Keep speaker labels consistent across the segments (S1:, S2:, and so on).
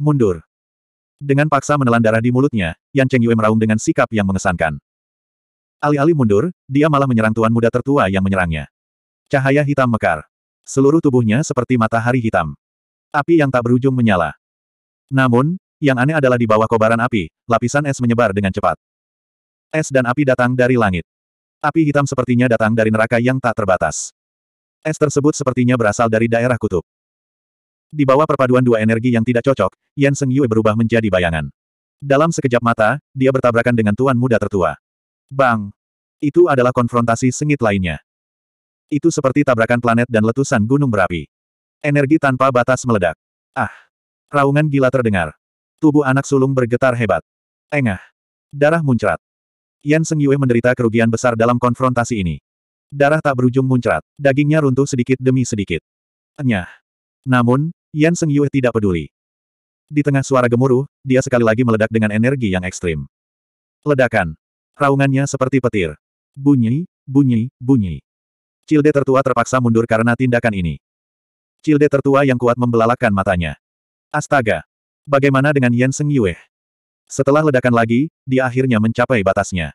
S1: Mundur. Dengan paksa menelan darah di mulutnya, Yan Cheng Yue meraung dengan sikap yang mengesankan. Alih-alih mundur, dia malah menyerang tuan muda tertua yang menyerangnya. Cahaya hitam mekar. Seluruh tubuhnya seperti matahari hitam. Api yang tak berujung menyala. Namun, yang aneh adalah di bawah kobaran api, lapisan es menyebar dengan cepat. Es dan api datang dari langit. Api hitam sepertinya datang dari neraka yang tak terbatas. Es tersebut sepertinya berasal dari daerah kutub. Di bawah perpaduan dua energi yang tidak cocok, Yan Seng Yue berubah menjadi bayangan. Dalam sekejap mata, dia bertabrakan dengan tuan muda tertua. Bang! Itu adalah konfrontasi sengit lainnya. Itu seperti tabrakan planet dan letusan gunung berapi. Energi tanpa batas meledak. Ah! Raungan gila terdengar. Tubuh anak sulung bergetar hebat. Engah! Darah muncrat. Yan Seng Yue menderita kerugian besar dalam konfrontasi ini. Darah tak berujung muncrat, dagingnya runtuh sedikit demi sedikit. Enyah. Namun, Yan Seng Yue tidak peduli. Di tengah suara gemuruh, dia sekali lagi meledak dengan energi yang ekstrim. Ledakan. Raungannya seperti petir. Bunyi, bunyi, bunyi. Cilde tertua terpaksa mundur karena tindakan ini. Cilde tertua yang kuat membelalakan matanya. Astaga! Bagaimana dengan Yan Seng Yue? Setelah ledakan lagi, dia akhirnya mencapai batasnya.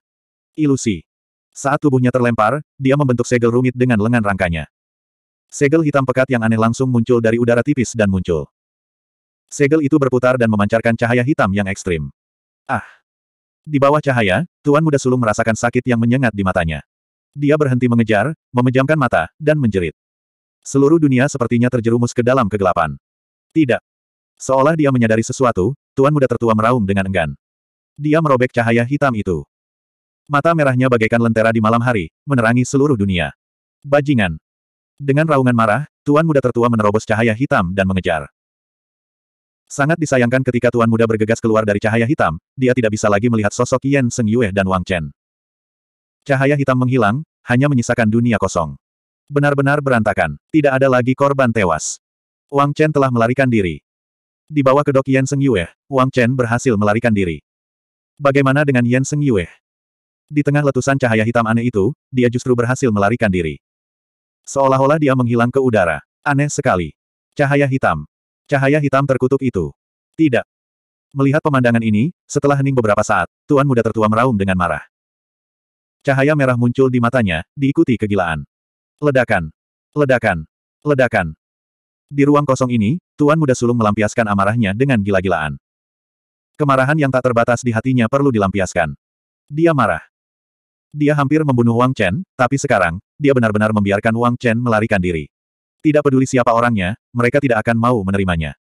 S1: Ilusi. Saat tubuhnya terlempar, dia membentuk segel rumit dengan lengan rangkanya. Segel hitam pekat yang aneh langsung muncul dari udara tipis dan muncul. Segel itu berputar dan memancarkan cahaya hitam yang ekstrim. Ah! Di bawah cahaya, Tuan Muda Sulung merasakan sakit yang menyengat di matanya. Dia berhenti mengejar, memejamkan mata, dan menjerit. Seluruh dunia sepertinya terjerumus ke dalam kegelapan. Tidak. Seolah dia menyadari sesuatu, tuan muda tertua meraung dengan enggan. Dia merobek cahaya hitam itu. Mata merahnya bagaikan lentera di malam hari, menerangi seluruh dunia. Bajingan. Dengan raungan marah, tuan muda tertua menerobos cahaya hitam dan mengejar. Sangat disayangkan ketika tuan muda bergegas keluar dari cahaya hitam, dia tidak bisa lagi melihat sosok Yen Seng Yue dan Wang Chen. Cahaya hitam menghilang, hanya menyisakan dunia kosong. Benar-benar berantakan, tidak ada lagi korban tewas. Wang Chen telah melarikan diri. Di bawah kedok Yan Seng Yue, Wang Chen berhasil melarikan diri. Bagaimana dengan Yan Seng Yue? Di tengah letusan cahaya hitam aneh itu, dia justru berhasil melarikan diri. Seolah-olah dia menghilang ke udara. Aneh sekali. Cahaya hitam. Cahaya hitam terkutuk itu. Tidak. Melihat pemandangan ini, setelah hening beberapa saat, Tuan Muda Tertua meraung dengan marah. Cahaya merah muncul di matanya, diikuti kegilaan. Ledakan. Ledakan. Ledakan. Di ruang kosong ini, Tuan Muda Sulung melampiaskan amarahnya dengan gila-gilaan. Kemarahan yang tak terbatas di hatinya perlu dilampiaskan. Dia marah. Dia hampir membunuh Wang Chen, tapi sekarang, dia benar-benar membiarkan Wang Chen melarikan diri. Tidak peduli siapa orangnya, mereka tidak akan mau menerimanya.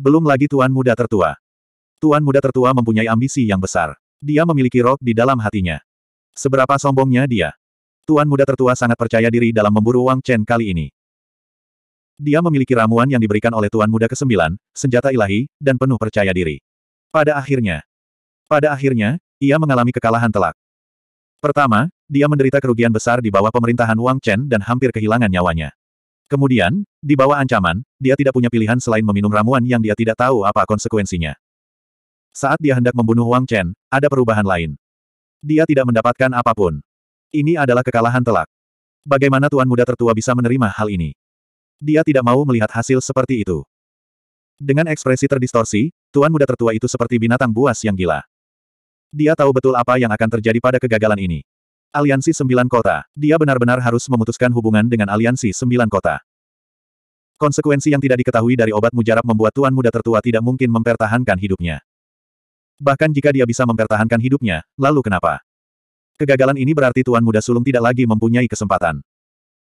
S1: Belum lagi Tuan Muda Tertua. Tuan Muda Tertua mempunyai ambisi yang besar. Dia memiliki rok di dalam hatinya. Seberapa sombongnya dia. Tuan Muda Tertua sangat percaya diri dalam memburu Wang Chen kali ini. Dia memiliki ramuan yang diberikan oleh Tuan Muda ke-9, senjata ilahi, dan penuh percaya diri. Pada akhirnya, pada akhirnya, ia mengalami kekalahan telak. Pertama, dia menderita kerugian besar di bawah pemerintahan Wang Chen dan hampir kehilangan nyawanya. Kemudian, di bawah ancaman, dia tidak punya pilihan selain meminum ramuan yang dia tidak tahu apa konsekuensinya. Saat dia hendak membunuh Wang Chen, ada perubahan lain. Dia tidak mendapatkan apapun. Ini adalah kekalahan telak. Bagaimana tuan muda tertua bisa menerima hal ini? dia tidak mau melihat hasil seperti itu. Dengan ekspresi terdistorsi, tuan muda tertua itu seperti binatang buas yang gila. Dia tahu betul apa yang akan terjadi pada kegagalan ini. Aliansi Sembilan Kota, dia benar-benar harus memutuskan hubungan dengan Aliansi Sembilan Kota. Konsekuensi yang tidak diketahui dari obat mujarab membuat tuan muda tertua tidak mungkin mempertahankan hidupnya. Bahkan jika dia bisa mempertahankan hidupnya, lalu kenapa? Kegagalan ini berarti tuan muda sulung tidak lagi mempunyai kesempatan.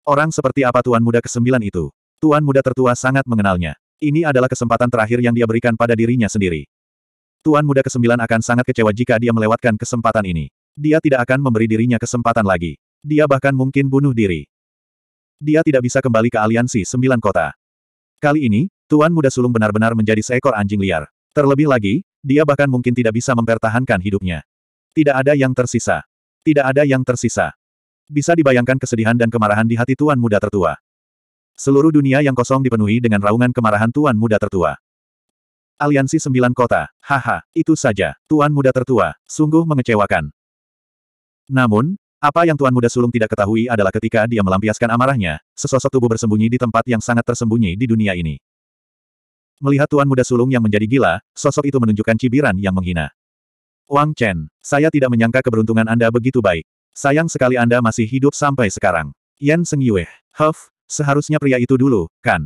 S1: Orang seperti apa tuan muda kesembilan itu? Tuan muda tertua sangat mengenalnya. Ini adalah kesempatan terakhir yang dia berikan pada dirinya sendiri. Tuan muda kesembilan akan sangat kecewa jika dia melewatkan kesempatan ini. Dia tidak akan memberi dirinya kesempatan lagi. Dia bahkan mungkin bunuh diri. Dia tidak bisa kembali ke aliansi sembilan kota. Kali ini, Tuan muda sulung benar-benar menjadi seekor anjing liar. Terlebih lagi, dia bahkan mungkin tidak bisa mempertahankan hidupnya. Tidak ada yang tersisa. Tidak ada yang tersisa. Bisa dibayangkan kesedihan dan kemarahan di hati Tuan muda tertua. Seluruh dunia yang kosong dipenuhi dengan raungan kemarahan Tuan Muda Tertua. Aliansi Sembilan Kota, haha, itu saja, Tuan Muda Tertua, sungguh mengecewakan. Namun, apa yang Tuan Muda Sulung tidak ketahui adalah ketika dia melampiaskan amarahnya, sesosok tubuh bersembunyi di tempat yang sangat tersembunyi di dunia ini. Melihat Tuan Muda Sulung yang menjadi gila, sosok itu menunjukkan cibiran yang menghina. Wang Chen, saya tidak menyangka keberuntungan Anda begitu baik. Sayang sekali Anda masih hidup sampai sekarang. Yan Seng Yue, Huff, Seharusnya pria itu dulu, kan?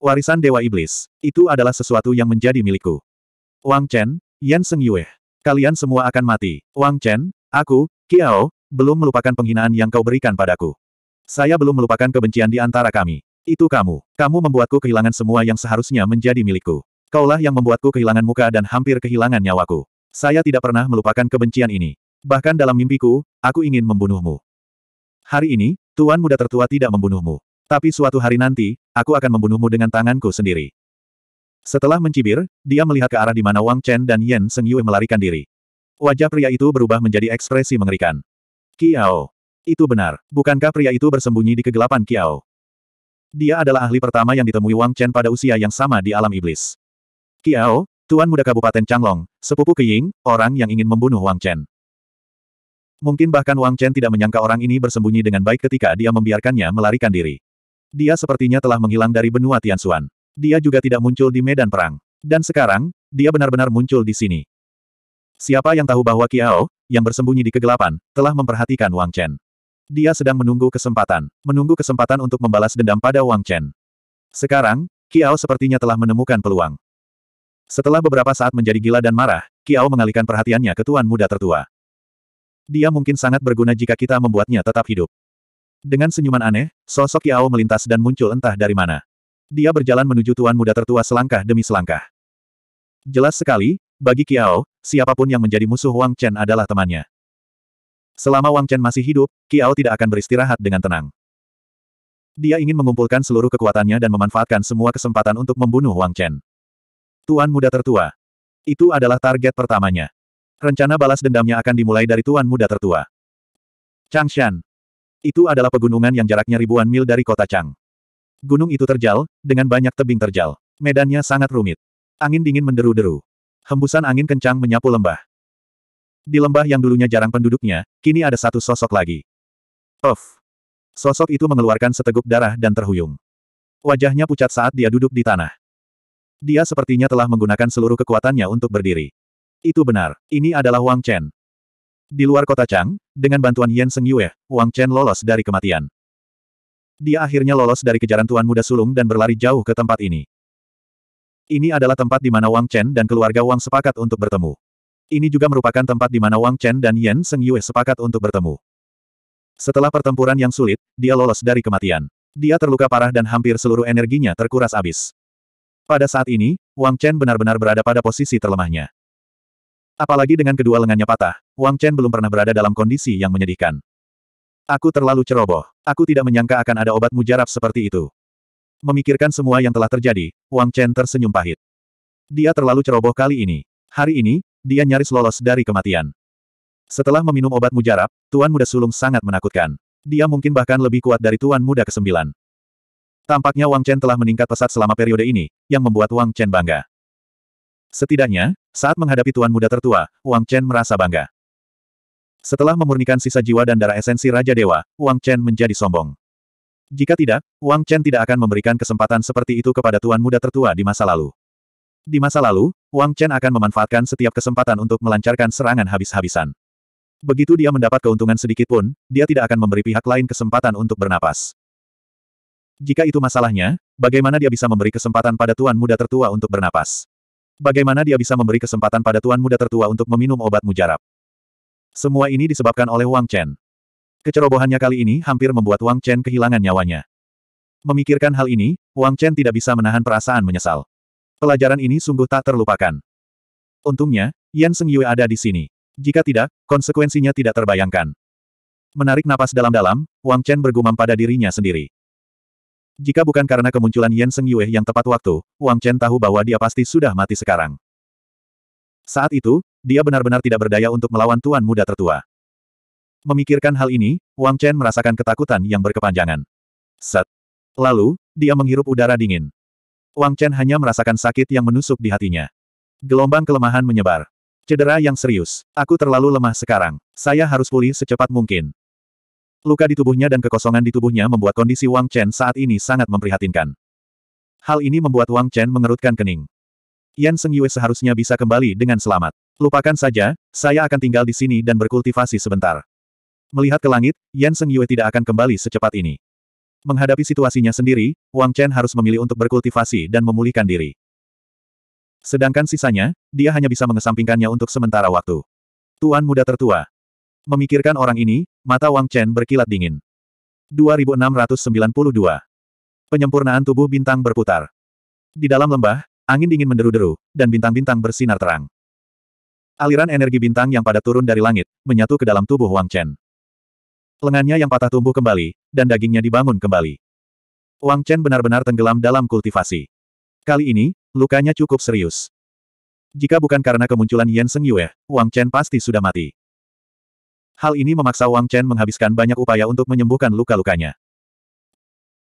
S1: Warisan Dewa Iblis. Itu adalah sesuatu yang menjadi milikku. Wang Chen, Yan Seng Yue. Kalian semua akan mati. Wang Chen, aku, Kiao, belum melupakan penghinaan yang kau berikan padaku. Saya belum melupakan kebencian di antara kami. Itu kamu. Kamu membuatku kehilangan semua yang seharusnya menjadi milikku. Kaulah yang membuatku kehilangan muka dan hampir kehilangan nyawaku. Saya tidak pernah melupakan kebencian ini. Bahkan dalam mimpiku, aku ingin membunuhmu. Hari ini, Tuan Muda Tertua tidak membunuhmu. Tapi suatu hari nanti, aku akan membunuhmu dengan tanganku sendiri. Setelah mencibir, dia melihat ke arah di mana Wang Chen dan Yan Seng Yue melarikan diri. Wajah pria itu berubah menjadi ekspresi mengerikan. Kiao. Itu benar. Bukankah pria itu bersembunyi di kegelapan Kiao? Dia adalah ahli pertama yang ditemui Wang Chen pada usia yang sama di alam iblis. Kiao, Tuan Muda Kabupaten Changlong, sepupu Keying, orang yang ingin membunuh Wang Chen. Mungkin bahkan Wang Chen tidak menyangka orang ini bersembunyi dengan baik ketika dia membiarkannya melarikan diri. Dia sepertinya telah menghilang dari benua Tianxuan. Dia juga tidak muncul di medan perang. Dan sekarang, dia benar-benar muncul di sini. Siapa yang tahu bahwa Kiao, yang bersembunyi di kegelapan, telah memperhatikan Wang Chen. Dia sedang menunggu kesempatan, menunggu kesempatan untuk membalas dendam pada Wang Chen. Sekarang, Kiao sepertinya telah menemukan peluang. Setelah beberapa saat menjadi gila dan marah, Kiao mengalihkan perhatiannya ke tuan muda tertua. Dia mungkin sangat berguna jika kita membuatnya tetap hidup. Dengan senyuman aneh, sosok Yao melintas dan muncul entah dari mana. Dia berjalan menuju tuan muda tertua selangkah demi selangkah. Jelas sekali, bagi Kiao, siapapun yang menjadi musuh Wang Chen adalah temannya. Selama Wang Chen masih hidup, Kiao tidak akan beristirahat dengan tenang. Dia ingin mengumpulkan seluruh kekuatannya dan memanfaatkan semua kesempatan untuk membunuh Wang Chen. Tuan muda tertua. Itu adalah target pertamanya. Rencana balas dendamnya akan dimulai dari tuan muda tertua. Changshan. Itu adalah pegunungan yang jaraknya ribuan mil dari kota Chang. Gunung itu terjal, dengan banyak tebing terjal. Medannya sangat rumit. Angin dingin menderu-deru. Hembusan angin kencang menyapu lembah. Di lembah yang dulunya jarang penduduknya, kini ada satu sosok lagi. Of. Sosok itu mengeluarkan seteguk darah dan terhuyung. Wajahnya pucat saat dia duduk di tanah. Dia sepertinya telah menggunakan seluruh kekuatannya untuk berdiri. Itu benar, ini adalah Wang Chen. Di luar kota Chang, dengan bantuan Yan Seng Yue, Wang Chen lolos dari kematian. Dia akhirnya lolos dari kejaran Tuan Muda Sulung dan berlari jauh ke tempat ini. Ini adalah tempat di mana Wang Chen dan keluarga Wang sepakat untuk bertemu. Ini juga merupakan tempat di mana Wang Chen dan Yan Seng Yue sepakat untuk bertemu. Setelah pertempuran yang sulit, dia lolos dari kematian. Dia terluka parah dan hampir seluruh energinya terkuras abis. Pada saat ini, Wang Chen benar-benar berada pada posisi terlemahnya. Apalagi dengan kedua lengannya patah, Wang Chen belum pernah berada dalam kondisi yang menyedihkan. Aku terlalu ceroboh. Aku tidak menyangka akan ada obat mujarab seperti itu. Memikirkan semua yang telah terjadi, Wang Chen tersenyum pahit. Dia terlalu ceroboh kali ini. Hari ini, dia nyaris lolos dari kematian. Setelah meminum obat mujarab, Tuan Muda Sulung sangat menakutkan. Dia mungkin bahkan lebih kuat dari Tuan Muda ke-9. Tampaknya Wang Chen telah meningkat pesat selama periode ini, yang membuat Wang Chen bangga. Setidaknya, saat menghadapi tuan muda tertua, Wang Chen merasa bangga. Setelah memurnikan sisa jiwa dan darah esensi Raja Dewa, Wang Chen menjadi sombong. Jika tidak, Wang Chen tidak akan memberikan kesempatan seperti itu kepada tuan muda tertua di masa lalu. Di masa lalu, Wang Chen akan memanfaatkan setiap kesempatan untuk melancarkan serangan habis-habisan. Begitu dia mendapat keuntungan sedikit pun, dia tidak akan memberi pihak lain kesempatan untuk bernapas. Jika itu masalahnya, bagaimana dia bisa memberi kesempatan pada tuan muda tertua untuk bernapas? Bagaimana dia bisa memberi kesempatan pada tuan muda tertua untuk meminum obat mujarab? Semua ini disebabkan oleh Wang Chen. Kecerobohannya kali ini hampir membuat Wang Chen kehilangan nyawanya. Memikirkan hal ini, Wang Chen tidak bisa menahan perasaan menyesal. Pelajaran ini sungguh tak terlupakan. Untungnya, Yan Seng Yue ada di sini. Jika tidak, konsekuensinya tidak terbayangkan. Menarik napas dalam-dalam, Wang Chen bergumam pada dirinya sendiri. Jika bukan karena kemunculan Yen Seng Yue yang tepat waktu, Wang Chen tahu bahwa dia pasti sudah mati sekarang. Saat itu, dia benar-benar tidak berdaya untuk melawan tuan muda tertua. Memikirkan hal ini, Wang Chen merasakan ketakutan yang berkepanjangan. Set. Lalu, dia menghirup udara dingin. Wang Chen hanya merasakan sakit yang menusuk di hatinya. Gelombang kelemahan menyebar. Cedera yang serius. Aku terlalu lemah sekarang. Saya harus pulih secepat mungkin. Luka di tubuhnya dan kekosongan di tubuhnya membuat kondisi Wang Chen saat ini sangat memprihatinkan. Hal ini membuat Wang Chen mengerutkan kening. Yan Seng Yue seharusnya bisa kembali dengan selamat. Lupakan saja, saya akan tinggal di sini dan berkultivasi sebentar. Melihat ke langit, Yan Seng Yue tidak akan kembali secepat ini. Menghadapi situasinya sendiri, Wang Chen harus memilih untuk berkultivasi dan memulihkan diri. Sedangkan sisanya, dia hanya bisa mengesampingkannya untuk sementara waktu. Tuan muda tertua, Memikirkan orang ini, mata Wang Chen berkilat dingin. 2692. Penyempurnaan tubuh bintang berputar. Di dalam lembah, angin dingin menderu-deru, dan bintang-bintang bersinar terang. Aliran energi bintang yang pada turun dari langit, menyatu ke dalam tubuh Wang Chen. Lengannya yang patah tumbuh kembali, dan dagingnya dibangun kembali. Wang Chen benar-benar tenggelam dalam kultivasi. Kali ini, lukanya cukup serius. Jika bukan karena kemunculan Yan Seng Yue, Wang Chen pasti sudah mati. Hal ini memaksa Wang Chen menghabiskan banyak upaya untuk menyembuhkan luka-lukanya.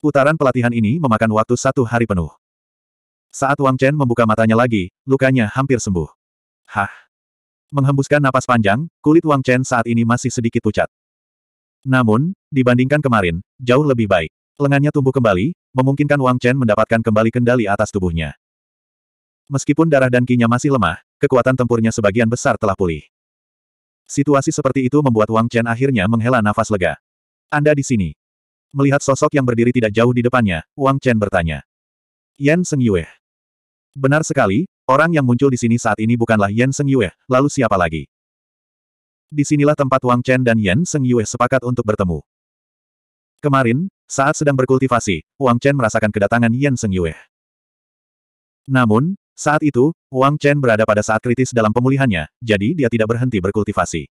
S1: Putaran pelatihan ini memakan waktu satu hari penuh. Saat Wang Chen membuka matanya lagi, lukanya hampir sembuh. Hah! Menghembuskan napas panjang, kulit Wang Chen saat ini masih sedikit pucat. Namun, dibandingkan kemarin, jauh lebih baik. Lengannya tumbuh kembali, memungkinkan Wang Chen mendapatkan kembali kendali atas tubuhnya. Meskipun darah dan kinya masih lemah, kekuatan tempurnya sebagian besar telah pulih. Situasi seperti itu membuat Wang Chen akhirnya menghela nafas lega. Anda di sini. Melihat sosok yang berdiri tidak jauh di depannya, Wang Chen bertanya. Yan Seng Yue. Benar sekali, orang yang muncul di sini saat ini bukanlah Yan Seng Yue, lalu siapa lagi? Di sinilah tempat Wang Chen dan Yan Seng Yue sepakat untuk bertemu. Kemarin, saat sedang berkultivasi, Wang Chen merasakan kedatangan Yan Seng Yue. Namun, saat itu, Wang Chen berada pada saat kritis dalam pemulihannya, jadi dia tidak berhenti berkultivasi.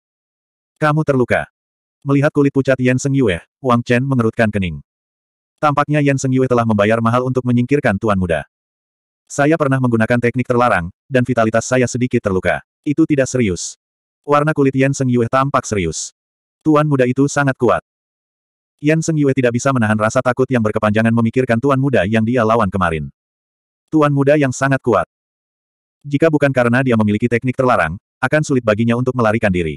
S1: Kamu terluka. Melihat kulit pucat Yan Seng Yue, Wang Chen mengerutkan kening. Tampaknya Yan Seng Yue telah membayar mahal untuk menyingkirkan tuan muda. Saya pernah menggunakan teknik terlarang, dan vitalitas saya sedikit terluka. Itu tidak serius. Warna kulit Yan Seng Yue tampak serius. Tuan muda itu sangat kuat. Yan Seng Yue tidak bisa menahan rasa takut yang berkepanjangan memikirkan tuan muda yang dia lawan kemarin. Tuan muda yang sangat kuat. Jika bukan karena dia memiliki teknik terlarang, akan sulit baginya untuk melarikan diri.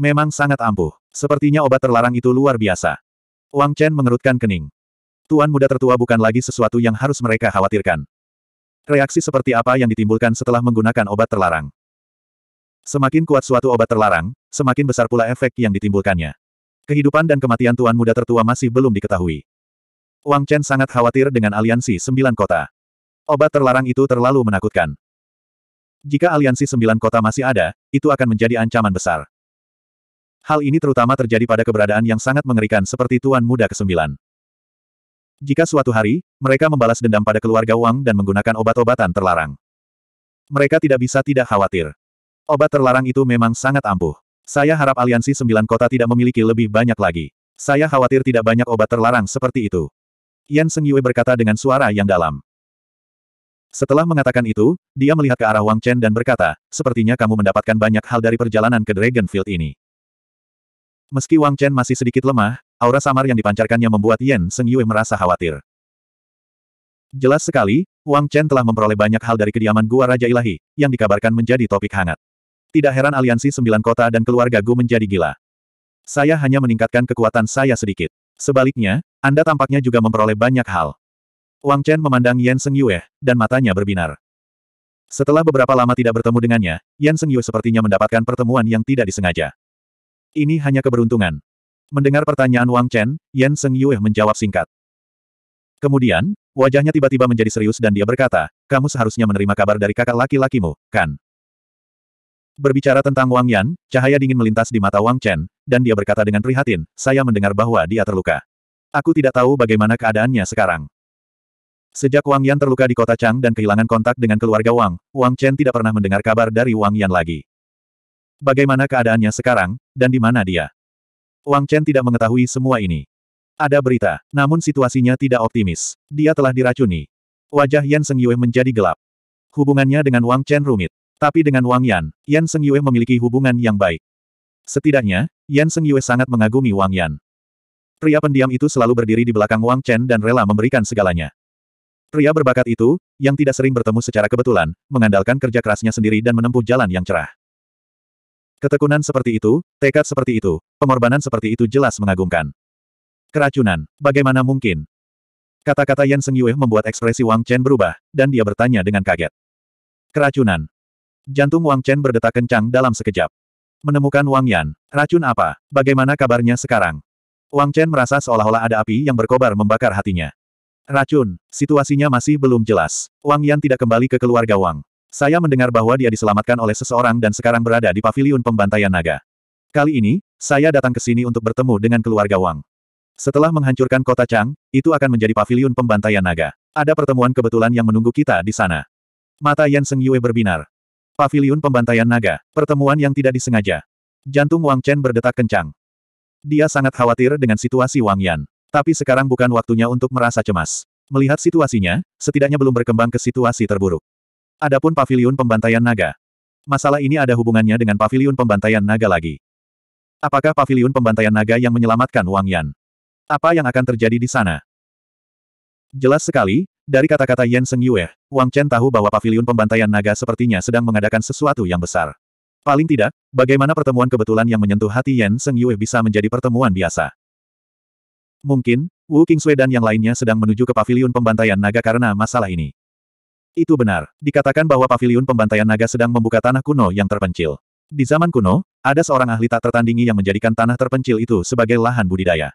S1: Memang sangat ampuh. Sepertinya obat terlarang itu luar biasa. Wang Chen mengerutkan kening. Tuan muda tertua bukan lagi sesuatu yang harus mereka khawatirkan. Reaksi seperti apa yang ditimbulkan setelah menggunakan obat terlarang? Semakin kuat suatu obat terlarang, semakin besar pula efek yang ditimbulkannya. Kehidupan dan kematian tuan muda tertua masih belum diketahui. Wang Chen sangat khawatir dengan aliansi sembilan kota. Obat terlarang itu terlalu menakutkan. Jika aliansi sembilan kota masih ada, itu akan menjadi ancaman besar. Hal ini terutama terjadi pada keberadaan yang sangat mengerikan seperti Tuan Muda Kesembilan. Jika suatu hari, mereka membalas dendam pada keluarga Wang dan menggunakan obat-obatan terlarang. Mereka tidak bisa tidak khawatir. Obat terlarang itu memang sangat ampuh. Saya harap aliansi sembilan kota tidak memiliki lebih banyak lagi. Saya khawatir tidak banyak obat terlarang seperti itu. Yan Seng Yue berkata dengan suara yang dalam. Setelah mengatakan itu, dia melihat ke arah Wang Chen dan berkata, sepertinya kamu mendapatkan banyak hal dari perjalanan ke Dragon Field ini. Meski Wang Chen masih sedikit lemah, aura samar yang dipancarkannya membuat Yan Seng Yue merasa khawatir. Jelas sekali, Wang Chen telah memperoleh banyak hal dari kediaman Gua Raja Ilahi, yang dikabarkan menjadi topik hangat. Tidak heran aliansi sembilan kota dan keluarga Gu menjadi gila. Saya hanya meningkatkan kekuatan saya sedikit. Sebaliknya, Anda tampaknya juga memperoleh banyak hal. Wang Chen memandang Yan Seng Yue, dan matanya berbinar. Setelah beberapa lama tidak bertemu dengannya, Yan Seng Yue sepertinya mendapatkan pertemuan yang tidak disengaja. Ini hanya keberuntungan. Mendengar pertanyaan Wang Chen, Yan Seng Yue menjawab singkat. Kemudian, wajahnya tiba-tiba menjadi serius dan dia berkata, kamu seharusnya menerima kabar dari kakak laki-lakimu, kan? Berbicara tentang Wang Yan, cahaya dingin melintas di mata Wang Chen, dan dia berkata dengan prihatin, saya mendengar bahwa dia terluka. Aku tidak tahu bagaimana keadaannya sekarang. Sejak Wang Yan terluka di kota Chang dan kehilangan kontak dengan keluarga Wang, Wang Chen tidak pernah mendengar kabar dari Wang Yan lagi. Bagaimana keadaannya sekarang, dan di mana dia? Wang Chen tidak mengetahui semua ini. Ada berita, namun situasinya tidak optimis. Dia telah diracuni. Wajah Yan Seng Yue menjadi gelap. Hubungannya dengan Wang Chen rumit. Tapi dengan Wang Yan, Yan Seng Yue memiliki hubungan yang baik. Setidaknya, Yan Seng Yue sangat mengagumi Wang Yan. Pria pendiam itu selalu berdiri di belakang Wang Chen dan rela memberikan segalanya. Pria berbakat itu, yang tidak sering bertemu secara kebetulan, mengandalkan kerja kerasnya sendiri dan menempuh jalan yang cerah. Ketekunan seperti itu, tekad seperti itu, pengorbanan seperti itu jelas mengagumkan. Keracunan, bagaimana mungkin? Kata-kata Yan Seng Yue membuat ekspresi Wang Chen berubah, dan dia bertanya dengan kaget. Keracunan. Jantung Wang Chen berdetak kencang dalam sekejap. Menemukan Wang Yan, racun apa? Bagaimana kabarnya sekarang? Wang Chen merasa seolah-olah ada api yang berkobar membakar hatinya. Racun, situasinya masih belum jelas. Wang Yan tidak kembali ke keluarga Wang. Saya mendengar bahwa dia diselamatkan oleh seseorang dan sekarang berada di paviliun pembantaian naga. Kali ini, saya datang ke sini untuk bertemu dengan keluarga Wang. Setelah menghancurkan kota Chang, itu akan menjadi paviliun pembantaian naga. Ada pertemuan kebetulan yang menunggu kita di sana. Mata Yan Seng Yue berbinar. Paviliun pembantaian naga, pertemuan yang tidak disengaja. Jantung Wang Chen berdetak kencang. Dia sangat khawatir dengan situasi Wang Yan. Tapi sekarang bukan waktunya untuk merasa cemas. Melihat situasinya, setidaknya belum berkembang ke situasi terburuk. Adapun pavilion pembantaian naga. Masalah ini ada hubungannya dengan pavilion pembantaian naga lagi. Apakah pavilion pembantaian naga yang menyelamatkan Wang Yan? Apa yang akan terjadi di sana? Jelas sekali, dari kata-kata Yan Seng Yue, Wang Chen tahu bahwa pavilion pembantaian naga sepertinya sedang mengadakan sesuatu yang besar. Paling tidak, bagaimana pertemuan kebetulan yang menyentuh hati Yan Seng Yue bisa menjadi pertemuan biasa. Mungkin, Wu King dan yang lainnya sedang menuju ke paviliun pembantaian naga karena masalah ini. Itu benar. Dikatakan bahwa paviliun pembantaian naga sedang membuka tanah kuno yang terpencil. Di zaman kuno, ada seorang ahli tak tertandingi yang menjadikan tanah terpencil itu sebagai lahan budidaya.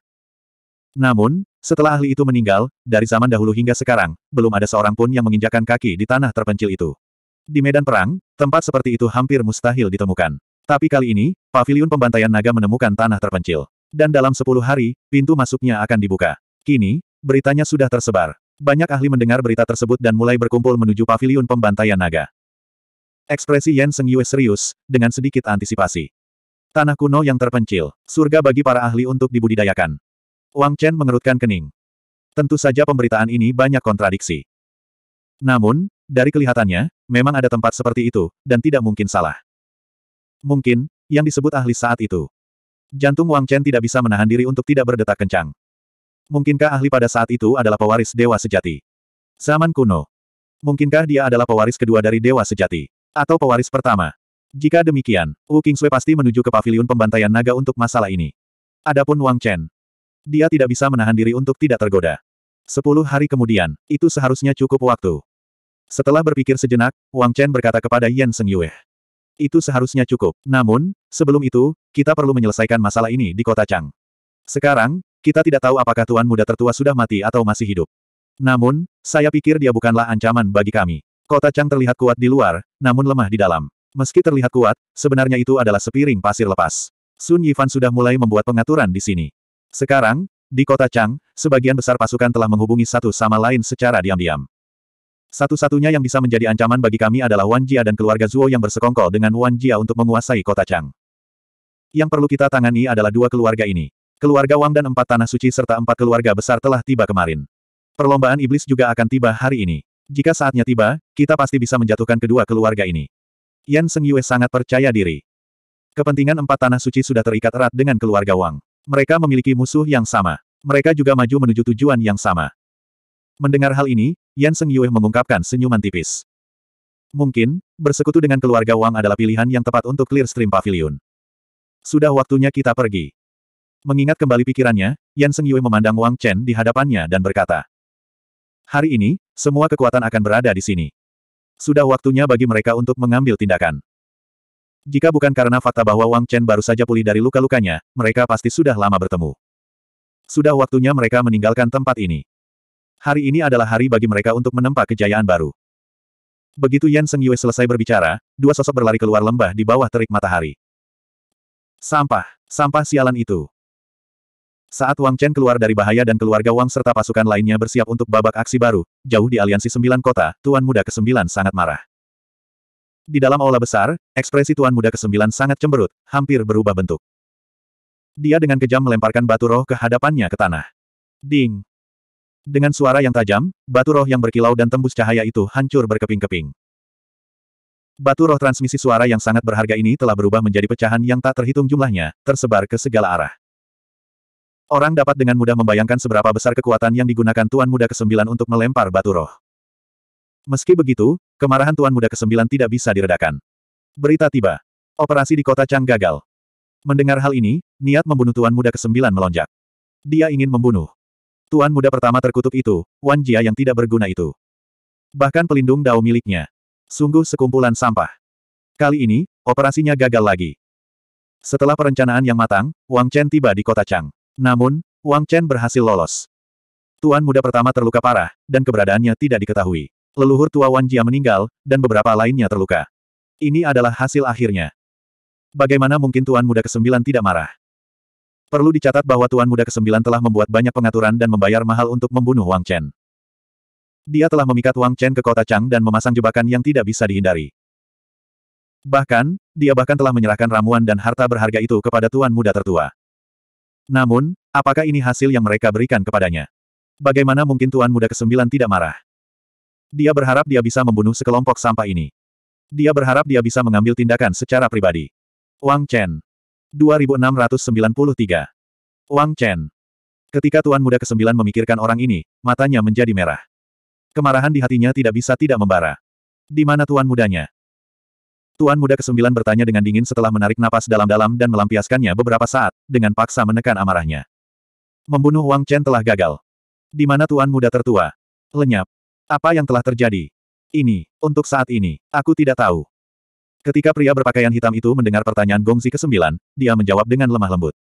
S1: Namun, setelah ahli itu meninggal, dari zaman dahulu hingga sekarang, belum ada seorang pun yang menginjakan kaki di tanah terpencil itu. Di medan perang, tempat seperti itu hampir mustahil ditemukan. Tapi kali ini, paviliun pembantaian naga menemukan tanah terpencil. Dan dalam sepuluh hari, pintu masuknya akan dibuka. Kini, beritanya sudah tersebar. Banyak ahli mendengar berita tersebut dan mulai berkumpul menuju paviliun pembantaian naga. Ekspresi Yen Seng Yue serius, dengan sedikit antisipasi. Tanah kuno yang terpencil, surga bagi para ahli untuk dibudidayakan. Wang Chen mengerutkan kening. Tentu saja pemberitaan ini banyak kontradiksi. Namun, dari kelihatannya, memang ada tempat seperti itu, dan tidak mungkin salah. Mungkin, yang disebut ahli saat itu, Jantung Wang Chen tidak bisa menahan diri untuk tidak berdetak kencang. Mungkinkah ahli pada saat itu adalah pewaris dewa sejati? Zaman kuno. Mungkinkah dia adalah pewaris kedua dari dewa sejati? Atau pewaris pertama? Jika demikian, Wu Kingsui pasti menuju ke pavilion pembantaian naga untuk masalah ini. Adapun Wang Chen. Dia tidak bisa menahan diri untuk tidak tergoda. Sepuluh hari kemudian, itu seharusnya cukup waktu. Setelah berpikir sejenak, Wang Chen berkata kepada Yan Seng Yue itu seharusnya cukup. Namun, sebelum itu, kita perlu menyelesaikan masalah ini di kota Chang. Sekarang, kita tidak tahu apakah Tuan Muda Tertua sudah mati atau masih hidup. Namun, saya pikir dia bukanlah ancaman bagi kami. Kota Chang terlihat kuat di luar, namun lemah di dalam. Meski terlihat kuat, sebenarnya itu adalah sepiring pasir lepas. Sun Yifan sudah mulai membuat pengaturan di sini. Sekarang, di kota Chang, sebagian besar pasukan telah menghubungi satu sama lain secara diam-diam. Satu-satunya yang bisa menjadi ancaman bagi kami adalah Wan Jia dan keluarga Zuo yang bersekongkol dengan Wan Jia untuk menguasai kota Chang. Yang perlu kita tangani adalah dua keluarga ini. Keluarga Wang dan empat tanah suci serta empat keluarga besar telah tiba kemarin. Perlombaan iblis juga akan tiba hari ini. Jika saatnya tiba, kita pasti bisa menjatuhkan kedua keluarga ini. Yan Seng Yue sangat percaya diri. Kepentingan empat tanah suci sudah terikat erat dengan keluarga Wang. Mereka memiliki musuh yang sama. Mereka juga maju menuju tujuan yang sama. Mendengar hal ini, Yan Seng Yue mengungkapkan senyuman tipis. Mungkin, bersekutu dengan keluarga Wang adalah pilihan yang tepat untuk Clear Stream Pavilion. Sudah waktunya kita pergi. Mengingat kembali pikirannya, Yan Seng Yue memandang Wang Chen di hadapannya dan berkata, Hari ini, semua kekuatan akan berada di sini. Sudah waktunya bagi mereka untuk mengambil tindakan. Jika bukan karena fakta bahwa Wang Chen baru saja pulih dari luka-lukanya, mereka pasti sudah lama bertemu. Sudah waktunya mereka meninggalkan tempat ini. Hari ini adalah hari bagi mereka untuk menempa kejayaan baru. Begitu Yan Seng Yue selesai berbicara, dua sosok berlari keluar lembah di bawah terik matahari. Sampah, sampah sialan itu. Saat Wang Chen keluar dari bahaya dan keluarga Wang serta pasukan lainnya bersiap untuk babak aksi baru, jauh di aliansi sembilan kota, Tuan Muda ke-9 sangat marah. Di dalam aula besar, ekspresi Tuan Muda ke-9 sangat cemberut, hampir berubah bentuk. Dia dengan kejam melemparkan batu roh ke hadapannya ke tanah. Ding! Dengan suara yang tajam, batu roh yang berkilau dan tembus cahaya itu hancur berkeping-keping. Batu roh transmisi suara yang sangat berharga ini telah berubah menjadi pecahan yang tak terhitung jumlahnya, tersebar ke segala arah. Orang dapat dengan mudah membayangkan seberapa besar kekuatan yang digunakan Tuan Muda ke-9 untuk melempar batu roh. Meski begitu, kemarahan Tuan Muda ke-9 tidak bisa diredakan. Berita tiba. Operasi di kota Chang gagal. Mendengar hal ini, niat membunuh Tuan Muda ke-9 melonjak. Dia ingin membunuh. Tuan muda pertama terkutuk itu, Wan Jia yang tidak berguna itu. Bahkan pelindung dao miliknya. Sungguh sekumpulan sampah. Kali ini, operasinya gagal lagi. Setelah perencanaan yang matang, Wang Chen tiba di kota Chang. Namun, Wang Chen berhasil lolos. Tuan muda pertama terluka parah, dan keberadaannya tidak diketahui. Leluhur tua Wan Jia meninggal, dan beberapa lainnya terluka. Ini adalah hasil akhirnya. Bagaimana mungkin Tuan muda kesembilan tidak marah? Perlu dicatat bahwa Tuan Muda ke-9 telah membuat banyak pengaturan dan membayar mahal untuk membunuh Wang Chen. Dia telah memikat Wang Chen ke kota Chang dan memasang jebakan yang tidak bisa dihindari. Bahkan, dia bahkan telah menyerahkan ramuan dan harta berharga itu kepada Tuan Muda tertua. Namun, apakah ini hasil yang mereka berikan kepadanya? Bagaimana mungkin Tuan Muda ke-9 tidak marah? Dia berharap dia bisa membunuh sekelompok sampah ini. Dia berharap dia bisa mengambil tindakan secara pribadi. Wang Chen, 2693. Wang Chen. Ketika Tuan Muda ke-9 memikirkan orang ini, matanya menjadi merah. Kemarahan di hatinya tidak bisa tidak membara. Di mana Tuan Mudanya? Tuan Muda ke-9 bertanya dengan dingin setelah menarik napas dalam-dalam dan melampiaskannya beberapa saat, dengan paksa menekan amarahnya. Membunuh Wang Chen telah gagal. Di mana Tuan Muda tertua? Lenyap. Apa yang telah terjadi? Ini, untuk saat ini, aku tidak tahu. Ketika pria berpakaian hitam itu mendengar pertanyaan Gongzi ke-9, dia menjawab dengan lemah lembut.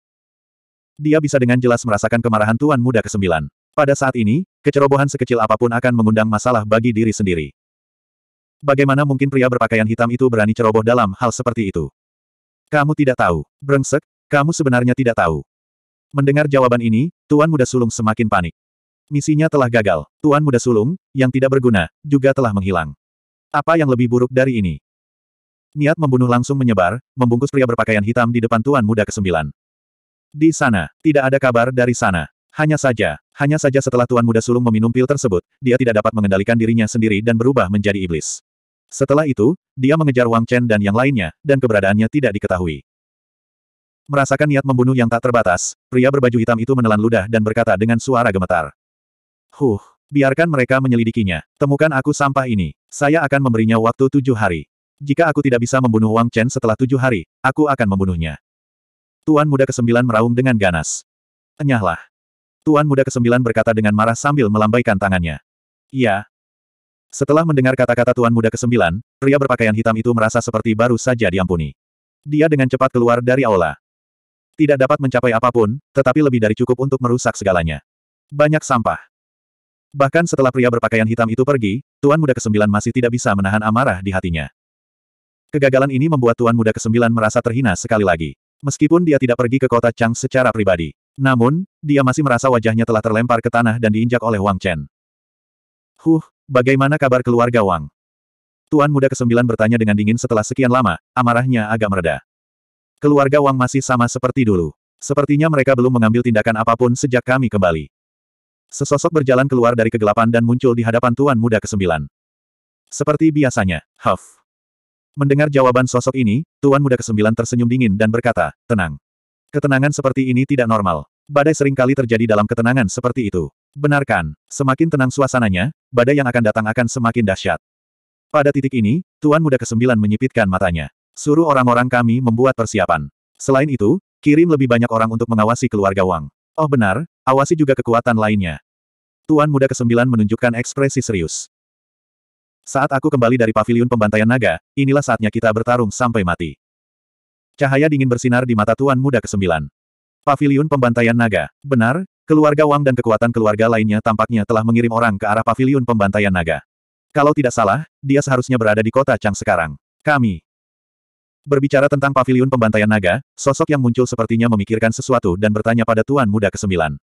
S1: Dia bisa dengan jelas merasakan kemarahan Tuan Muda ke-9. Pada saat ini, kecerobohan sekecil apapun akan mengundang masalah bagi diri sendiri. Bagaimana mungkin pria berpakaian hitam itu berani ceroboh dalam hal seperti itu? Kamu tidak tahu. Brengsek, kamu sebenarnya tidak tahu. Mendengar jawaban ini, Tuan Muda Sulung semakin panik. Misinya telah gagal. Tuan Muda Sulung, yang tidak berguna, juga telah menghilang. Apa yang lebih buruk dari ini? Niat membunuh langsung menyebar, membungkus pria berpakaian hitam di depan tuan muda kesembilan. Di sana, tidak ada kabar dari sana. Hanya saja, hanya saja setelah tuan muda sulung meminum pil tersebut, dia tidak dapat mengendalikan dirinya sendiri dan berubah menjadi iblis. Setelah itu, dia mengejar Wang Chen dan yang lainnya, dan keberadaannya tidak diketahui. Merasakan niat membunuh yang tak terbatas, pria berbaju hitam itu menelan ludah dan berkata dengan suara gemetar. Huh, biarkan mereka menyelidikinya. Temukan aku sampah ini. Saya akan memberinya waktu tujuh hari. Jika aku tidak bisa membunuh Wang Chen setelah tujuh hari, aku akan membunuhnya. Tuan muda ke kesembilan meraung dengan ganas. Enyahlah. Tuan muda ke kesembilan berkata dengan marah sambil melambaikan tangannya. Iya. Setelah mendengar kata-kata tuan muda ke kesembilan, pria berpakaian hitam itu merasa seperti baru saja diampuni. Dia dengan cepat keluar dari aula. Tidak dapat mencapai apapun, tetapi lebih dari cukup untuk merusak segalanya. Banyak sampah. Bahkan setelah pria berpakaian hitam itu pergi, Tuan Muda ke Kesembilan masih tidak bisa menahan amarah di hatinya. Kegagalan ini membuat Tuan Muda Kesembilan merasa terhina sekali lagi. Meskipun dia tidak pergi ke kota Chang secara pribadi. Namun, dia masih merasa wajahnya telah terlempar ke tanah dan diinjak oleh Wang Chen. Huh, bagaimana kabar keluarga Wang? Tuan Muda Kesembilan bertanya dengan dingin setelah sekian lama, amarahnya agak mereda. Keluarga Wang masih sama seperti dulu. Sepertinya mereka belum mengambil tindakan apapun sejak kami kembali. Sesosok berjalan keluar dari kegelapan dan muncul di hadapan Tuan Muda Kesembilan. Seperti biasanya, Huff. Mendengar jawaban sosok ini, Tuan Muda Kesembilan tersenyum dingin dan berkata, tenang. Ketenangan seperti ini tidak normal. Badai seringkali terjadi dalam ketenangan seperti itu. Benarkan, semakin tenang suasananya, badai yang akan datang akan semakin dahsyat. Pada titik ini, Tuan Muda Kesembilan menyipitkan matanya. Suruh orang-orang kami membuat persiapan. Selain itu, kirim lebih banyak orang untuk mengawasi keluarga Wang. Oh benar, awasi juga kekuatan lainnya. Tuan Muda Kesembilan menunjukkan ekspresi serius. Saat aku kembali dari pavilion pembantaian naga, inilah saatnya kita bertarung sampai mati. Cahaya dingin bersinar di mata Tuan Muda ke-9. Paviliun pembantaian naga. Benar, keluarga Wang dan kekuatan keluarga lainnya tampaknya telah mengirim orang ke arah pavilion pembantaian naga. Kalau tidak salah, dia seharusnya berada di kota Chang sekarang. Kami. Berbicara tentang pavilion pembantaian naga, sosok yang muncul sepertinya memikirkan sesuatu dan bertanya pada Tuan Muda ke-9.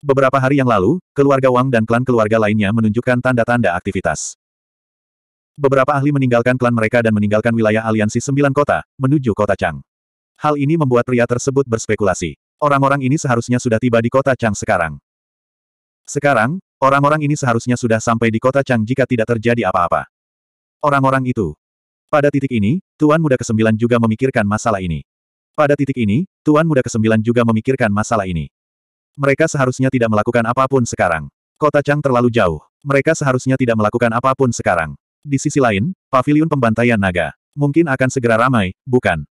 S1: Beberapa hari yang lalu, keluarga Wang dan klan keluarga lainnya menunjukkan tanda-tanda aktivitas. Beberapa ahli meninggalkan klan mereka dan meninggalkan wilayah aliansi sembilan kota, menuju kota Chang. Hal ini membuat pria tersebut berspekulasi. Orang-orang ini seharusnya sudah tiba di kota Chang sekarang. Sekarang, orang-orang ini seharusnya sudah sampai di kota Chang jika tidak terjadi apa-apa. Orang-orang itu. Pada titik ini, Tuan Muda Kesembilan juga memikirkan masalah ini. Pada titik ini, Tuan Muda Kesembilan juga memikirkan masalah ini. Mereka seharusnya tidak melakukan apapun sekarang. Kota Chang terlalu jauh. Mereka seharusnya tidak melakukan apapun sekarang. Di sisi lain, Pavilion pembantaian naga. Mungkin akan segera ramai, bukan?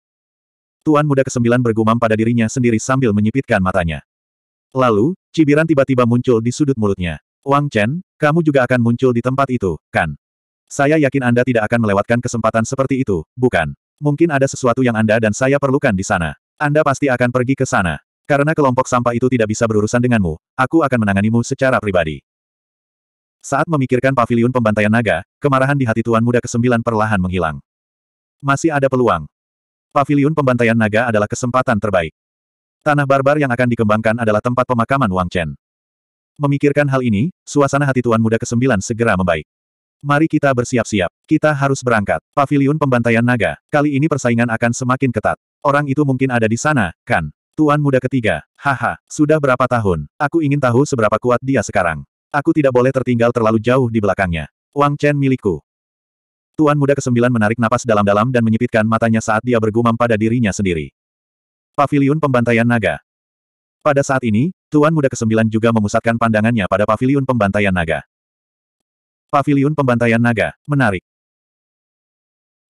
S1: Tuan muda kesembilan bergumam pada dirinya sendiri sambil menyipitkan matanya. Lalu, cibiran tiba-tiba muncul di sudut mulutnya. Wang Chen, kamu juga akan muncul di tempat itu, kan? Saya yakin Anda tidak akan melewatkan kesempatan seperti itu, bukan? Mungkin ada sesuatu yang Anda dan saya perlukan di sana. Anda pasti akan pergi ke sana. Karena kelompok sampah itu tidak bisa berurusan denganmu, aku akan menanganimu secara pribadi. Saat memikirkan pavilion pembantaian naga, kemarahan di hati Tuan Muda Kesembilan perlahan menghilang. Masih ada peluang. Pavilion pembantaian naga adalah kesempatan terbaik. Tanah barbar yang akan dikembangkan adalah tempat pemakaman Wang Chen. Memikirkan hal ini, suasana hati Tuan Muda Kesembilan segera membaik. Mari kita bersiap-siap. Kita harus berangkat. Pavilion pembantaian naga, kali ini persaingan akan semakin ketat. Orang itu mungkin ada di sana, kan? Tuan muda ketiga, haha, sudah berapa tahun, aku ingin tahu seberapa kuat dia sekarang. Aku tidak boleh tertinggal terlalu jauh di belakangnya. Wang Chen milikku. Tuan muda kesembilan menarik napas dalam-dalam dan menyipitkan matanya saat dia bergumam pada dirinya sendiri. Paviliun Pembantaian Naga. Pada saat ini, Tuan muda kesembilan juga memusatkan pandangannya pada paviliun pembantaian naga. Paviliun pembantaian naga, menarik.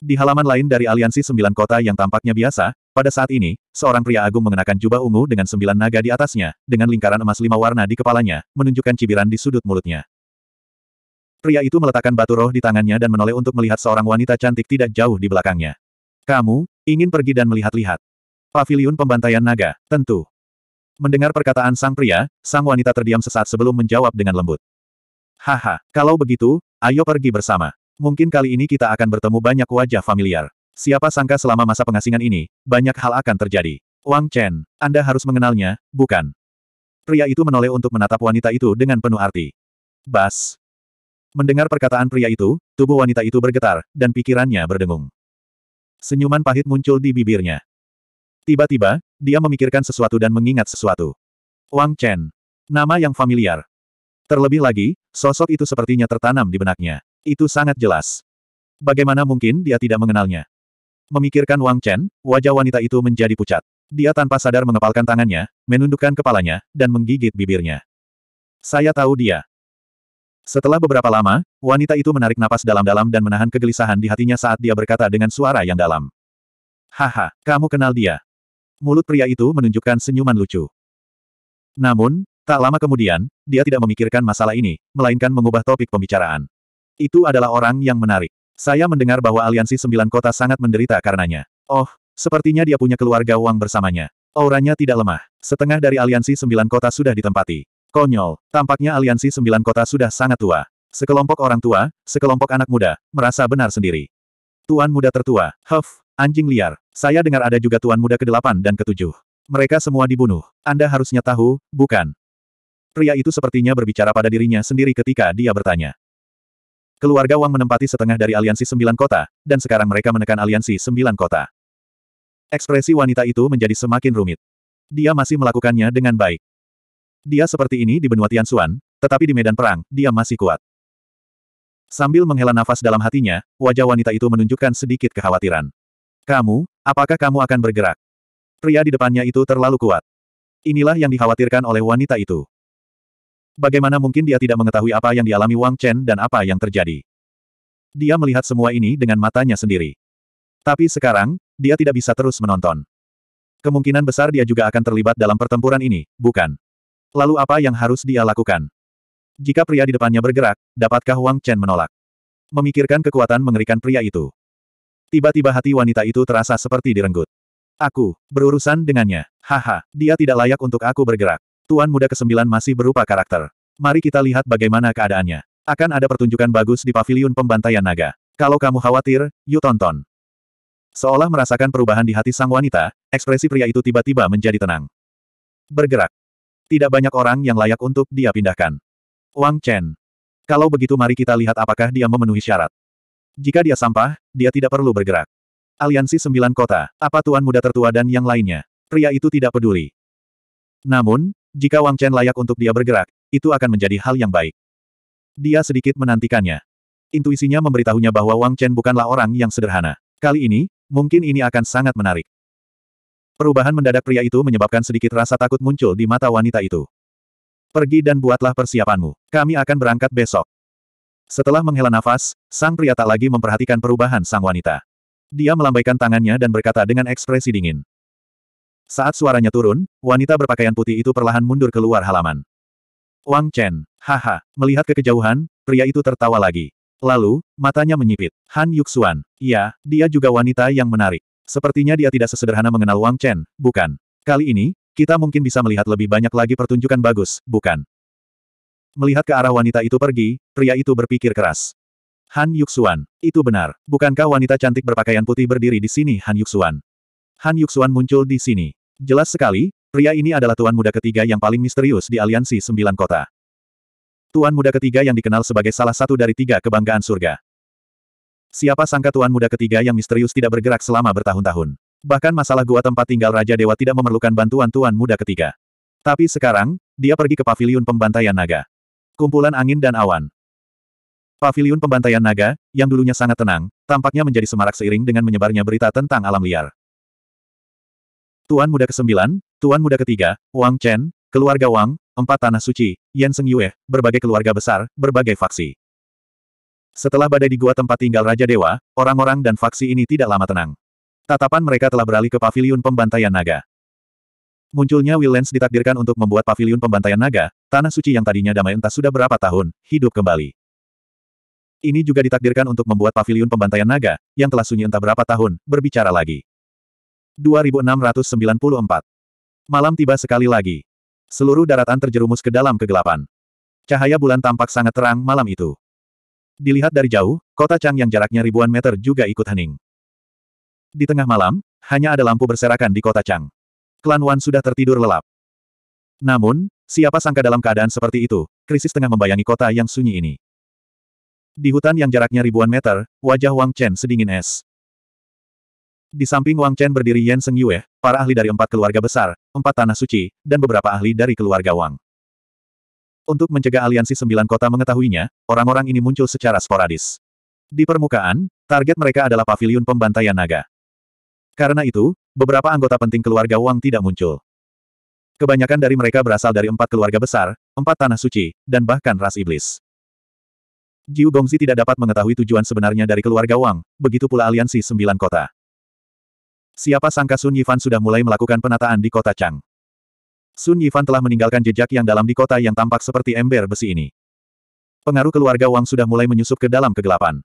S1: Di halaman lain dari aliansi sembilan kota yang tampaknya biasa, pada saat ini, seorang pria agung mengenakan jubah ungu dengan sembilan naga di atasnya, dengan lingkaran emas lima warna di kepalanya, menunjukkan cibiran di sudut mulutnya. Pria itu meletakkan batu roh di tangannya dan menoleh untuk melihat seorang wanita cantik tidak jauh di belakangnya. Kamu, ingin pergi dan melihat-lihat. Paviliun pembantaian naga, tentu. Mendengar perkataan sang pria, sang wanita terdiam sesaat sebelum menjawab dengan lembut. Haha, kalau begitu, ayo pergi bersama. Mungkin kali ini kita akan bertemu banyak wajah familiar. Siapa sangka selama masa pengasingan ini, banyak hal akan terjadi. Wang Chen, Anda harus mengenalnya, bukan? Pria itu menoleh untuk menatap wanita itu dengan penuh arti. Bas. Mendengar perkataan pria itu, tubuh wanita itu bergetar, dan pikirannya berdengung. Senyuman pahit muncul di bibirnya. Tiba-tiba, dia memikirkan sesuatu dan mengingat sesuatu. Wang Chen. Nama yang familiar. Terlebih lagi, sosok itu sepertinya tertanam di benaknya. Itu sangat jelas. Bagaimana mungkin dia tidak mengenalnya? Memikirkan Wang Chen, wajah wanita itu menjadi pucat. Dia tanpa sadar mengepalkan tangannya, menundukkan kepalanya, dan menggigit bibirnya. Saya tahu dia. Setelah beberapa lama, wanita itu menarik napas dalam-dalam dan menahan kegelisahan di hatinya saat dia berkata dengan suara yang dalam. Haha, kamu kenal dia. Mulut pria itu menunjukkan senyuman lucu. Namun, tak lama kemudian, dia tidak memikirkan masalah ini, melainkan mengubah topik pembicaraan. Itu adalah orang yang menarik. Saya mendengar bahwa aliansi sembilan kota sangat menderita karenanya. Oh, sepertinya dia punya keluarga Wang bersamanya. Auranya tidak lemah. Setengah dari aliansi sembilan kota sudah ditempati. Konyol, tampaknya aliansi sembilan kota sudah sangat tua. Sekelompok orang tua, sekelompok anak muda, merasa benar sendiri. Tuan muda tertua, huff, anjing liar. Saya dengar ada juga tuan muda ke-8 dan ke-7. Mereka semua dibunuh. Anda harusnya tahu, bukan? Pria itu sepertinya berbicara pada dirinya sendiri ketika dia bertanya. Keluarga Wang menempati setengah dari aliansi sembilan kota, dan sekarang mereka menekan aliansi sembilan kota. Ekspresi wanita itu menjadi semakin rumit. Dia masih melakukannya dengan baik. Dia seperti ini di benua Tianxuan, tetapi di medan perang, dia masih kuat. Sambil menghela nafas dalam hatinya, wajah wanita itu menunjukkan sedikit kekhawatiran. Kamu, apakah kamu akan bergerak? Pria di depannya itu terlalu kuat. Inilah yang dikhawatirkan oleh wanita itu. Bagaimana mungkin dia tidak mengetahui apa yang dialami Wang Chen dan apa yang terjadi? Dia melihat semua ini dengan matanya sendiri. Tapi sekarang, dia tidak bisa terus menonton. Kemungkinan besar dia juga akan terlibat dalam pertempuran ini, bukan? Lalu apa yang harus dia lakukan? Jika pria di depannya bergerak, dapatkah Wang Chen menolak? Memikirkan kekuatan mengerikan pria itu. Tiba-tiba hati wanita itu terasa seperti direnggut. Aku, berurusan dengannya. Haha, dia tidak layak untuk aku bergerak. Tuan Muda Kesembilan masih berupa karakter. Mari kita lihat bagaimana keadaannya. Akan ada pertunjukan bagus di paviliun pembantaian naga. Kalau kamu khawatir, yuk tonton. Seolah merasakan perubahan di hati sang wanita, ekspresi pria itu tiba-tiba menjadi tenang. Bergerak. Tidak banyak orang yang layak untuk dia pindahkan. Wang Chen. Kalau begitu mari kita lihat apakah dia memenuhi syarat. Jika dia sampah, dia tidak perlu bergerak. Aliansi Sembilan Kota, apa tuan muda tertua dan yang lainnya? Pria itu tidak peduli. Namun, jika Wang Chen layak untuk dia bergerak, itu akan menjadi hal yang baik. Dia sedikit menantikannya. Intuisinya memberitahunya bahwa Wang Chen bukanlah orang yang sederhana. Kali ini, mungkin ini akan sangat menarik. Perubahan mendadak pria itu menyebabkan sedikit rasa takut muncul di mata wanita itu. Pergi dan buatlah persiapanmu. Kami akan berangkat besok. Setelah menghela nafas, sang pria tak lagi memperhatikan perubahan sang wanita. Dia melambaikan tangannya dan berkata dengan ekspresi dingin. Saat suaranya turun, wanita berpakaian putih itu perlahan mundur keluar halaman. Wang Chen, haha, melihat ke kejauhan, pria itu tertawa lagi. Lalu, matanya menyipit. Han Yuxuan, iya, dia juga wanita yang menarik. Sepertinya dia tidak sesederhana mengenal Wang Chen, bukan? Kali ini, kita mungkin bisa melihat lebih banyak lagi pertunjukan bagus, bukan? Melihat ke arah wanita itu pergi, pria itu berpikir keras. Han Yuxuan, itu benar. Bukankah wanita cantik berpakaian putih berdiri di sini Han Yuxuan? Han Yuxuan muncul di sini. Jelas sekali, pria ini adalah tuan muda ketiga yang paling misterius di aliansi sembilan kota. Tuan muda ketiga yang dikenal sebagai salah satu dari tiga kebanggaan surga. Siapa sangka tuan muda ketiga yang misterius tidak bergerak selama bertahun-tahun. Bahkan masalah gua tempat tinggal Raja Dewa tidak memerlukan bantuan tuan muda ketiga. Tapi sekarang, dia pergi ke paviliun pembantaian naga. Kumpulan angin dan awan. Paviliun pembantaian naga, yang dulunya sangat tenang, tampaknya menjadi semarak seiring dengan menyebarnya berita tentang alam liar. Tuan Muda ke-9, Tuan Muda ketiga, Wang Chen, keluarga Wang, empat tanah suci, Yan Seng Yue, berbagai keluarga besar, berbagai faksi. Setelah badai di gua tempat tinggal Raja Dewa, orang-orang dan faksi ini tidak lama tenang. Tatapan mereka telah beralih ke paviliun pembantaian naga. Munculnya Willens ditakdirkan untuk membuat paviliun pembantaian naga, tanah suci yang tadinya damai entah sudah berapa tahun, hidup kembali. Ini juga ditakdirkan untuk membuat paviliun pembantaian naga, yang telah sunyi entah berapa tahun, berbicara lagi. 2694. Malam tiba sekali lagi. Seluruh daratan terjerumus ke dalam kegelapan. Cahaya bulan tampak sangat terang malam itu. Dilihat dari jauh, kota Chang yang jaraknya ribuan meter juga ikut hening. Di tengah malam, hanya ada lampu berserakan di kota Chang. Klan Wan sudah tertidur lelap. Namun, siapa sangka dalam keadaan seperti itu, krisis tengah membayangi kota yang sunyi ini. Di hutan yang jaraknya ribuan meter, wajah Wang Chen sedingin es. Di samping Wang Chen berdiri Yan Seng Yue, para ahli dari empat keluarga besar, empat tanah suci, dan beberapa ahli dari keluarga Wang. Untuk mencegah aliansi sembilan kota mengetahuinya, orang-orang ini muncul secara sporadis. Di permukaan, target mereka adalah pavilion pembantaian naga. Karena itu, beberapa anggota penting keluarga Wang tidak muncul. Kebanyakan dari mereka berasal dari empat keluarga besar, empat tanah suci, dan bahkan ras iblis. Jiu Gongzi tidak dapat mengetahui tujuan sebenarnya dari keluarga Wang, begitu pula aliansi sembilan kota. Siapa sangka Sun Yifan sudah mulai melakukan penataan di kota Chang. Sun Yifan telah meninggalkan jejak yang dalam di kota yang tampak seperti ember besi ini. Pengaruh keluarga Wang sudah mulai menyusup ke dalam kegelapan.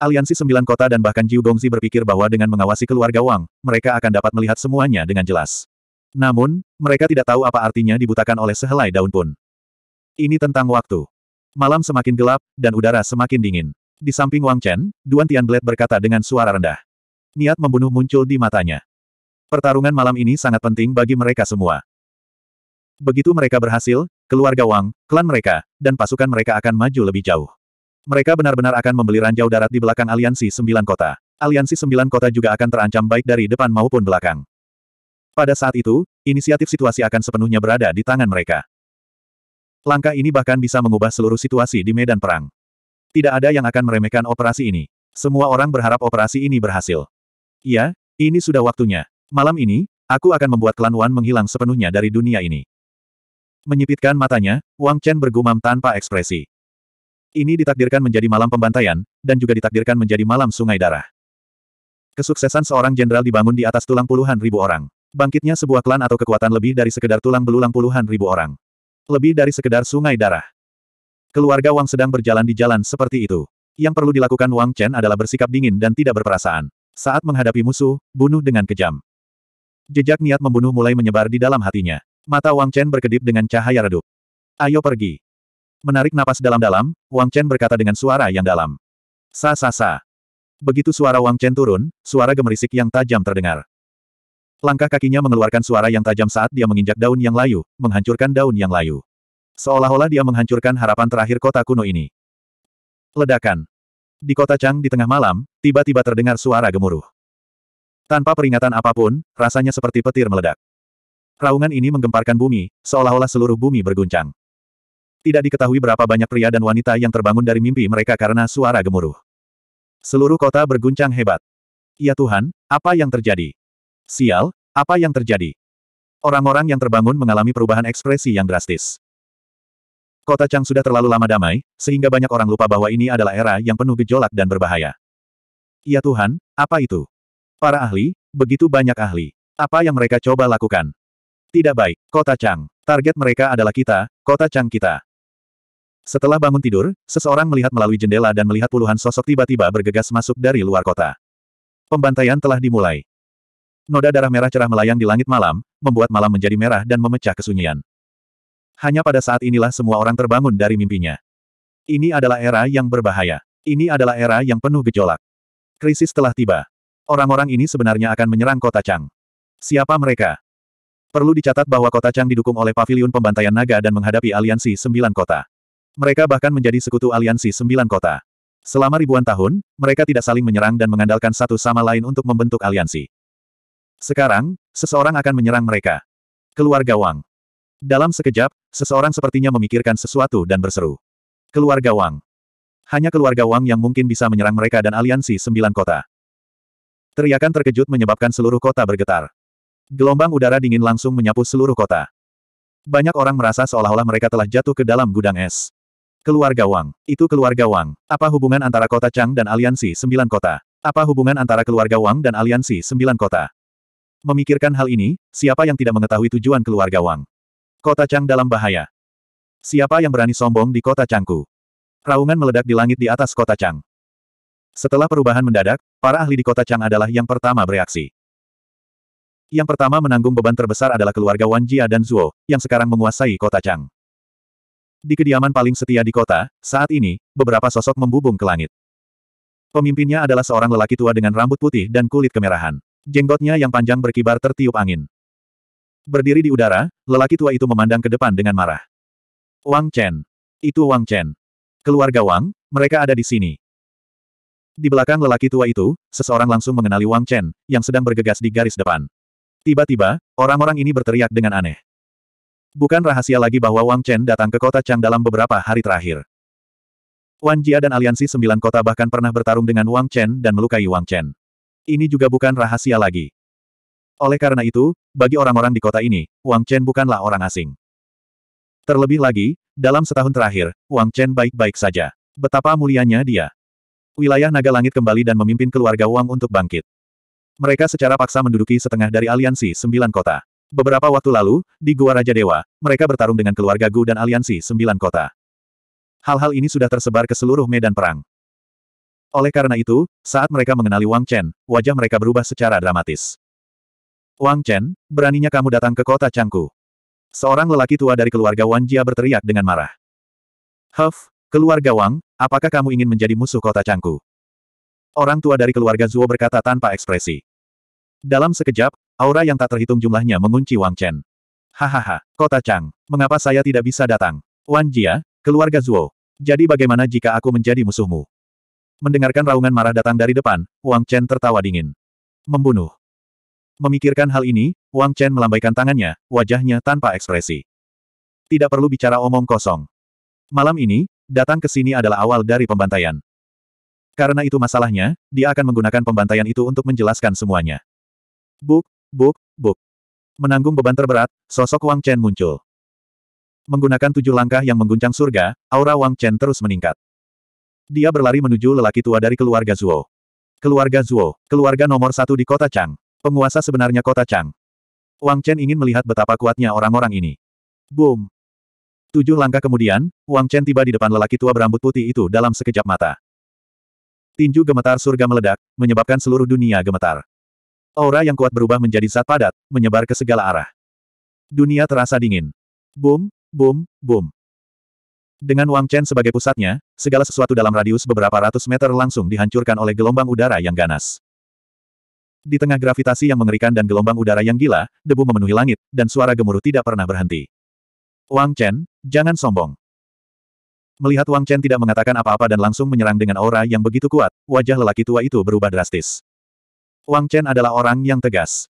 S1: Aliansi Sembilan Kota dan bahkan Jiu Gongzi berpikir bahwa dengan mengawasi keluarga Wang, mereka akan dapat melihat semuanya dengan jelas. Namun, mereka tidak tahu apa artinya dibutakan oleh sehelai daun pun. Ini tentang waktu. Malam semakin gelap, dan udara semakin dingin. Di samping Wang Chen, Duan Blade berkata dengan suara rendah. Niat membunuh muncul di matanya. Pertarungan malam ini sangat penting bagi mereka semua. Begitu mereka berhasil, keluarga Wang, klan mereka, dan pasukan mereka akan maju lebih jauh. Mereka benar-benar akan membeli ranjau darat di belakang aliansi sembilan kota. Aliansi sembilan kota juga akan terancam baik dari depan maupun belakang. Pada saat itu, inisiatif situasi akan sepenuhnya berada di tangan mereka. Langkah ini bahkan bisa mengubah seluruh situasi di medan perang. Tidak ada yang akan meremehkan operasi ini. Semua orang berharap operasi ini berhasil. Iya, ini sudah waktunya. Malam ini, aku akan membuat klan Wan menghilang sepenuhnya dari dunia ini. Menyipitkan matanya, Wang Chen bergumam tanpa ekspresi. Ini ditakdirkan menjadi malam pembantaian, dan juga ditakdirkan menjadi malam sungai darah. Kesuksesan seorang jenderal dibangun di atas tulang puluhan ribu orang. Bangkitnya sebuah klan atau kekuatan lebih dari sekedar tulang belulang puluhan ribu orang. Lebih dari sekedar sungai darah. Keluarga Wang sedang berjalan di jalan seperti itu. Yang perlu dilakukan Wang Chen adalah bersikap dingin dan tidak berperasaan. Saat menghadapi musuh, bunuh dengan kejam. Jejak niat membunuh mulai menyebar di dalam hatinya. Mata Wang Chen berkedip dengan cahaya redup. Ayo pergi. Menarik napas dalam-dalam, Wang Chen berkata dengan suara yang dalam. Sa sa sa. Begitu suara Wang Chen turun, suara gemerisik yang tajam terdengar. Langkah kakinya mengeluarkan suara yang tajam saat dia menginjak daun yang layu, menghancurkan daun yang layu. Seolah-olah dia menghancurkan harapan terakhir kota kuno ini. Ledakan. Di kota Chang di tengah malam, tiba-tiba terdengar suara gemuruh. Tanpa peringatan apapun, rasanya seperti petir meledak. Raungan ini menggemparkan bumi, seolah-olah seluruh bumi berguncang. Tidak diketahui berapa banyak pria dan wanita yang terbangun dari mimpi mereka karena suara gemuruh. Seluruh kota berguncang hebat. Ya Tuhan, apa yang terjadi? Sial, apa yang terjadi? Orang-orang yang terbangun mengalami perubahan ekspresi yang drastis. Kota Chang sudah terlalu lama damai, sehingga banyak orang lupa bahwa ini adalah era yang penuh gejolak dan berbahaya. Ya Tuhan, apa itu? Para ahli, begitu banyak ahli. Apa yang mereka coba lakukan? Tidak baik, Kota Chang. Target mereka adalah kita, Kota Chang kita. Setelah bangun tidur, seseorang melihat melalui jendela dan melihat puluhan sosok tiba-tiba bergegas masuk dari luar kota. Pembantaian telah dimulai. Noda darah merah cerah melayang di langit malam, membuat malam menjadi merah dan memecah kesunyian. Hanya pada saat inilah semua orang terbangun dari mimpinya. Ini adalah era yang berbahaya. Ini adalah era yang penuh gejolak. Krisis telah tiba. Orang-orang ini sebenarnya akan menyerang kota Chang. Siapa mereka? Perlu dicatat bahwa kota Chang didukung oleh Paviliun pembantaian naga dan menghadapi aliansi sembilan kota. Mereka bahkan menjadi sekutu aliansi sembilan kota. Selama ribuan tahun, mereka tidak saling menyerang dan mengandalkan satu sama lain untuk membentuk aliansi. Sekarang, seseorang akan menyerang mereka. Keluarga Wang. Dalam sekejap, seseorang sepertinya memikirkan sesuatu dan berseru. Keluarga Wang. Hanya keluarga Wang yang mungkin bisa menyerang mereka dan aliansi sembilan kota. Teriakan terkejut menyebabkan seluruh kota bergetar. Gelombang udara dingin langsung menyapu seluruh kota. Banyak orang merasa seolah-olah mereka telah jatuh ke dalam gudang es. Keluarga Wang. Itu keluarga Wang. Apa hubungan antara kota Chang dan aliansi sembilan kota? Apa hubungan antara keluarga Wang dan aliansi sembilan kota? Memikirkan hal ini, siapa yang tidak mengetahui tujuan keluarga Wang? Kota Chang dalam bahaya. Siapa yang berani sombong di kota Changku? Raungan meledak di langit di atas kota Chang. Setelah perubahan mendadak, para ahli di kota Chang adalah yang pertama bereaksi. Yang pertama menanggung beban terbesar adalah keluarga Wan Jia dan Zuo, yang sekarang menguasai kota Chang. Di kediaman paling setia di kota, saat ini, beberapa sosok membubung ke langit. Pemimpinnya adalah seorang lelaki tua dengan rambut putih dan kulit kemerahan. Jenggotnya yang panjang berkibar tertiup angin. Berdiri di udara, lelaki tua itu memandang ke depan dengan marah. Wang Chen. Itu Wang Chen. Keluarga Wang, mereka ada di sini. Di belakang lelaki tua itu, seseorang langsung mengenali Wang Chen, yang sedang bergegas di garis depan. Tiba-tiba, orang-orang ini berteriak dengan aneh. Bukan rahasia lagi bahwa Wang Chen datang ke kota Chang dalam beberapa hari terakhir. Wan Jia dan aliansi sembilan kota bahkan pernah bertarung dengan Wang Chen dan melukai Wang Chen. Ini juga bukan rahasia lagi. Oleh karena itu, bagi orang-orang di kota ini, Wang Chen bukanlah orang asing. Terlebih lagi, dalam setahun terakhir, Wang Chen baik-baik saja. Betapa mulianya dia. Wilayah Naga Langit kembali dan memimpin keluarga Wang untuk bangkit. Mereka secara paksa menduduki setengah dari aliansi sembilan kota. Beberapa waktu lalu, di Gua Raja Dewa, mereka bertarung dengan keluarga Gu dan aliansi sembilan kota. Hal-hal ini sudah tersebar ke seluruh medan perang. Oleh karena itu, saat mereka mengenali Wang Chen, wajah mereka berubah secara dramatis. Wang Chen, beraninya kamu datang ke kota Changku? Seorang lelaki tua dari keluarga Wang Jia berteriak dengan marah. Huff, keluarga Wang, apakah kamu ingin menjadi musuh kota Changku? Orang tua dari keluarga Zuo berkata tanpa ekspresi. Dalam sekejap, aura yang tak terhitung jumlahnya mengunci Wang Chen. Hahaha, kota Chang, mengapa saya tidak bisa datang? Wang Jia, keluarga Zuo. Jadi bagaimana jika aku menjadi musuhmu? Mendengarkan raungan marah datang dari depan, Wang Chen tertawa dingin. Membunuh. Memikirkan hal ini, Wang Chen melambaikan tangannya, wajahnya tanpa ekspresi. Tidak perlu bicara omong kosong. Malam ini, datang ke sini adalah awal dari pembantaian. Karena itu masalahnya, dia akan menggunakan pembantaian itu untuk menjelaskan semuanya. Buk, buk, buk. Menanggung beban terberat, sosok Wang Chen muncul. Menggunakan tujuh langkah yang mengguncang surga, aura Wang Chen terus meningkat. Dia berlari menuju lelaki tua dari keluarga Zuo. Keluarga Zuo, keluarga nomor satu di kota Chang. Penguasa sebenarnya kota Chang. Wang Chen ingin melihat betapa kuatnya orang-orang ini. Boom. Tujuh langkah kemudian, Wang Chen tiba di depan lelaki tua berambut putih itu dalam sekejap mata. Tinju gemetar surga meledak, menyebabkan seluruh dunia gemetar. Aura yang kuat berubah menjadi zat padat, menyebar ke segala arah. Dunia terasa dingin. Boom, boom, boom. Dengan Wang Chen sebagai pusatnya, segala sesuatu dalam radius beberapa ratus meter langsung dihancurkan oleh gelombang udara yang ganas. Di tengah gravitasi yang mengerikan dan gelombang udara yang gila, debu memenuhi langit, dan suara gemuruh tidak pernah berhenti. Wang Chen, jangan sombong. Melihat Wang Chen tidak mengatakan apa-apa dan langsung menyerang dengan aura yang begitu kuat, wajah lelaki tua itu berubah drastis. Wang Chen adalah orang yang tegas.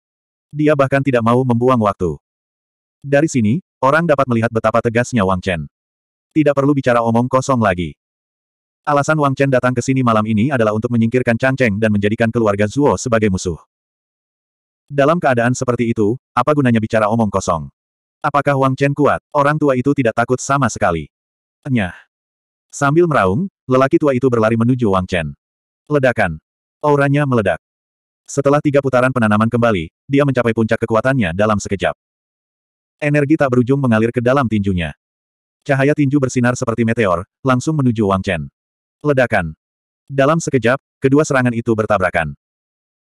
S1: Dia bahkan tidak mau membuang waktu. Dari sini, orang dapat melihat betapa tegasnya Wang Chen. Tidak perlu bicara omong kosong lagi. Alasan Wang Chen datang ke sini malam ini adalah untuk menyingkirkan Chang Cheng dan menjadikan keluarga Zuo sebagai musuh. Dalam keadaan seperti itu, apa gunanya bicara omong kosong? Apakah Wang Chen kuat? Orang tua itu tidak takut sama sekali. Nyah. Sambil meraung, lelaki tua itu berlari menuju Wang Chen. Ledakan. Auranya meledak. Setelah tiga putaran penanaman kembali, dia mencapai puncak kekuatannya dalam sekejap. Energi tak berujung mengalir ke dalam tinjunya. Cahaya tinju bersinar seperti meteor, langsung menuju Wang Chen. Ledakan. Dalam sekejap, kedua serangan itu bertabrakan.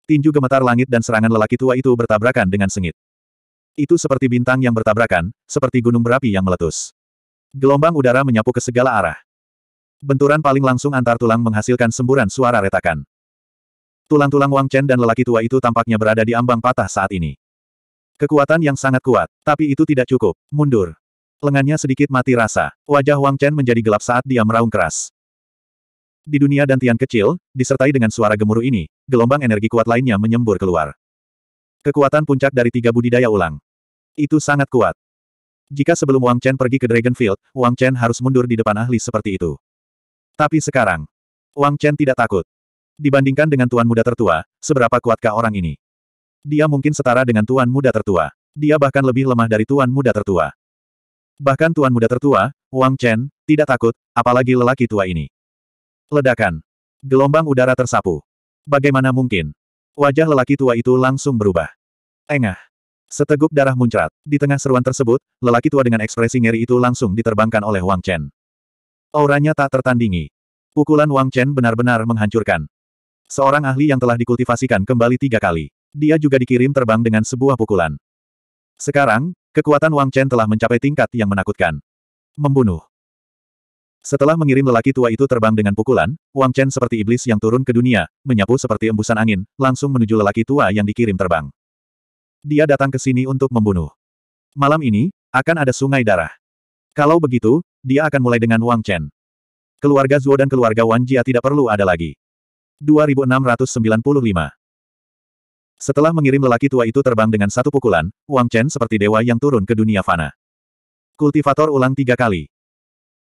S1: Tinju gemetar langit dan serangan lelaki tua itu bertabrakan dengan sengit. Itu seperti bintang yang bertabrakan, seperti gunung berapi yang meletus. Gelombang udara menyapu ke segala arah. Benturan paling langsung antar tulang menghasilkan semburan suara retakan. Tulang-tulang Wang Chen dan lelaki tua itu tampaknya berada di ambang patah saat ini. Kekuatan yang sangat kuat, tapi itu tidak cukup. Mundur. Lengannya sedikit mati rasa. Wajah Wang Chen menjadi gelap saat dia meraung keras. Di dunia dantian kecil, disertai dengan suara gemuruh ini, gelombang energi kuat lainnya menyembur keluar. Kekuatan puncak dari tiga budidaya ulang. Itu sangat kuat. Jika sebelum Wang Chen pergi ke Dragonfield, Wang Chen harus mundur di depan ahli seperti itu. Tapi sekarang, Wang Chen tidak takut. Dibandingkan dengan tuan muda tertua, seberapa kuatkah orang ini? Dia mungkin setara dengan tuan muda tertua. Dia bahkan lebih lemah dari tuan muda tertua. Bahkan tuan muda tertua, Wang Chen, tidak takut, apalagi lelaki tua ini. Ledakan. Gelombang udara tersapu. Bagaimana mungkin? Wajah lelaki tua itu langsung berubah. Engah. Seteguk darah muncrat. Di tengah seruan tersebut, lelaki tua dengan ekspresi ngeri itu langsung diterbangkan oleh Wang Chen. Auranya tak tertandingi. Pukulan Wang Chen benar-benar menghancurkan. Seorang ahli yang telah dikultivasikan kembali tiga kali. Dia juga dikirim terbang dengan sebuah pukulan. Sekarang, kekuatan Wang Chen telah mencapai tingkat yang menakutkan. Membunuh. Setelah mengirim lelaki tua itu terbang dengan pukulan, Wang Chen seperti iblis yang turun ke dunia, menyapu seperti embusan angin, langsung menuju lelaki tua yang dikirim terbang. Dia datang ke sini untuk membunuh. Malam ini, akan ada sungai darah. Kalau begitu, dia akan mulai dengan Wang Chen. Keluarga Zuo dan keluarga Wan Jia tidak perlu ada lagi. 2695 Setelah mengirim lelaki tua itu terbang dengan satu pukulan, Wang Chen seperti dewa yang turun ke dunia fana. Kultivator ulang tiga kali.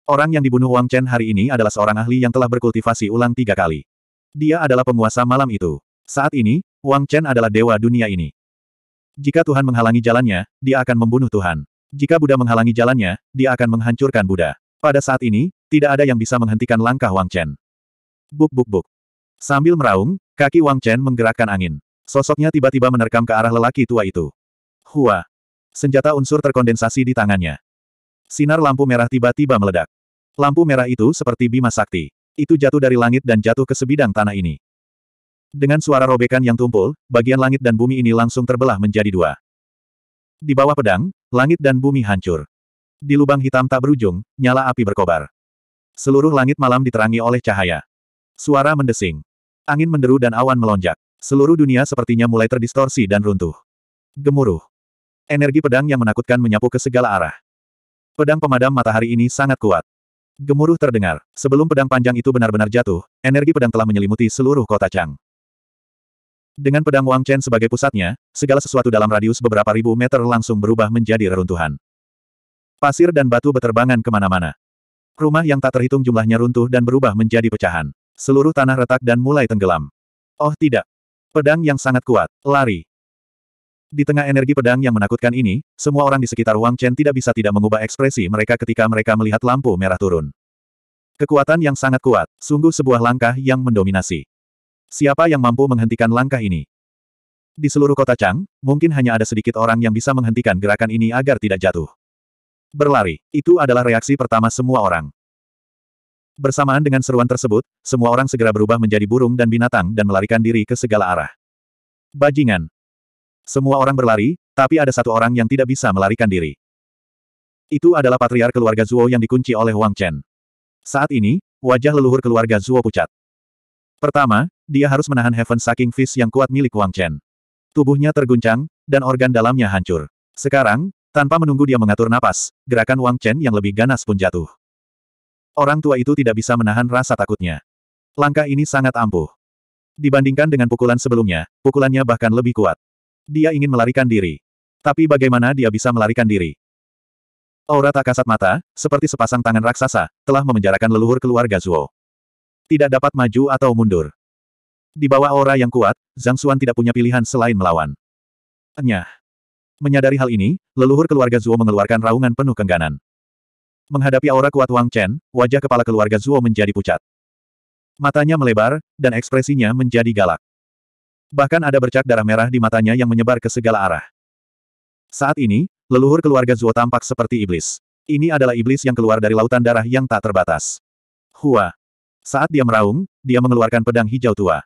S1: Orang yang dibunuh Wang Chen hari ini adalah seorang ahli yang telah berkultivasi ulang tiga kali. Dia adalah penguasa malam itu. Saat ini, Wang Chen adalah dewa dunia ini. Jika Tuhan menghalangi jalannya, dia akan membunuh Tuhan. Jika Buddha menghalangi jalannya, dia akan menghancurkan Buddha. Pada saat ini, tidak ada yang bisa menghentikan langkah Wang Chen. Buk buk buk. Sambil meraung, kaki Wang Chen menggerakkan angin. Sosoknya tiba-tiba menerkam ke arah lelaki tua itu. Hua. Senjata unsur terkondensasi di tangannya. Sinar lampu merah tiba-tiba meledak. Lampu merah itu seperti bima sakti. Itu jatuh dari langit dan jatuh ke sebidang tanah ini. Dengan suara robekan yang tumpul, bagian langit dan bumi ini langsung terbelah menjadi dua. Di bawah pedang, langit dan bumi hancur. Di lubang hitam tak berujung, nyala api berkobar. Seluruh langit malam diterangi oleh cahaya. Suara mendesing. Angin menderu dan awan melonjak. Seluruh dunia sepertinya mulai terdistorsi dan runtuh. Gemuruh. Energi pedang yang menakutkan menyapu ke segala arah. Pedang pemadam matahari ini sangat kuat. Gemuruh terdengar. Sebelum pedang panjang itu benar-benar jatuh, energi pedang telah menyelimuti seluruh kota Chang. Dengan pedang Wang Chen sebagai pusatnya, segala sesuatu dalam radius beberapa ribu meter langsung berubah menjadi reruntuhan. Pasir dan batu beterbangan kemana-mana. Rumah yang tak terhitung jumlahnya runtuh dan berubah menjadi pecahan. Seluruh tanah retak dan mulai tenggelam. Oh tidak. Pedang yang sangat kuat. Lari. Di tengah energi pedang yang menakutkan ini, semua orang di sekitar Wang Chen tidak bisa tidak mengubah ekspresi mereka ketika mereka melihat lampu merah turun. Kekuatan yang sangat kuat, sungguh sebuah langkah yang mendominasi. Siapa yang mampu menghentikan langkah ini? Di seluruh kota Chang, mungkin hanya ada sedikit orang yang bisa menghentikan gerakan ini agar tidak jatuh. Berlari, itu adalah reaksi pertama semua orang. Bersamaan dengan seruan tersebut, semua orang segera berubah menjadi burung dan binatang dan melarikan diri ke segala arah. Bajingan, semua orang berlari, tapi ada satu orang yang tidak bisa melarikan diri. Itu adalah patriar keluarga Zuo yang dikunci oleh Wang Chen. Saat ini, wajah leluhur keluarga Zuo pucat. Pertama, dia harus menahan Heaven Sucking Fish yang kuat milik Wang Chen. Tubuhnya terguncang, dan organ dalamnya hancur. Sekarang, tanpa menunggu dia mengatur napas, gerakan Wang Chen yang lebih ganas pun jatuh. Orang tua itu tidak bisa menahan rasa takutnya. Langkah ini sangat ampuh. Dibandingkan dengan pukulan sebelumnya, pukulannya bahkan lebih kuat. Dia ingin melarikan diri. Tapi bagaimana dia bisa melarikan diri? Aura tak kasat mata, seperti sepasang tangan raksasa, telah memenjarakan leluhur keluarga Zuo. Tidak dapat maju atau mundur. Di bawah aura yang kuat, Zhang Xuan tidak punya pilihan selain melawan. Enyah. Menyadari hal ini, leluhur keluarga Zuo mengeluarkan raungan penuh kengganan. Menghadapi aura kuat Wang Chen, wajah kepala keluarga Zuo menjadi pucat. Matanya melebar, dan ekspresinya menjadi galak. Bahkan ada bercak darah merah di matanya yang menyebar ke segala arah. Saat ini, leluhur keluarga Zuo tampak seperti iblis. Ini adalah iblis yang keluar dari lautan darah yang tak terbatas. Hua. Saat dia meraung, dia mengeluarkan pedang hijau tua.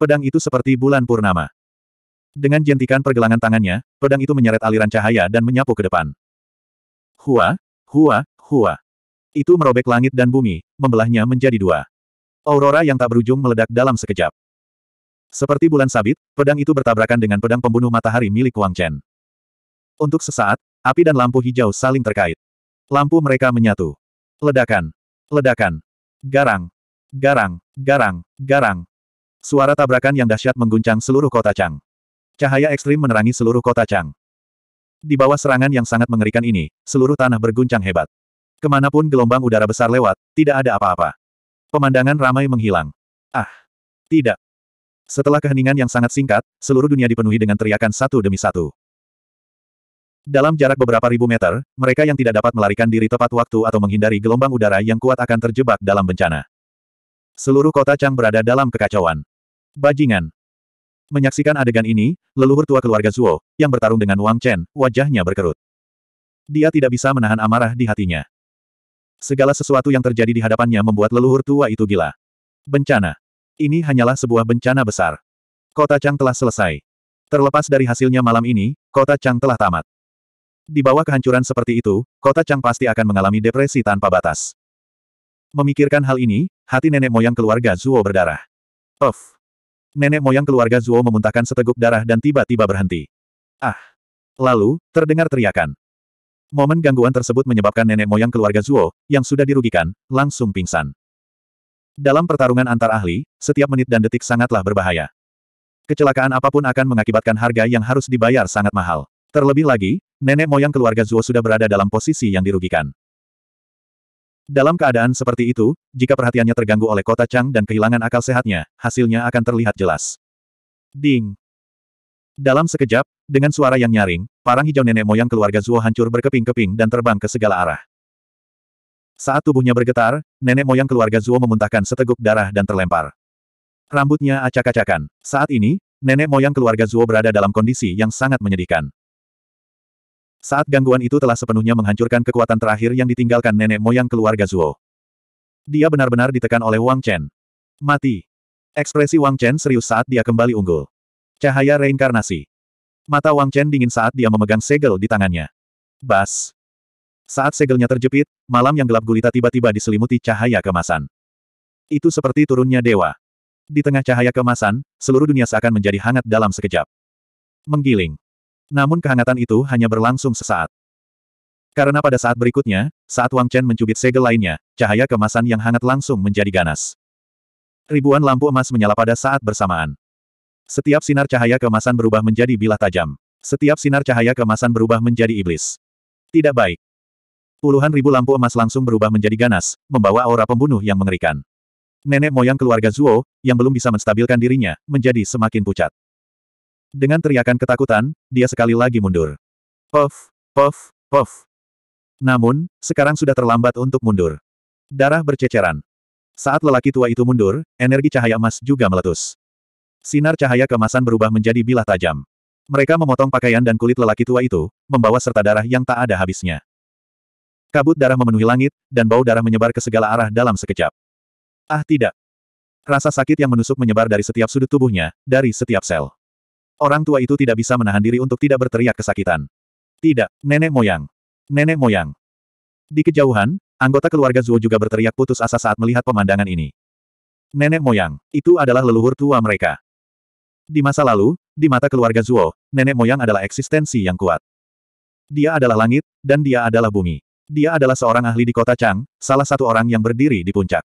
S1: Pedang itu seperti bulan purnama. Dengan jentikan pergelangan tangannya, pedang itu menyeret aliran cahaya dan menyapu ke depan. Hua, hua, hua. Itu merobek langit dan bumi, membelahnya menjadi dua. Aurora yang tak berujung meledak dalam sekejap. Seperti bulan sabit, pedang itu bertabrakan dengan pedang pembunuh matahari milik Wang Chen. Untuk sesaat, api dan lampu hijau saling terkait. Lampu mereka menyatu. Ledakan. Ledakan. Garang. Garang. Garang. Garang. Suara tabrakan yang dahsyat mengguncang seluruh kota Chang. Cahaya ekstrim menerangi seluruh kota Chang. Di bawah serangan yang sangat mengerikan ini, seluruh tanah berguncang hebat. Kemanapun gelombang udara besar lewat, tidak ada apa-apa. Pemandangan ramai menghilang. Ah! Tidak! Setelah keheningan yang sangat singkat, seluruh dunia dipenuhi dengan teriakan satu demi satu. Dalam jarak beberapa ribu meter, mereka yang tidak dapat melarikan diri tepat waktu atau menghindari gelombang udara yang kuat akan terjebak dalam bencana. Seluruh kota Chang berada dalam kekacauan. Bajingan. Menyaksikan adegan ini, leluhur tua keluarga Zuo, yang bertarung dengan Wang Chen, wajahnya berkerut. Dia tidak bisa menahan amarah di hatinya. Segala sesuatu yang terjadi di hadapannya membuat leluhur tua itu gila. Bencana. Ini hanyalah sebuah bencana besar. Kota Chang telah selesai. Terlepas dari hasilnya malam ini, kota Chang telah tamat. Di bawah kehancuran seperti itu, kota Chang pasti akan mengalami depresi tanpa batas. Memikirkan hal ini, hati nenek moyang keluarga Zuo berdarah. Of. Nenek moyang keluarga Zuo memuntahkan seteguk darah dan tiba-tiba berhenti. Ah. Lalu, terdengar teriakan. Momen gangguan tersebut menyebabkan nenek moyang keluarga Zuo, yang sudah dirugikan, langsung pingsan. Dalam pertarungan antar ahli, setiap menit dan detik sangatlah berbahaya. Kecelakaan apapun akan mengakibatkan harga yang harus dibayar sangat mahal. Terlebih lagi, nenek moyang keluarga Zuo sudah berada dalam posisi yang dirugikan. Dalam keadaan seperti itu, jika perhatiannya terganggu oleh kota Chang dan kehilangan akal sehatnya, hasilnya akan terlihat jelas. Ding! Dalam sekejap, dengan suara yang nyaring, parang hijau nenek moyang keluarga Zuo hancur berkeping-keping dan terbang ke segala arah. Saat tubuhnya bergetar, nenek moyang keluarga Zuo memuntahkan seteguk darah dan terlempar. Rambutnya acak-acakan. Saat ini, nenek moyang keluarga Zuo berada dalam kondisi yang sangat menyedihkan. Saat gangguan itu telah sepenuhnya menghancurkan kekuatan terakhir yang ditinggalkan nenek moyang keluarga Zuo. Dia benar-benar ditekan oleh Wang Chen. Mati. Ekspresi Wang Chen serius saat dia kembali unggul. Cahaya reinkarnasi. Mata Wang Chen dingin saat dia memegang segel di tangannya. Bas. Saat segelnya terjepit, malam yang gelap gulita tiba-tiba diselimuti cahaya kemasan. Itu seperti turunnya dewa. Di tengah cahaya kemasan, seluruh dunia seakan menjadi hangat dalam sekejap. Menggiling. Namun kehangatan itu hanya berlangsung sesaat. Karena pada saat berikutnya, saat Wang Chen mencubit segel lainnya, cahaya kemasan yang hangat langsung menjadi ganas. Ribuan lampu emas menyala pada saat bersamaan. Setiap sinar cahaya kemasan berubah menjadi bilah tajam. Setiap sinar cahaya kemasan berubah menjadi iblis. Tidak baik. Puluhan ribu lampu emas langsung berubah menjadi ganas, membawa aura pembunuh yang mengerikan. Nenek moyang keluarga Zuo, yang belum bisa menstabilkan dirinya, menjadi semakin pucat. Dengan teriakan ketakutan, dia sekali lagi mundur. Puff, puff, puff. Namun, sekarang sudah terlambat untuk mundur. Darah berceceran. Saat lelaki tua itu mundur, energi cahaya emas juga meletus. Sinar cahaya kemasan berubah menjadi bilah tajam. Mereka memotong pakaian dan kulit lelaki tua itu, membawa serta darah yang tak ada habisnya. Kabut darah memenuhi langit, dan bau darah menyebar ke segala arah dalam sekejap. Ah tidak. Rasa sakit yang menusuk menyebar dari setiap sudut tubuhnya, dari setiap sel. Orang tua itu tidak bisa menahan diri untuk tidak berteriak kesakitan. Tidak, nenek moyang. Nenek moyang. Di kejauhan, anggota keluarga Zuo juga berteriak putus asa saat melihat pemandangan ini. Nenek moyang, itu adalah leluhur tua mereka. Di masa lalu, di mata keluarga Zuo, nenek moyang adalah eksistensi yang kuat. Dia adalah langit, dan dia adalah bumi. Dia adalah seorang ahli di kota Chang, salah satu orang yang berdiri di puncak.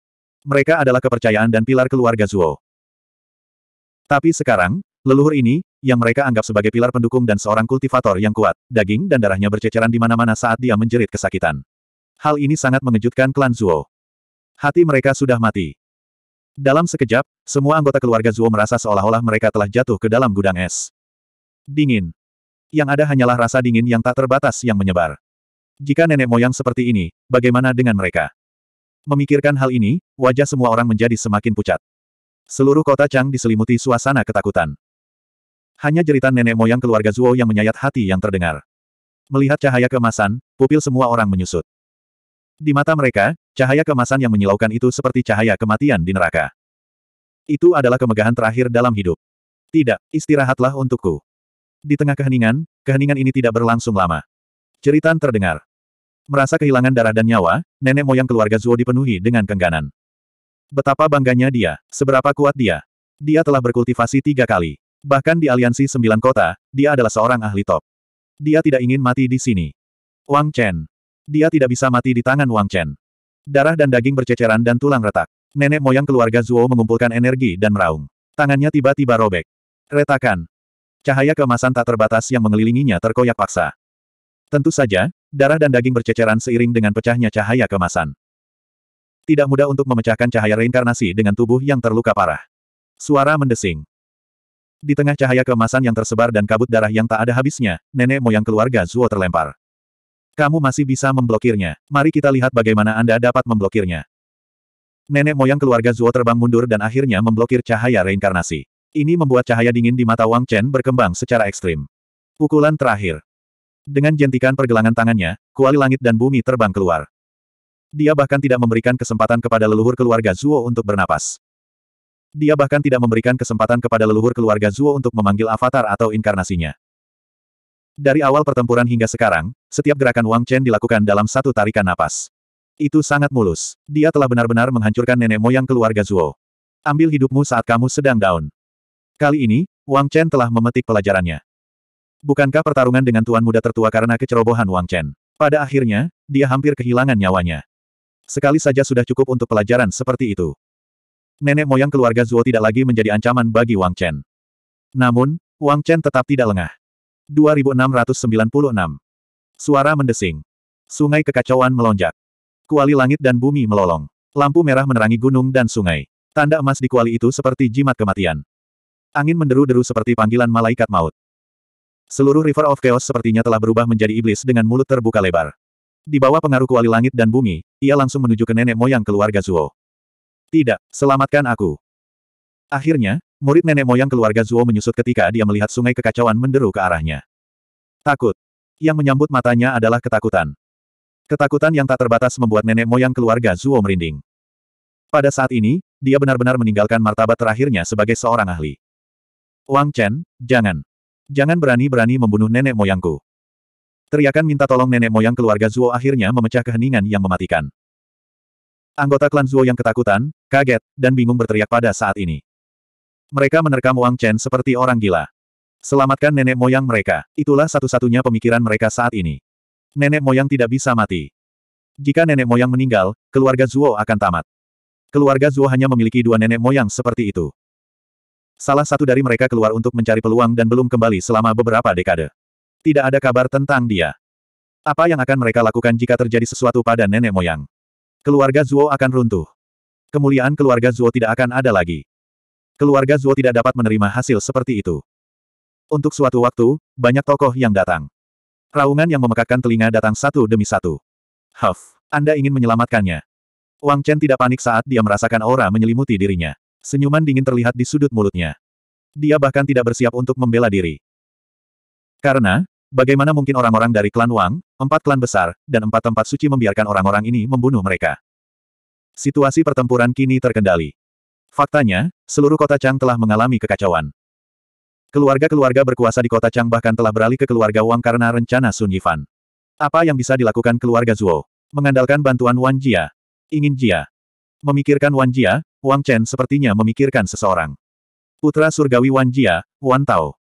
S1: Mereka adalah kepercayaan dan pilar keluarga Zuo. Tapi sekarang, leluhur ini, yang mereka anggap sebagai pilar pendukung dan seorang kultivator yang kuat, daging dan darahnya berceceran di mana-mana saat dia menjerit kesakitan. Hal ini sangat mengejutkan klan Zuo. Hati mereka sudah mati. Dalam sekejap, semua anggota keluarga Zuo merasa seolah-olah mereka telah jatuh ke dalam gudang es. Dingin. Yang ada hanyalah rasa dingin yang tak terbatas yang menyebar. Jika nenek moyang seperti ini, bagaimana dengan mereka? Memikirkan hal ini, wajah semua orang menjadi semakin pucat. Seluruh kota Chang diselimuti suasana ketakutan. Hanya jeritan nenek moyang keluarga Zuo yang menyayat hati yang terdengar. Melihat cahaya kemasan, pupil semua orang menyusut. Di mata mereka, cahaya kemasan yang menyilaukan itu seperti cahaya kematian di neraka. Itu adalah kemegahan terakhir dalam hidup. Tidak, istirahatlah untukku. Di tengah keheningan, keheningan ini tidak berlangsung lama. Ceritan terdengar. Merasa kehilangan darah dan nyawa, nenek moyang keluarga Zuo dipenuhi dengan kengganan. Betapa bangganya dia, seberapa kuat dia. Dia telah berkultivasi tiga kali. Bahkan di aliansi sembilan kota, dia adalah seorang ahli top. Dia tidak ingin mati di sini. Wang Chen. Dia tidak bisa mati di tangan Wang Chen. Darah dan daging berceceran dan tulang retak. Nenek moyang keluarga Zuo mengumpulkan energi dan meraung. Tangannya tiba-tiba robek. Retakan. Cahaya keemasan tak terbatas yang mengelilinginya terkoyak paksa. Tentu saja, darah dan daging berceceran seiring dengan pecahnya cahaya kemasan. Tidak mudah untuk memecahkan cahaya reinkarnasi dengan tubuh yang terluka parah. Suara mendesing. Di tengah cahaya kemasan yang tersebar dan kabut darah yang tak ada habisnya, nenek moyang keluarga Zuo terlempar. Kamu masih bisa memblokirnya. Mari kita lihat bagaimana Anda dapat memblokirnya. Nenek moyang keluarga Zuo terbang mundur dan akhirnya memblokir cahaya reinkarnasi. Ini membuat cahaya dingin di mata Wang Chen berkembang secara ekstrim. Pukulan terakhir. Dengan jentikan pergelangan tangannya, kuali langit dan bumi terbang keluar. Dia bahkan tidak memberikan kesempatan kepada leluhur keluarga Zuo untuk bernapas. Dia bahkan tidak memberikan kesempatan kepada leluhur keluarga Zuo untuk memanggil avatar atau inkarnasinya. Dari awal pertempuran hingga sekarang, setiap gerakan Wang Chen dilakukan dalam satu tarikan napas. Itu sangat mulus. Dia telah benar-benar menghancurkan nenek moyang keluarga Zuo. Ambil hidupmu saat kamu sedang down. Kali ini, Wang Chen telah memetik pelajarannya. Bukankah pertarungan dengan tuan muda tertua karena kecerobohan Wang Chen? Pada akhirnya, dia hampir kehilangan nyawanya. Sekali saja sudah cukup untuk pelajaran seperti itu. Nenek moyang keluarga Zuo tidak lagi menjadi ancaman bagi Wang Chen. Namun, Wang Chen tetap tidak lengah. 2696. Suara mendesing. Sungai kekacauan melonjak. Kuali langit dan bumi melolong. Lampu merah menerangi gunung dan sungai. Tanda emas di kuali itu seperti jimat kematian. Angin menderu-deru seperti panggilan malaikat maut. Seluruh River of Chaos sepertinya telah berubah menjadi iblis dengan mulut terbuka lebar. Di bawah pengaruh kuali langit dan bumi, ia langsung menuju ke nenek moyang keluarga Zuo. Tidak, selamatkan aku. Akhirnya, murid nenek moyang keluarga Zuo menyusut ketika dia melihat sungai kekacauan menderu ke arahnya. Takut. Yang menyambut matanya adalah ketakutan. Ketakutan yang tak terbatas membuat nenek moyang keluarga Zuo merinding. Pada saat ini, dia benar-benar meninggalkan martabat terakhirnya sebagai seorang ahli. Wang Chen, jangan. Jangan berani-berani membunuh nenek moyangku. Teriakan minta tolong nenek moyang keluarga Zuo akhirnya memecah keheningan yang mematikan. Anggota klan Zuo yang ketakutan, kaget, dan bingung berteriak pada saat ini. Mereka menerkam Wang Chen seperti orang gila. Selamatkan nenek moyang mereka, itulah satu-satunya pemikiran mereka saat ini. Nenek moyang tidak bisa mati. Jika nenek moyang meninggal, keluarga Zuo akan tamat. Keluarga Zuo hanya memiliki dua nenek moyang seperti itu. Salah satu dari mereka keluar untuk mencari peluang dan belum kembali selama beberapa dekade. Tidak ada kabar tentang dia. Apa yang akan mereka lakukan jika terjadi sesuatu pada nenek moyang? Keluarga Zuo akan runtuh. Kemuliaan keluarga Zuo tidak akan ada lagi. Keluarga Zuo tidak dapat menerima hasil seperti itu. Untuk suatu waktu, banyak tokoh yang datang. Raungan yang memekakkan telinga datang satu demi satu. Huff, Anda ingin menyelamatkannya. Wang Chen tidak panik saat dia merasakan aura menyelimuti dirinya. Senyuman dingin terlihat di sudut mulutnya. Dia bahkan tidak bersiap untuk membela diri. Karena, bagaimana mungkin orang-orang dari klan Wang, empat klan besar, dan empat tempat suci membiarkan orang-orang ini membunuh mereka. Situasi pertempuran kini terkendali. Faktanya, seluruh kota Chang telah mengalami kekacauan. Keluarga-keluarga berkuasa di kota Chang bahkan telah beralih ke keluarga Wang karena rencana Sun Yifan. Apa yang bisa dilakukan keluarga Zuo? Mengandalkan bantuan Wan Jia. Ingin Jia. Memikirkan Wan Jia, Wang Chen sepertinya memikirkan seseorang. Putra surgawi Wan Jia, Wan Tao.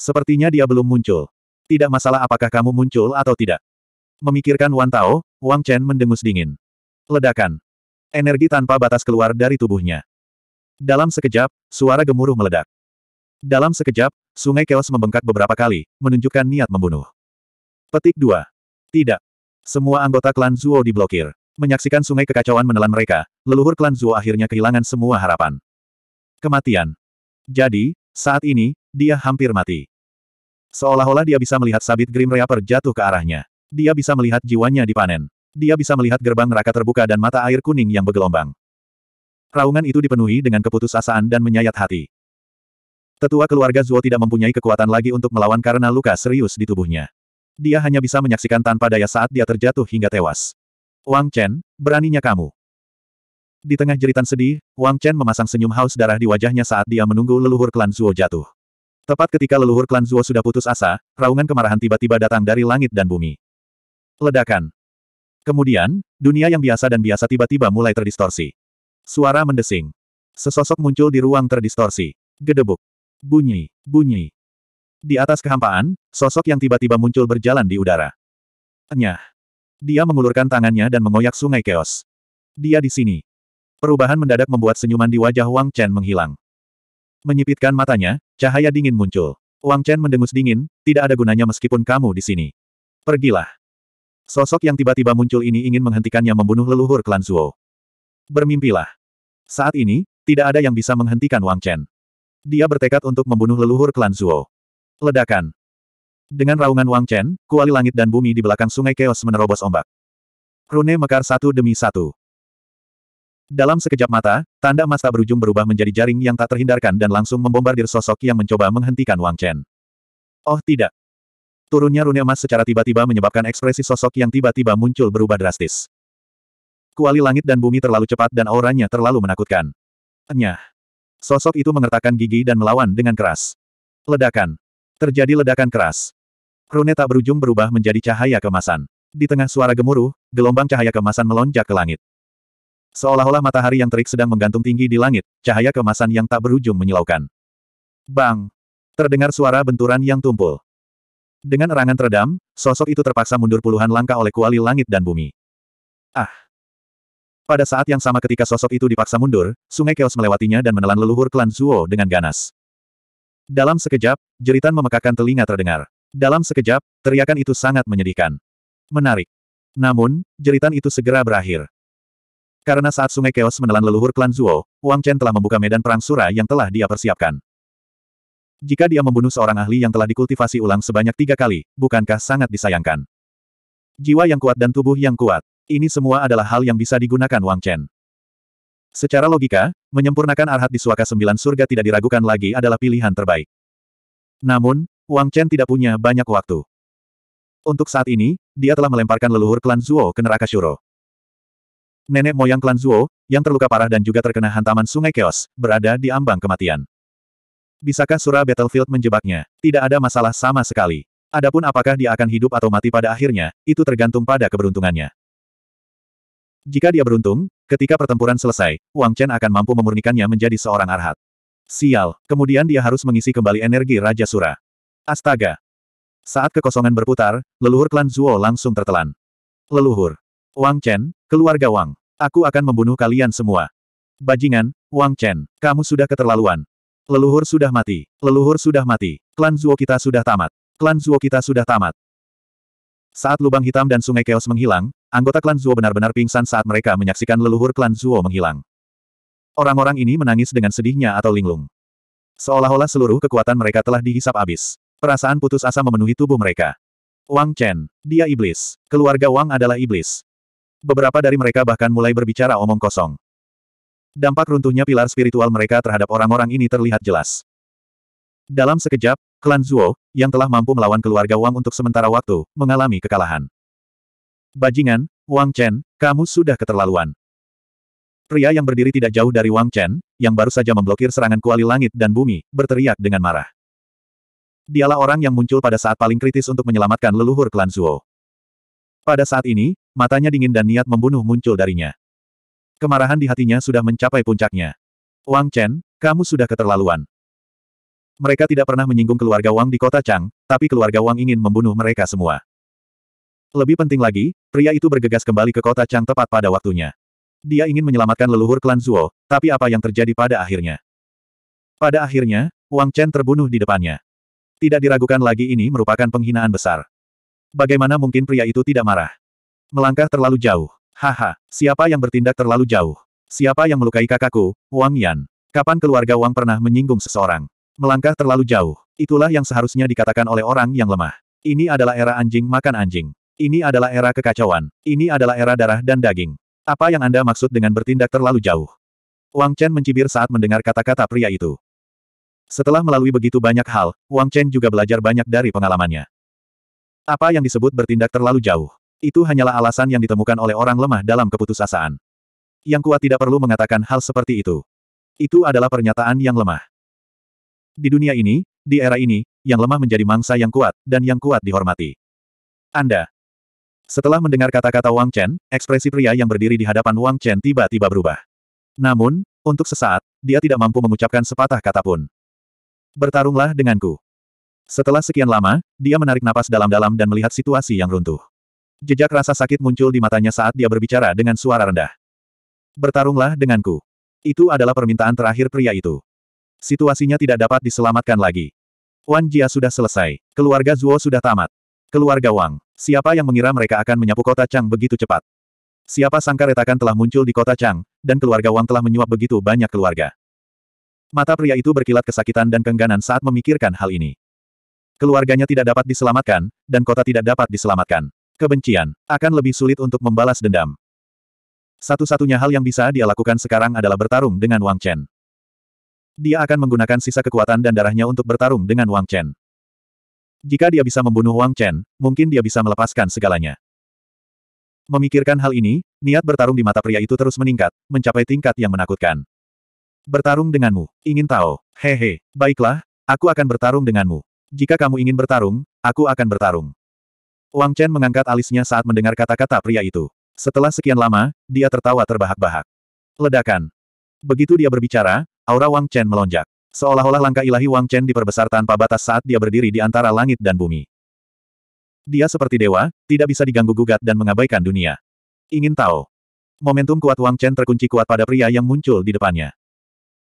S1: Sepertinya dia belum muncul. Tidak masalah apakah kamu muncul atau tidak. Memikirkan Wan Tao, Wang Chen mendengus dingin. Ledakan. Energi tanpa batas keluar dari tubuhnya. Dalam sekejap, suara gemuruh meledak. Dalam sekejap, sungai Kels membengkak beberapa kali, menunjukkan niat membunuh. Petik 2. Tidak. Semua anggota klan Zuo diblokir. Menyaksikan sungai kekacauan menelan mereka, leluhur klan Zuo akhirnya kehilangan semua harapan. Kematian. Jadi, saat ini, dia hampir mati. Seolah-olah dia bisa melihat sabit Grim Reaper jatuh ke arahnya. Dia bisa melihat jiwanya dipanen. Dia bisa melihat gerbang neraka terbuka dan mata air kuning yang bergelombang. Raungan itu dipenuhi dengan keputusasaan dan menyayat hati. Tetua keluarga Zuo tidak mempunyai kekuatan lagi untuk melawan karena luka serius di tubuhnya. Dia hanya bisa menyaksikan tanpa daya saat dia terjatuh hingga tewas. Wang Chen, beraninya kamu. Di tengah jeritan sedih, Wang Chen memasang senyum haus darah di wajahnya saat dia menunggu leluhur klan Zuo jatuh. Tepat ketika leluhur klan Zuo sudah putus asa, raungan kemarahan tiba-tiba datang dari langit dan bumi. Ledakan. Kemudian, dunia yang biasa dan biasa tiba-tiba mulai terdistorsi. Suara mendesing. Sesosok muncul di ruang terdistorsi. Gedebuk. Bunyi, bunyi. Di atas kehampaan, sosok yang tiba-tiba muncul berjalan di udara. Enyah. Dia mengulurkan tangannya dan mengoyak sungai keos. Dia di sini. Perubahan mendadak membuat senyuman di wajah Wang Chen menghilang. Menyipitkan matanya, cahaya dingin muncul. Wang Chen mendengus dingin, tidak ada gunanya meskipun kamu di sini. Pergilah. Sosok yang tiba-tiba muncul ini ingin menghentikannya membunuh leluhur klan Zuo. Bermimpilah. Saat ini, tidak ada yang bisa menghentikan Wang Chen. Dia bertekad untuk membunuh leluhur klan Zuo. Ledakan. Dengan raungan Wang Chen, kuali langit dan bumi di belakang sungai Chaos menerobos ombak. Rune mekar satu demi satu. Dalam sekejap mata, tanda emas tak berujung berubah menjadi jaring yang tak terhindarkan dan langsung membombardir sosok yang mencoba menghentikan Wang Chen. Oh tidak. Turunnya rune emas secara tiba-tiba menyebabkan ekspresi sosok yang tiba-tiba muncul berubah drastis. Kuali langit dan bumi terlalu cepat dan auranya terlalu menakutkan. Enyah. Sosok itu mengertakkan gigi dan melawan dengan keras. Ledakan. Terjadi ledakan keras. Kroneta tak berujung berubah menjadi cahaya kemasan. Di tengah suara gemuruh, gelombang cahaya kemasan melonjak ke langit. Seolah-olah matahari yang terik sedang menggantung tinggi di langit, cahaya kemasan yang tak berujung menyilaukan. Bang! Terdengar suara benturan yang tumpul. Dengan erangan teredam, sosok itu terpaksa mundur puluhan langkah oleh kuali langit dan bumi. Ah! Pada saat yang sama ketika sosok itu dipaksa mundur, sungai keos melewatinya dan menelan leluhur klan Zuo dengan ganas. Dalam sekejap, jeritan memekakkan telinga terdengar. Dalam sekejap, teriakan itu sangat menyedihkan. Menarik. Namun, jeritan itu segera berakhir. Karena saat sungai Chaos menelan leluhur klan Zuo, Wang Chen telah membuka medan perang Sura yang telah dia persiapkan. Jika dia membunuh seorang ahli yang telah dikultivasi ulang sebanyak tiga kali, bukankah sangat disayangkan? Jiwa yang kuat dan tubuh yang kuat, ini semua adalah hal yang bisa digunakan Wang Chen. Secara logika, menyempurnakan arhat di suaka sembilan surga tidak diragukan lagi adalah pilihan terbaik. Namun, Wang Chen tidak punya banyak waktu. Untuk saat ini, dia telah melemparkan leluhur klan Zuo ke neraka Shuro. Nenek moyang klan Zuo, yang terluka parah dan juga terkena hantaman sungai Chaos berada di ambang kematian. Bisakah Sura Battlefield menjebaknya? Tidak ada masalah sama sekali. Adapun apakah dia akan hidup atau mati pada akhirnya, itu tergantung pada keberuntungannya. Jika dia beruntung, ketika pertempuran selesai, Wang Chen akan mampu memurnikannya menjadi seorang arhat. Sial, kemudian dia harus mengisi kembali energi Raja Sura. Astaga! Saat kekosongan berputar, leluhur klan Zuo langsung tertelan. Leluhur! Wang Chen, keluarga Wang. Aku akan membunuh kalian semua. Bajingan, Wang Chen, kamu sudah keterlaluan. Leluhur sudah mati. Leluhur sudah mati. Klan Zuo kita sudah tamat. Klan Zuo kita sudah tamat. Saat lubang hitam dan sungai keos menghilang, anggota klan Zuo benar-benar pingsan saat mereka menyaksikan leluhur klan Zuo menghilang. Orang-orang ini menangis dengan sedihnya atau linglung. Seolah-olah seluruh kekuatan mereka telah dihisap habis. Perasaan putus asa memenuhi tubuh mereka. Wang Chen, dia iblis. Keluarga Wang adalah iblis. Beberapa dari mereka bahkan mulai berbicara omong kosong. Dampak runtuhnya pilar spiritual mereka terhadap orang-orang ini terlihat jelas. Dalam sekejap, klan Zuo, yang telah mampu melawan keluarga Wang untuk sementara waktu, mengalami kekalahan. Bajingan, Wang Chen, kamu sudah keterlaluan. Pria yang berdiri tidak jauh dari Wang Chen, yang baru saja memblokir serangan kuali langit dan bumi, berteriak dengan marah. Dialah orang yang muncul pada saat paling kritis untuk menyelamatkan leluhur klan Zuo. Pada saat ini, matanya dingin dan niat membunuh muncul darinya. Kemarahan di hatinya sudah mencapai puncaknya. Wang Chen, kamu sudah keterlaluan. Mereka tidak pernah menyinggung keluarga Wang di kota Chang, tapi keluarga Wang ingin membunuh mereka semua. Lebih penting lagi, pria itu bergegas kembali ke kota Chang tepat pada waktunya. Dia ingin menyelamatkan leluhur klan Zuo, tapi apa yang terjadi pada akhirnya? Pada akhirnya, Wang Chen terbunuh di depannya. Tidak diragukan lagi ini merupakan penghinaan besar. Bagaimana mungkin pria itu tidak marah? Melangkah terlalu jauh. Haha, siapa yang bertindak terlalu jauh? Siapa yang melukai kakakku, Wang Yan? Kapan keluarga Wang pernah menyinggung seseorang? Melangkah terlalu jauh. Itulah yang seharusnya dikatakan oleh orang yang lemah. Ini adalah era anjing makan anjing. Ini adalah era kekacauan. Ini adalah era darah dan daging. Apa yang Anda maksud dengan bertindak terlalu jauh? Wang Chen mencibir saat mendengar kata-kata pria itu. Setelah melalui begitu banyak hal, Wang Chen juga belajar banyak dari pengalamannya. Apa yang disebut bertindak terlalu jauh? Itu hanyalah alasan yang ditemukan oleh orang lemah dalam keputusasaan. Yang kuat tidak perlu mengatakan hal seperti itu. Itu adalah pernyataan yang lemah. Di dunia ini, di era ini, yang lemah menjadi mangsa yang kuat, dan yang kuat dihormati. Anda. Setelah mendengar kata-kata Wang Chen, ekspresi pria yang berdiri di hadapan Wang Chen tiba-tiba berubah. Namun, untuk sesaat, dia tidak mampu mengucapkan sepatah kata pun bertarunglah denganku. Setelah sekian lama, dia menarik napas dalam-dalam dan melihat situasi yang runtuh. Jejak rasa sakit muncul di matanya saat dia berbicara dengan suara rendah. Bertarunglah denganku. Itu adalah permintaan terakhir pria itu. Situasinya tidak dapat diselamatkan lagi. Wan Jia sudah selesai. Keluarga Zuo sudah tamat. Keluarga Wang. Siapa yang mengira mereka akan menyapu kota Chang begitu cepat? Siapa sangka retakan telah muncul di kota Chang, dan keluarga Wang telah menyuap begitu banyak keluarga. Mata pria itu berkilat kesakitan dan kengganan saat memikirkan hal ini. Keluarganya tidak dapat diselamatkan, dan kota tidak dapat diselamatkan. Kebencian akan lebih sulit untuk membalas dendam. Satu-satunya hal yang bisa dia lakukan sekarang adalah bertarung dengan Wang Chen. Dia akan menggunakan sisa kekuatan dan darahnya untuk bertarung dengan Wang Chen. Jika dia bisa membunuh Wang Chen, mungkin dia bisa melepaskan segalanya. Memikirkan hal ini, niat bertarung di mata pria itu terus meningkat, mencapai tingkat yang menakutkan bertarung denganmu. Ingin tahu? Hehe, baiklah, aku akan bertarung denganmu. Jika kamu ingin bertarung, aku akan bertarung. Wang Chen mengangkat alisnya saat mendengar kata-kata pria itu. Setelah sekian lama, dia tertawa terbahak-bahak. Ledakan. Begitu dia berbicara, aura Wang Chen melonjak. Seolah-olah langkah ilahi Wang Chen diperbesar tanpa batas saat dia berdiri di antara langit dan bumi. Dia seperti dewa, tidak bisa diganggu-gugat dan mengabaikan dunia. Ingin tahu? Momentum kuat Wang Chen terkunci kuat pada pria yang muncul di depannya.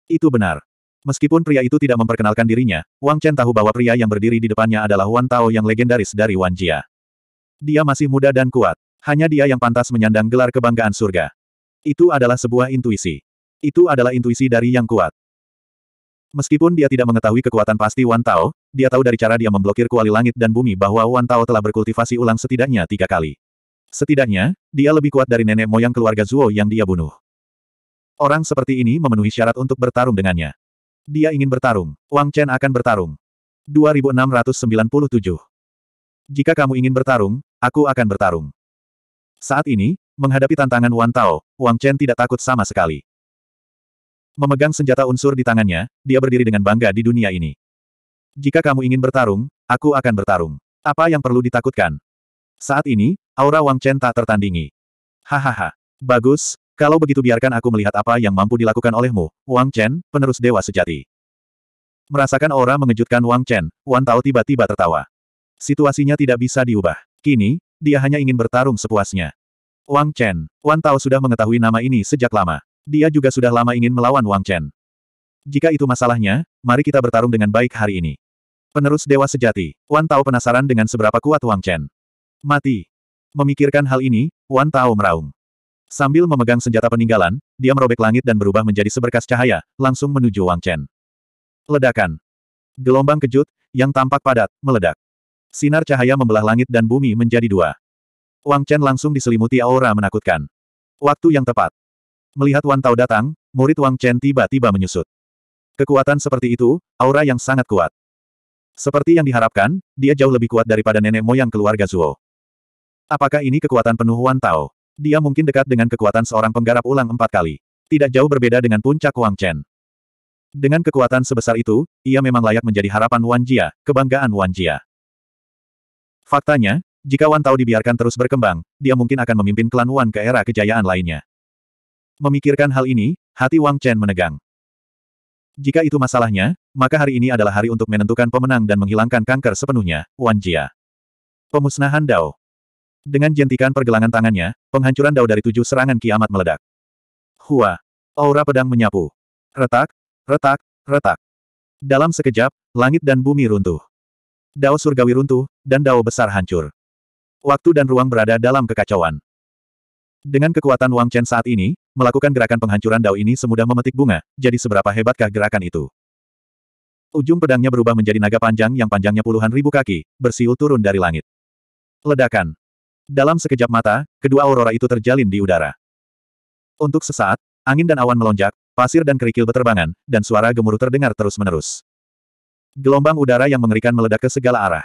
S1: Itu benar. Meskipun pria itu tidak memperkenalkan dirinya, Wang Chen tahu bahwa pria yang berdiri di depannya adalah Wan Tao yang legendaris dari Wan Jia. Dia masih muda dan kuat. Hanya dia yang pantas menyandang gelar kebanggaan surga. Itu adalah sebuah intuisi. Itu adalah intuisi dari yang kuat. Meskipun dia tidak mengetahui kekuatan pasti Wan Tao, dia tahu dari cara dia memblokir kuali langit dan bumi bahwa Wan Tao telah berkultivasi ulang setidaknya tiga kali. Setidaknya, dia lebih kuat dari nenek moyang keluarga Zuo yang dia bunuh. Orang seperti ini memenuhi syarat untuk bertarung dengannya. Dia ingin bertarung. Wang Chen akan bertarung. 2697 Jika kamu ingin bertarung, aku akan bertarung. Saat ini, menghadapi tantangan Wan Tao, Wang Chen tidak takut sama sekali. Memegang senjata unsur di tangannya, dia berdiri dengan bangga di dunia ini. Jika kamu ingin bertarung, aku akan bertarung. Apa yang perlu ditakutkan? Saat ini, aura Wang Chen tak tertandingi. Hahaha. Bagus, kalau begitu biarkan aku melihat apa yang mampu dilakukan olehmu, Wang Chen, penerus dewa sejati. Merasakan aura mengejutkan Wang Chen, Wan Tao tiba-tiba tertawa. Situasinya tidak bisa diubah. Kini, dia hanya ingin bertarung sepuasnya. Wang Chen, Wan Tao sudah mengetahui nama ini sejak lama. Dia juga sudah lama ingin melawan Wang Chen. Jika itu masalahnya, mari kita bertarung dengan baik hari ini. Penerus Dewa Sejati, Wan Tao penasaran dengan seberapa kuat Wang Chen. Mati. Memikirkan hal ini, Wan Tao meraung. Sambil memegang senjata peninggalan, dia merobek langit dan berubah menjadi seberkas cahaya, langsung menuju Wang Chen. Ledakan. Gelombang kejut, yang tampak padat, meledak. Sinar cahaya membelah langit dan bumi menjadi dua. Wang Chen langsung diselimuti aura menakutkan. Waktu yang tepat. Melihat Wan Tao datang, murid Wang Chen tiba-tiba menyusut. Kekuatan seperti itu, aura yang sangat kuat. Seperti yang diharapkan, dia jauh lebih kuat daripada nenek moyang keluarga Zuo. Apakah ini kekuatan penuh Wan Tao? Dia mungkin dekat dengan kekuatan seorang penggarap ulang empat kali. Tidak jauh berbeda dengan puncak Wang Chen. Dengan kekuatan sebesar itu, ia memang layak menjadi harapan Wan Jia, kebanggaan Wan Jia. Faktanya, jika Wan Tao dibiarkan terus berkembang, dia mungkin akan memimpin klan Wan ke era kejayaan lainnya. Memikirkan hal ini, hati Wang Chen menegang. Jika itu masalahnya, maka hari ini adalah hari untuk menentukan pemenang dan menghilangkan kanker sepenuhnya, Wan Jia. Pemusnahan Dao dengan jentikan pergelangan tangannya, penghancuran dao dari tujuh serangan kiamat meledak. Hua! Aura pedang menyapu. Retak, retak, retak. Dalam sekejap, langit dan bumi runtuh. Dao surgawi runtuh, dan dao besar hancur. Waktu dan ruang berada dalam kekacauan. Dengan kekuatan Wang Chen saat ini, melakukan gerakan penghancuran dao ini semudah memetik bunga, jadi seberapa hebatkah gerakan itu? Ujung pedangnya berubah menjadi naga panjang yang panjangnya puluhan ribu kaki, bersiul turun dari langit. Ledakan. Dalam sekejap mata, kedua aurora itu terjalin di udara. Untuk sesaat, angin dan awan melonjak, pasir dan kerikil beterbangan, dan suara gemuruh terdengar terus-menerus. Gelombang udara yang mengerikan meledak ke segala arah.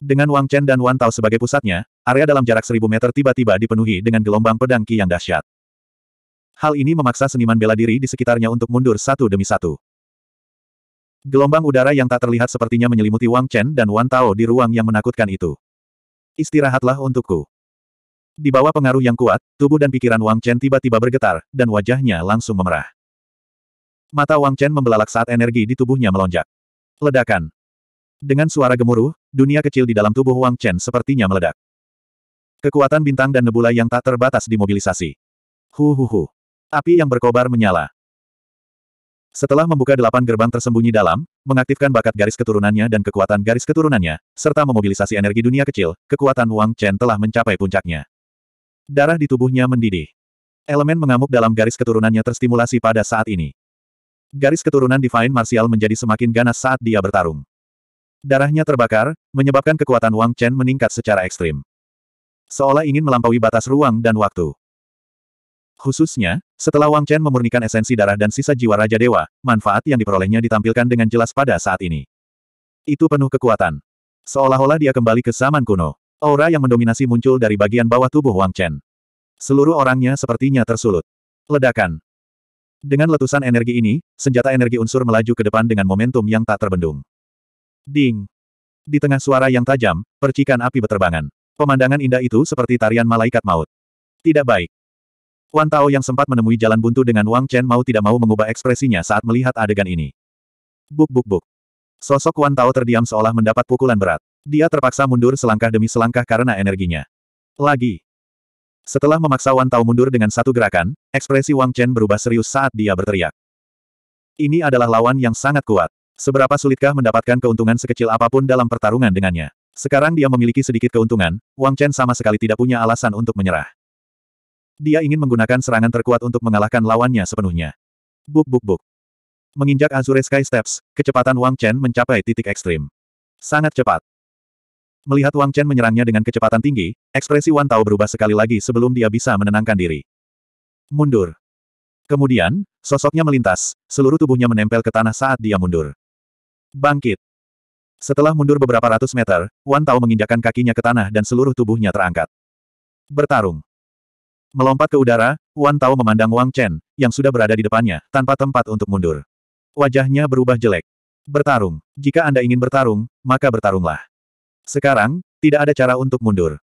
S1: Dengan Wang Chen dan Wan Tao sebagai pusatnya, area dalam jarak seribu meter tiba-tiba dipenuhi dengan gelombang pedang ki yang dahsyat. Hal ini memaksa seniman bela diri di sekitarnya untuk mundur satu demi satu. Gelombang udara yang tak terlihat sepertinya menyelimuti Wang Chen dan Wan Tao di ruang yang menakutkan itu. Istirahatlah untukku. Di bawah pengaruh yang kuat, tubuh dan pikiran Wang Chen tiba-tiba bergetar, dan wajahnya langsung memerah. Mata Wang Chen membelalak saat energi di tubuhnya melonjak. Ledakan. Dengan suara gemuruh, dunia kecil di dalam tubuh Wang Chen sepertinya meledak. Kekuatan bintang dan nebula yang tak terbatas dimobilisasi. Hu hu hu. Api yang berkobar menyala. Setelah membuka delapan gerbang tersembunyi dalam, mengaktifkan bakat garis keturunannya dan kekuatan garis keturunannya, serta memobilisasi energi dunia kecil, kekuatan Wang Chen telah mencapai puncaknya. Darah di tubuhnya mendidih. Elemen mengamuk dalam garis keturunannya terstimulasi pada saat ini. Garis keturunan Divine Martial menjadi semakin ganas saat dia bertarung. Darahnya terbakar, menyebabkan kekuatan Wang Chen meningkat secara ekstrim. Seolah ingin melampaui batas ruang dan waktu. Khususnya, setelah Wang Chen memurnikan esensi darah dan sisa jiwa Raja Dewa, manfaat yang diperolehnya ditampilkan dengan jelas pada saat ini. Itu penuh kekuatan. Seolah-olah dia kembali ke zaman kuno. Aura yang mendominasi muncul dari bagian bawah tubuh Wang Chen. Seluruh orangnya sepertinya tersulut. Ledakan. Dengan letusan energi ini, senjata energi unsur melaju ke depan dengan momentum yang tak terbendung. Ding. Di tengah suara yang tajam, percikan api berterbangan. Pemandangan indah itu seperti tarian malaikat maut. Tidak baik. Wan Tao yang sempat menemui jalan buntu dengan Wang Chen mau tidak mau mengubah ekspresinya saat melihat adegan ini. Buk buk buk. Sosok Wan Tao terdiam seolah mendapat pukulan berat. Dia terpaksa mundur selangkah demi selangkah karena energinya. Lagi. Setelah memaksa Wan Tao mundur dengan satu gerakan, ekspresi Wang Chen berubah serius saat dia berteriak. Ini adalah lawan yang sangat kuat. Seberapa sulitkah mendapatkan keuntungan sekecil apapun dalam pertarungan dengannya? Sekarang dia memiliki sedikit keuntungan, Wang Chen sama sekali tidak punya alasan untuk menyerah. Dia ingin menggunakan serangan terkuat untuk mengalahkan lawannya sepenuhnya. Buk buk buk. Menginjak Azure Sky Steps, kecepatan Wang Chen mencapai titik ekstrim. Sangat cepat. Melihat Wang Chen menyerangnya dengan kecepatan tinggi, ekspresi Wan Tao berubah sekali lagi sebelum dia bisa menenangkan diri. Mundur. Kemudian, sosoknya melintas, seluruh tubuhnya menempel ke tanah saat dia mundur. Bangkit. Setelah mundur beberapa ratus meter, Wan Tao menginjakan kakinya ke tanah dan seluruh tubuhnya terangkat. Bertarung. Melompat ke udara, Wan Tao memandang Wang Chen, yang sudah berada di depannya, tanpa tempat untuk mundur. Wajahnya berubah jelek. Bertarung. Jika Anda ingin bertarung, maka bertarunglah. Sekarang, tidak ada cara untuk mundur.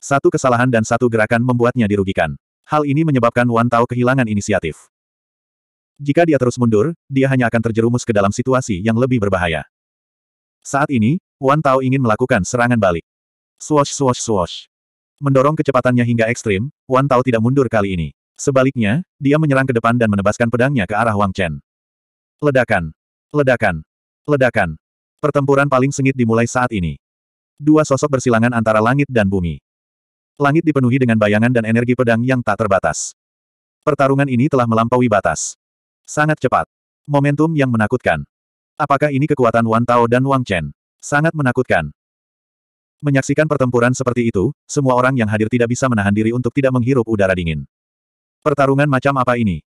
S1: Satu kesalahan dan satu gerakan membuatnya dirugikan. Hal ini menyebabkan Wan Tao kehilangan inisiatif. Jika dia terus mundur, dia hanya akan terjerumus ke dalam situasi yang lebih berbahaya. Saat ini, Wan Tao ingin melakukan serangan balik. Swash swash swash. Mendorong kecepatannya hingga ekstrim, Wan Tao tidak mundur kali ini. Sebaliknya, dia menyerang ke depan dan menebaskan pedangnya ke arah Wang Chen. Ledakan! Ledakan! Ledakan! Pertempuran paling sengit dimulai saat ini. Dua sosok bersilangan antara langit dan bumi. Langit dipenuhi dengan bayangan dan energi pedang yang tak terbatas. Pertarungan ini telah melampaui batas. Sangat cepat. Momentum yang menakutkan. Apakah ini kekuatan Wan Tao dan Wang Chen? Sangat menakutkan. Menyaksikan pertempuran seperti itu, semua orang yang hadir tidak bisa menahan diri untuk tidak menghirup udara dingin. Pertarungan macam apa ini?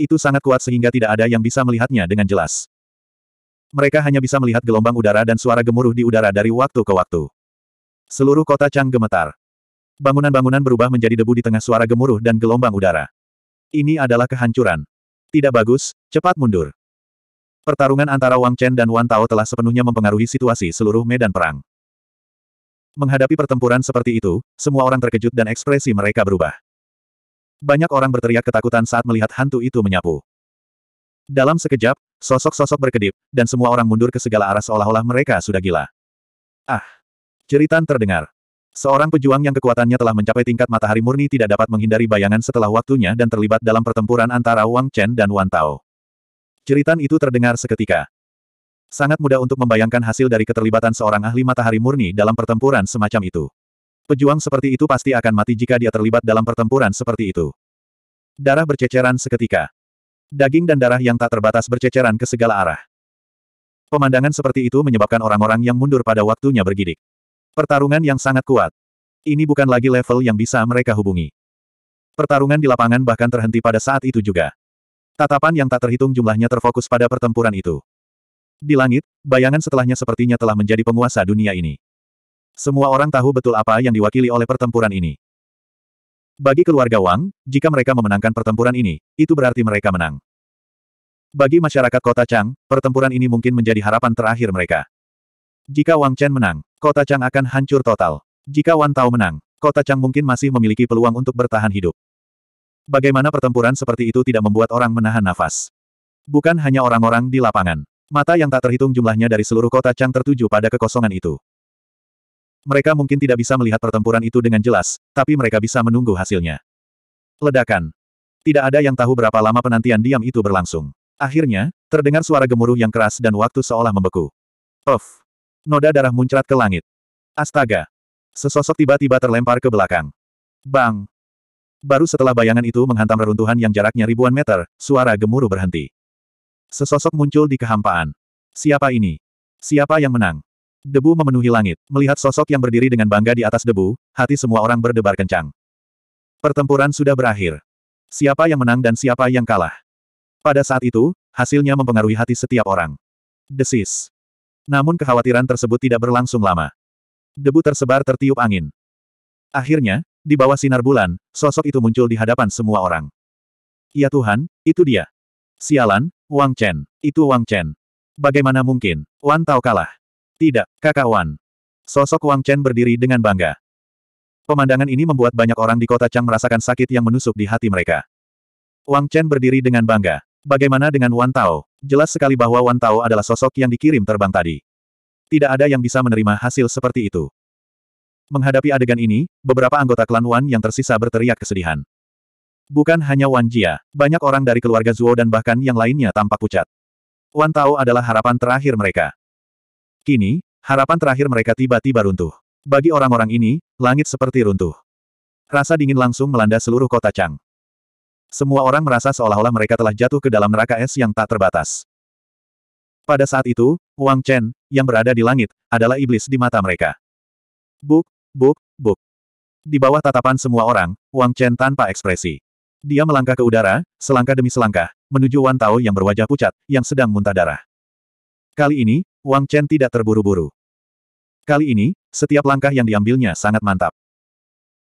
S1: Itu sangat kuat sehingga tidak ada yang bisa melihatnya dengan jelas. Mereka hanya bisa melihat gelombang udara dan suara gemuruh di udara dari waktu ke waktu. Seluruh kota Chang gemetar. Bangunan-bangunan berubah menjadi debu di tengah suara gemuruh dan gelombang udara. Ini adalah kehancuran. Tidak bagus, cepat mundur. Pertarungan antara Wang Chen dan Wan Tao telah sepenuhnya mempengaruhi situasi seluruh medan perang. Menghadapi pertempuran seperti itu, semua orang terkejut dan ekspresi mereka berubah. Banyak orang berteriak ketakutan saat melihat hantu itu menyapu. Dalam sekejap, sosok-sosok berkedip, dan semua orang mundur ke segala arah seolah-olah mereka sudah gila. Ah! Ceritan terdengar. Seorang pejuang yang kekuatannya telah mencapai tingkat matahari murni tidak dapat menghindari bayangan setelah waktunya dan terlibat dalam pertempuran antara Wang Chen dan Wan Tao. Ceritan itu terdengar seketika, Sangat mudah untuk membayangkan hasil dari keterlibatan seorang ahli matahari murni dalam pertempuran semacam itu. Pejuang seperti itu pasti akan mati jika dia terlibat dalam pertempuran seperti itu. Darah berceceran seketika. Daging dan darah yang tak terbatas berceceran ke segala arah. Pemandangan seperti itu menyebabkan orang-orang yang mundur pada waktunya bergidik. Pertarungan yang sangat kuat. Ini bukan lagi level yang bisa mereka hubungi. Pertarungan di lapangan bahkan terhenti pada saat itu juga. Tatapan yang tak terhitung jumlahnya terfokus pada pertempuran itu. Di langit, bayangan setelahnya sepertinya telah menjadi penguasa dunia ini. Semua orang tahu betul apa yang diwakili oleh pertempuran ini. Bagi keluarga Wang, jika mereka memenangkan pertempuran ini, itu berarti mereka menang. Bagi masyarakat kota Chang, pertempuran ini mungkin menjadi harapan terakhir mereka. Jika Wang Chen menang, kota Chang akan hancur total. Jika Wan Tao menang, kota Chang mungkin masih memiliki peluang untuk bertahan hidup. Bagaimana pertempuran seperti itu tidak membuat orang menahan nafas? Bukan hanya orang-orang di lapangan. Mata yang tak terhitung jumlahnya dari seluruh kota Chang tertuju pada kekosongan itu. Mereka mungkin tidak bisa melihat pertempuran itu dengan jelas, tapi mereka bisa menunggu hasilnya. Ledakan. Tidak ada yang tahu berapa lama penantian diam itu berlangsung. Akhirnya, terdengar suara gemuruh yang keras dan waktu seolah membeku. Puff. Noda darah muncrat ke langit. Astaga. Sesosok tiba-tiba terlempar ke belakang. Bang. Baru setelah bayangan itu menghantam reruntuhan yang jaraknya ribuan meter, suara gemuruh berhenti. Sesosok muncul di kehampaan. Siapa ini? Siapa yang menang? Debu memenuhi langit. Melihat sosok yang berdiri dengan bangga di atas debu, hati semua orang berdebar kencang. Pertempuran sudah berakhir. Siapa yang menang dan siapa yang kalah? Pada saat itu, hasilnya mempengaruhi hati setiap orang. Desis. Namun kekhawatiran tersebut tidak berlangsung lama. Debu tersebar tertiup angin. Akhirnya, di bawah sinar bulan, sosok itu muncul di hadapan semua orang. Ya Tuhan, itu dia. Sialan, Wang Chen. Itu Wang Chen. Bagaimana mungkin? Wan Tao kalah. Tidak, kakak Wan. Sosok Wang Chen berdiri dengan bangga. Pemandangan ini membuat banyak orang di kota Chang merasakan sakit yang menusuk di hati mereka. Wang Chen berdiri dengan bangga. Bagaimana dengan Wan Tao? Jelas sekali bahwa Wan Tao adalah sosok yang dikirim terbang tadi. Tidak ada yang bisa menerima hasil seperti itu. Menghadapi adegan ini, beberapa anggota klan Wan yang tersisa berteriak kesedihan. Bukan hanya Wan Jia, banyak orang dari keluarga Zuo dan bahkan yang lainnya tampak pucat. Wan Tao adalah harapan terakhir mereka. Kini, harapan terakhir mereka tiba-tiba runtuh. Bagi orang-orang ini, langit seperti runtuh. Rasa dingin langsung melanda seluruh kota Chang. Semua orang merasa seolah-olah mereka telah jatuh ke dalam neraka es yang tak terbatas. Pada saat itu, Wang Chen, yang berada di langit, adalah iblis di mata mereka. Buk, buk, buk. Di bawah tatapan semua orang, Wang Chen tanpa ekspresi. Dia melangkah ke udara, selangkah demi selangkah, menuju Wan Tao yang berwajah pucat, yang sedang muntah darah. Kali ini, Wang Chen tidak terburu-buru. Kali ini, setiap langkah yang diambilnya sangat mantap.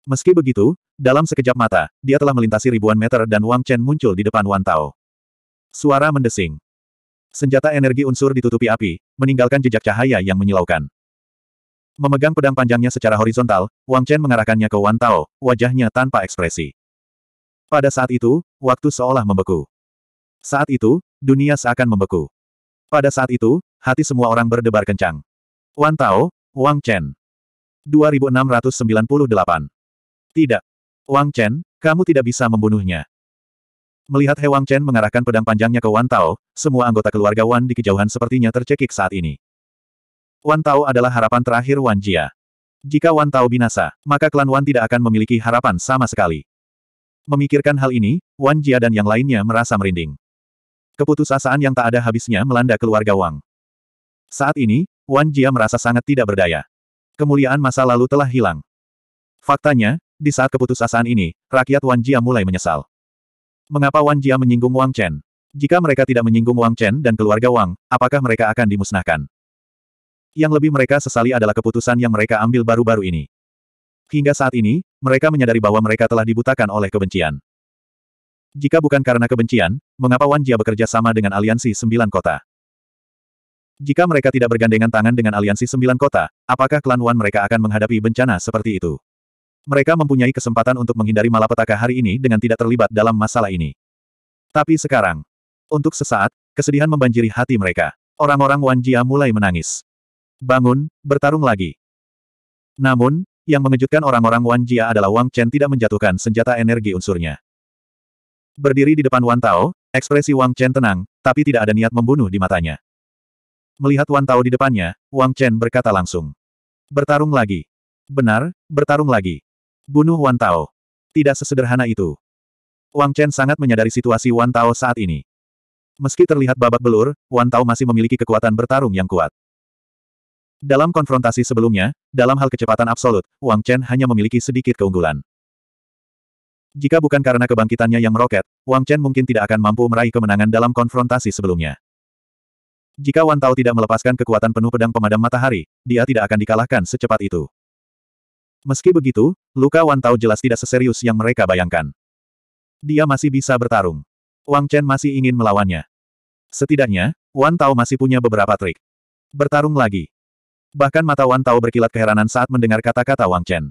S1: Meski begitu, dalam sekejap mata, dia telah melintasi ribuan meter dan Wang Chen muncul di depan Wan Tao. Suara mendesing. Senjata energi unsur ditutupi api, meninggalkan jejak cahaya yang menyilaukan. Memegang pedang panjangnya secara horizontal, Wang Chen mengarahkannya ke Wan Tao, wajahnya tanpa ekspresi. Pada saat itu, waktu seolah membeku. Saat itu, dunia seakan membeku. Pada saat itu, hati semua orang berdebar kencang. Wan Tao, Wang Chen. 2698. Tidak. Wang Chen, kamu tidak bisa membunuhnya. Melihat He Wang Chen mengarahkan pedang panjangnya ke Wan Tao, semua anggota keluarga Wan di kejauhan sepertinya tercekik saat ini. Wan Tao adalah harapan terakhir Wan Jia. Jika Wan Tao binasa, maka klan Wan tidak akan memiliki harapan sama sekali. Memikirkan hal ini, Wan Jia dan yang lainnya merasa merinding. Keputusasaan yang tak ada habisnya melanda keluarga Wang. Saat ini, Wan Jia merasa sangat tidak berdaya. Kemuliaan masa lalu telah hilang. Faktanya, di saat keputusasaan ini, rakyat Wan Jia mulai menyesal. Mengapa Wan Jia menyinggung Wang Chen? Jika mereka tidak menyinggung Wang Chen dan keluarga Wang, apakah mereka akan dimusnahkan? Yang lebih mereka sesali adalah keputusan yang mereka ambil baru-baru ini. Hingga saat ini, mereka menyadari bahwa mereka telah dibutakan oleh kebencian. Jika bukan karena kebencian, mengapa Wan Jia bekerja sama dengan aliansi sembilan kota? Jika mereka tidak bergandengan tangan dengan aliansi sembilan kota, apakah klan Wan mereka akan menghadapi bencana seperti itu? Mereka mempunyai kesempatan untuk menghindari malapetaka hari ini dengan tidak terlibat dalam masalah ini. Tapi sekarang, untuk sesaat, kesedihan membanjiri hati mereka. Orang-orang Wan Jia mulai menangis. Bangun, bertarung lagi. Namun, yang mengejutkan orang-orang Wan Jia adalah Wang Chen tidak menjatuhkan senjata energi unsurnya. Berdiri di depan Wan Tao, ekspresi Wang Chen tenang, tapi tidak ada niat membunuh di matanya. Melihat Wan Tao di depannya, Wang Chen berkata langsung. Bertarung lagi. Benar, bertarung lagi. Bunuh Wan Tao. Tidak sesederhana itu. Wang Chen sangat menyadari situasi Wan Tao saat ini. Meski terlihat babak belur, Wan Tao masih memiliki kekuatan bertarung yang kuat. Dalam konfrontasi sebelumnya, dalam hal kecepatan absolut, Wang Chen hanya memiliki sedikit keunggulan. Jika bukan karena kebangkitannya yang meroket, Wang Chen mungkin tidak akan mampu meraih kemenangan dalam konfrontasi sebelumnya. Jika Wan Tao tidak melepaskan kekuatan penuh pedang pemadam matahari, dia tidak akan dikalahkan secepat itu. Meski begitu, luka Wan Tao jelas tidak seserius yang mereka bayangkan. Dia masih bisa bertarung. Wang Chen masih ingin melawannya. Setidaknya, Wan Tao masih punya beberapa trik. Bertarung lagi. Bahkan mata Wan Tao berkilat keheranan saat mendengar kata-kata Wang Chen.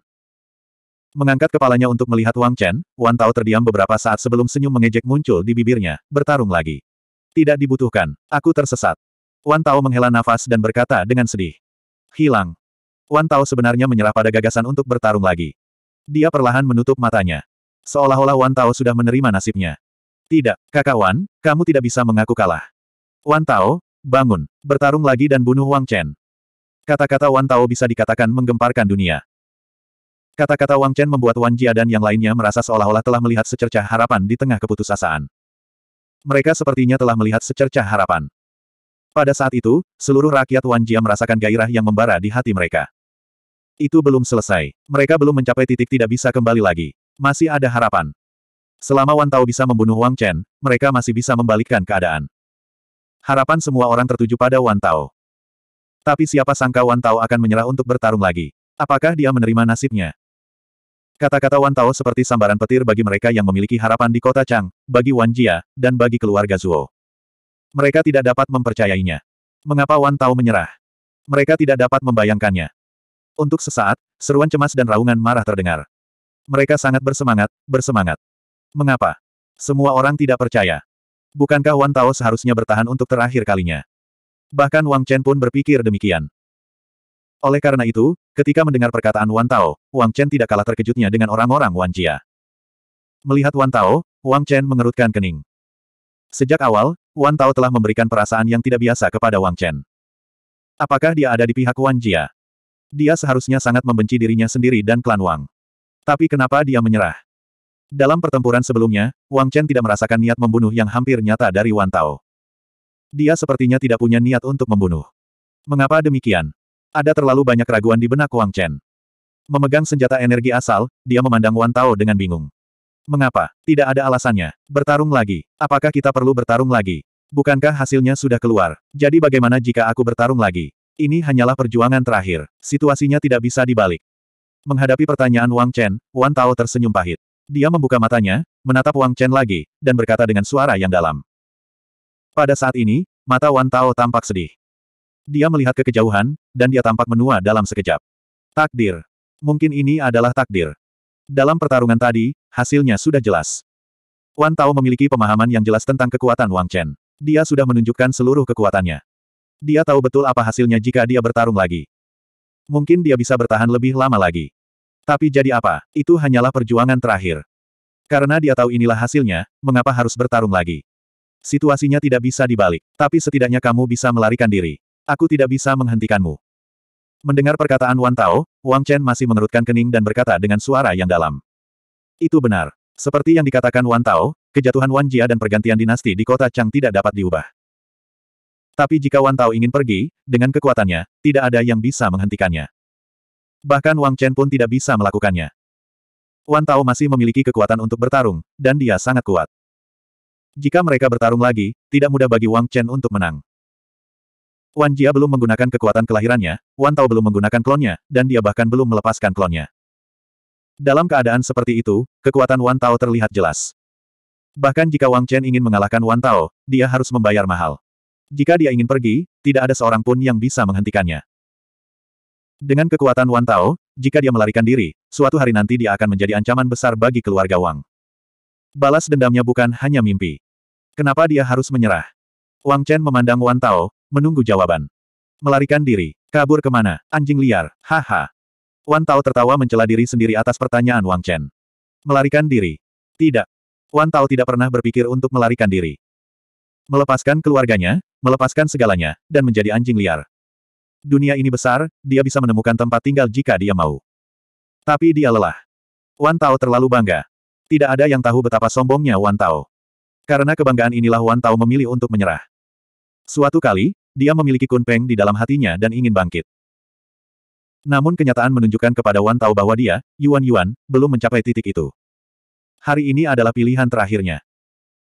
S1: Mengangkat kepalanya untuk melihat Wang Chen, Wan Tao terdiam beberapa saat sebelum senyum mengejek muncul di bibirnya, bertarung lagi. Tidak dibutuhkan, aku tersesat. Wan Tao menghela nafas dan berkata dengan sedih. Hilang. Wan Tao sebenarnya menyerah pada gagasan untuk bertarung lagi. Dia perlahan menutup matanya. Seolah-olah Wan Tao sudah menerima nasibnya. Tidak, kakak Wan, kamu tidak bisa mengaku kalah. Wan Tao, bangun, bertarung lagi dan bunuh Wang Chen. Kata-kata Wan Tao bisa dikatakan menggemparkan dunia. Kata-kata Wang Chen membuat Wan Jia dan yang lainnya merasa seolah-olah telah melihat secercah harapan di tengah keputusasaan. Mereka sepertinya telah melihat secercah harapan. Pada saat itu, seluruh rakyat Wan Jia merasakan gairah yang membara di hati mereka. Itu belum selesai. Mereka belum mencapai titik tidak bisa kembali lagi. Masih ada harapan. Selama Wan Tao bisa membunuh Wang Chen, mereka masih bisa membalikkan keadaan. Harapan semua orang tertuju pada Wan Tao. Tapi siapa sangka Wan Tao akan menyerah untuk bertarung lagi. Apakah dia menerima nasibnya? Kata-kata Wan Tao seperti sambaran petir bagi mereka yang memiliki harapan di kota Chang, bagi Wan Jia, dan bagi keluarga Zuo. Mereka tidak dapat mempercayainya. Mengapa Wan Tao menyerah? Mereka tidak dapat membayangkannya. Untuk sesaat, seruan cemas dan raungan marah terdengar. Mereka sangat bersemangat, bersemangat. Mengapa? Semua orang tidak percaya. Bukankah Wan Tao seharusnya bertahan untuk terakhir kalinya? Bahkan Wang Chen pun berpikir demikian. Oleh karena itu, ketika mendengar perkataan Wan Tao, Wang Chen tidak kalah terkejutnya dengan orang-orang Wan Jia. Melihat Wan Tao, Wang Chen mengerutkan kening. Sejak awal, Wan Tao telah memberikan perasaan yang tidak biasa kepada Wang Chen. Apakah dia ada di pihak Wan Jia? Dia seharusnya sangat membenci dirinya sendiri dan klan Wang. Tapi kenapa dia menyerah? Dalam pertempuran sebelumnya, Wang Chen tidak merasakan niat membunuh yang hampir nyata dari Wan Tao. Dia sepertinya tidak punya niat untuk membunuh. Mengapa demikian? Ada terlalu banyak keraguan di benak Wang Chen. Memegang senjata energi asal, dia memandang Wan Tao dengan bingung. Mengapa? Tidak ada alasannya. Bertarung lagi. Apakah kita perlu bertarung lagi? Bukankah hasilnya sudah keluar? Jadi bagaimana jika aku bertarung lagi? Ini hanyalah perjuangan terakhir. Situasinya tidak bisa dibalik. Menghadapi pertanyaan Wang Chen, Wan Tao tersenyum pahit. Dia membuka matanya, menatap Wang Chen lagi, dan berkata dengan suara yang dalam. Pada saat ini, mata Wan Tao tampak sedih. Dia melihat ke kejauhan, dan dia tampak menua dalam sekejap. Takdir. Mungkin ini adalah takdir. Dalam pertarungan tadi, hasilnya sudah jelas. Wan Tao memiliki pemahaman yang jelas tentang kekuatan Wang Chen. Dia sudah menunjukkan seluruh kekuatannya. Dia tahu betul apa hasilnya jika dia bertarung lagi. Mungkin dia bisa bertahan lebih lama lagi. Tapi jadi apa? Itu hanyalah perjuangan terakhir. Karena dia tahu inilah hasilnya, mengapa harus bertarung lagi? Situasinya tidak bisa dibalik, tapi setidaknya kamu bisa melarikan diri. Aku tidak bisa menghentikanmu. Mendengar perkataan Wan Tao, Wang Chen masih mengerutkan kening dan berkata dengan suara yang dalam. Itu benar. Seperti yang dikatakan Wan Tao, kejatuhan Wan Jia dan pergantian dinasti di kota Chang tidak dapat diubah. Tapi jika Wan Tao ingin pergi, dengan kekuatannya, tidak ada yang bisa menghentikannya. Bahkan Wang Chen pun tidak bisa melakukannya. Wan Tao masih memiliki kekuatan untuk bertarung, dan dia sangat kuat. Jika mereka bertarung lagi, tidak mudah bagi Wang Chen untuk menang. Wan Jia belum menggunakan kekuatan kelahirannya, Wan Tao belum menggunakan klonnya, dan dia bahkan belum melepaskan klonnya. Dalam keadaan seperti itu, kekuatan Wan Tao terlihat jelas. Bahkan jika Wang Chen ingin mengalahkan Wan Tao, dia harus membayar mahal. Jika dia ingin pergi, tidak ada seorang pun yang bisa menghentikannya. Dengan kekuatan Wan Tao, jika dia melarikan diri, suatu hari nanti dia akan menjadi ancaman besar bagi keluarga Wang. Balas dendamnya bukan hanya mimpi. Kenapa dia harus menyerah? Wang Chen memandang Wan Tao, menunggu jawaban. Melarikan diri, kabur kemana, anjing liar, haha. Wan Tao tertawa mencela diri sendiri atas pertanyaan Wang Chen. Melarikan diri. Tidak. Wan Tao tidak pernah berpikir untuk melarikan diri. Melepaskan keluarganya, melepaskan segalanya, dan menjadi anjing liar. Dunia ini besar, dia bisa menemukan tempat tinggal jika dia mau. Tapi dia lelah. Wan Tao terlalu bangga, tidak ada yang tahu betapa sombongnya Wan Tao. Karena kebanggaan inilah Wan Tao memilih untuk menyerah. Suatu kali, dia memiliki kunpeng di dalam hatinya dan ingin bangkit. Namun kenyataan menunjukkan kepada Wan Tao bahwa dia, Yuan Yuan, belum mencapai titik itu. Hari ini adalah pilihan terakhirnya.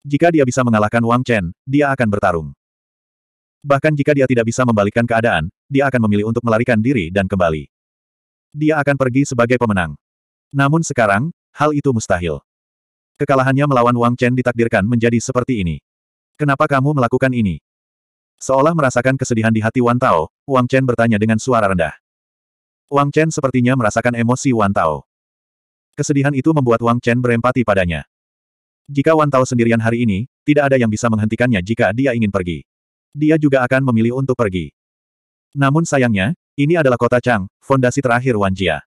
S1: Jika dia bisa mengalahkan Wang Chen, dia akan bertarung. Bahkan jika dia tidak bisa membalikkan keadaan, dia akan memilih untuk melarikan diri dan kembali. Dia akan pergi sebagai pemenang. Namun sekarang, hal itu mustahil. Kekalahannya melawan Wang Chen ditakdirkan menjadi seperti ini. Kenapa kamu melakukan ini? Seolah merasakan kesedihan di hati Wan Tao, Wang Chen bertanya dengan suara rendah. Wang Chen sepertinya merasakan emosi Wan Tao. Kesedihan itu membuat Wang Chen berempati padanya. Jika Wan Tao sendirian hari ini, tidak ada yang bisa menghentikannya jika dia ingin pergi. Dia juga akan memilih untuk pergi. Namun sayangnya, ini adalah kota Chang, fondasi terakhir Wan Jia.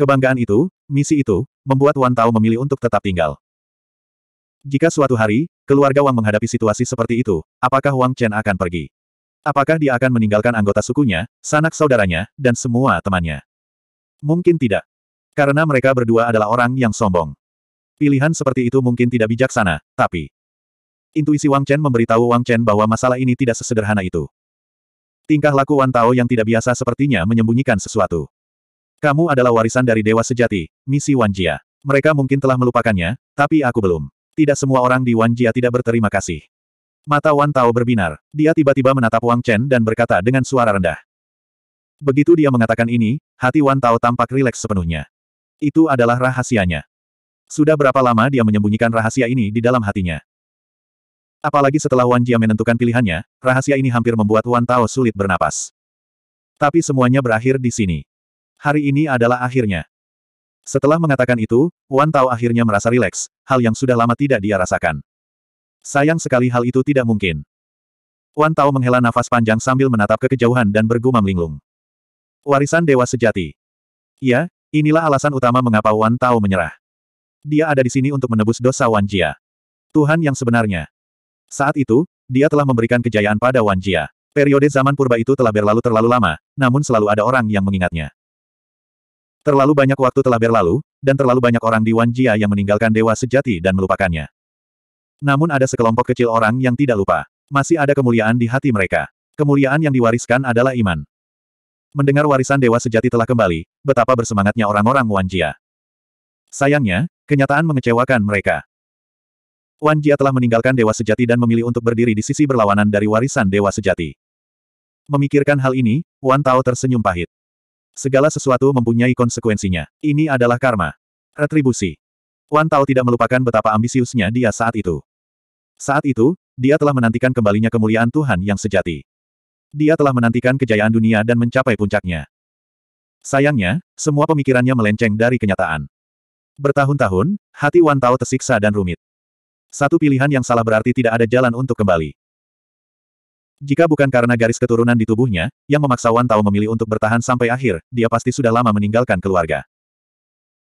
S1: Kebanggaan itu, misi itu, membuat Wan Tao memilih untuk tetap tinggal. Jika suatu hari, keluarga Wang menghadapi situasi seperti itu, apakah Wang Chen akan pergi? Apakah dia akan meninggalkan anggota sukunya, sanak saudaranya, dan semua temannya? Mungkin tidak. Karena mereka berdua adalah orang yang sombong. Pilihan seperti itu mungkin tidak bijaksana, tapi... Intuisi Wang Chen memberitahu Wang Chen bahwa masalah ini tidak sesederhana itu. Tingkah laku Wan Tao yang tidak biasa sepertinya menyembunyikan sesuatu. Kamu adalah warisan dari dewa sejati, misi Wanjia. Mereka mungkin telah melupakannya, tapi aku belum. Tidak semua orang di Wanjia tidak berterima kasih. Mata Wan Tao berbinar. Dia tiba-tiba menatap Wang Chen dan berkata dengan suara rendah. Begitu dia mengatakan ini, hati Wan Tao tampak rileks sepenuhnya. Itu adalah rahasianya. Sudah berapa lama dia menyembunyikan rahasia ini di dalam hatinya. Apalagi setelah Wan Jia menentukan pilihannya, rahasia ini hampir membuat Wan Tao sulit bernapas. Tapi semuanya berakhir di sini hari ini adalah akhirnya. Setelah mengatakan itu, Wan Tao akhirnya merasa rileks, hal yang sudah lama tidak dia rasakan. Sayang sekali hal itu tidak mungkin. Wan Tao menghela nafas panjang sambil menatap ke kejauhan dan bergumam linglung. Warisan Dewa Sejati. Ya, inilah alasan utama mengapa Wan Tao menyerah. Dia ada di sini untuk menebus dosa Wan Jia. Tuhan yang sebenarnya. Saat itu, dia telah memberikan kejayaan pada Wan Jia. Periode zaman purba itu telah berlalu terlalu lama, namun selalu ada orang yang mengingatnya. Terlalu banyak waktu telah berlalu, dan terlalu banyak orang di Wan Jia yang meninggalkan dewa sejati dan melupakannya. Namun ada sekelompok kecil orang yang tidak lupa. Masih ada kemuliaan di hati mereka. Kemuliaan yang diwariskan adalah iman. Mendengar warisan dewa sejati telah kembali, betapa bersemangatnya orang-orang Wan Jia. Sayangnya, kenyataan mengecewakan mereka. Wan Jia telah meninggalkan dewa sejati dan memilih untuk berdiri di sisi berlawanan dari warisan dewa sejati. Memikirkan hal ini, Wan Tao tersenyum pahit. Segala sesuatu mempunyai konsekuensinya. Ini adalah karma. Retribusi. Wan Tao tidak melupakan betapa ambisiusnya dia saat itu. Saat itu, dia telah menantikan kembalinya kemuliaan Tuhan yang sejati. Dia telah menantikan kejayaan dunia dan mencapai puncaknya. Sayangnya, semua pemikirannya melenceng dari kenyataan. Bertahun-tahun, hati Wan Tao tersiksa dan rumit. Satu pilihan yang salah berarti tidak ada jalan untuk kembali. Jika bukan karena garis keturunan di tubuhnya, yang memaksa Wan Tao memilih untuk bertahan sampai akhir, dia pasti sudah lama meninggalkan keluarga.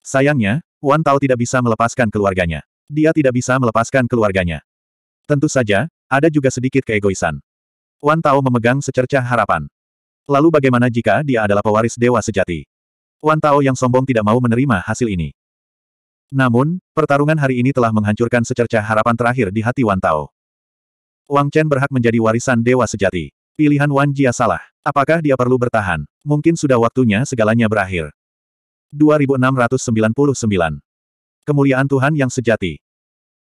S1: Sayangnya, Wan Tao tidak bisa melepaskan keluarganya. Dia tidak bisa melepaskan keluarganya. Tentu saja, ada juga sedikit keegoisan. Wan Tao memegang secercah harapan. Lalu bagaimana jika dia adalah pewaris dewa sejati? Wan Tao yang sombong tidak mau menerima hasil ini. Namun, pertarungan hari ini telah menghancurkan secercah harapan terakhir di hati Wan Tao. Wang Chen berhak menjadi warisan dewa sejati. Pilihan Wan Jia salah. Apakah dia perlu bertahan? Mungkin sudah waktunya segalanya berakhir. 2699. Kemuliaan Tuhan yang sejati.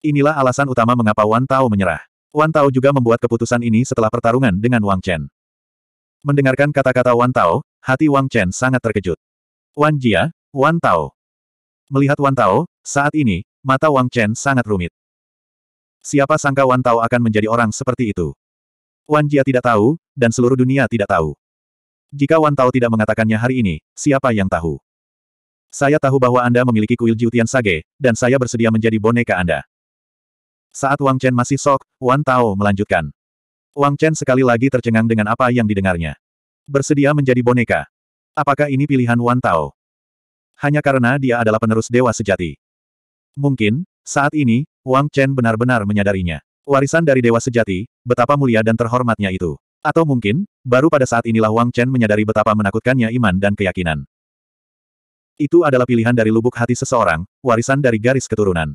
S1: Inilah alasan utama mengapa Wan Tao menyerah. Wan Tao juga membuat keputusan ini setelah pertarungan dengan Wang Chen. Mendengarkan kata-kata Wan Tao, hati Wang Chen sangat terkejut. Wan Jia, Wan Tao. Melihat Wan Tao, saat ini, mata Wang Chen sangat rumit. Siapa sangka Wan Tao akan menjadi orang seperti itu? Wan Jia tidak tahu, dan seluruh dunia tidak tahu. Jika Wan Tao tidak mengatakannya hari ini, siapa yang tahu? Saya tahu bahwa Anda memiliki kuil Jiutian Sage, dan saya bersedia menjadi boneka Anda. Saat Wang Chen masih sok, Wan Tao melanjutkan. Wang Chen sekali lagi tercengang dengan apa yang didengarnya. Bersedia menjadi boneka. Apakah ini pilihan Wan Tao? Hanya karena dia adalah penerus dewa sejati. Mungkin, saat ini, Wang Chen benar-benar menyadarinya. Warisan dari Dewa Sejati, betapa mulia dan terhormatnya itu. Atau mungkin, baru pada saat inilah Wang Chen menyadari betapa menakutkannya iman dan keyakinan. Itu adalah pilihan dari lubuk hati seseorang, warisan dari garis keturunan.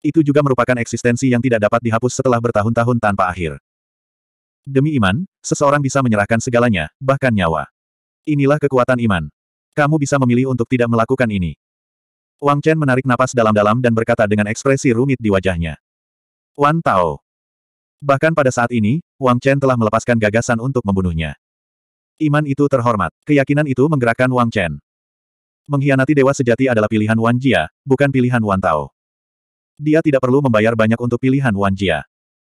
S1: Itu juga merupakan eksistensi yang tidak dapat dihapus setelah bertahun-tahun tanpa akhir. Demi iman, seseorang bisa menyerahkan segalanya, bahkan nyawa. Inilah kekuatan iman. Kamu bisa memilih untuk tidak melakukan ini. Wang Chen menarik napas dalam-dalam dan berkata dengan ekspresi rumit di wajahnya. Wan Tao. Bahkan pada saat ini, Wang Chen telah melepaskan gagasan untuk membunuhnya. Iman itu terhormat. Keyakinan itu menggerakkan Wang Chen. Mengkhianati dewa sejati adalah pilihan Wan Jia, bukan pilihan Wan Tao. Dia tidak perlu membayar banyak untuk pilihan Wan Jia.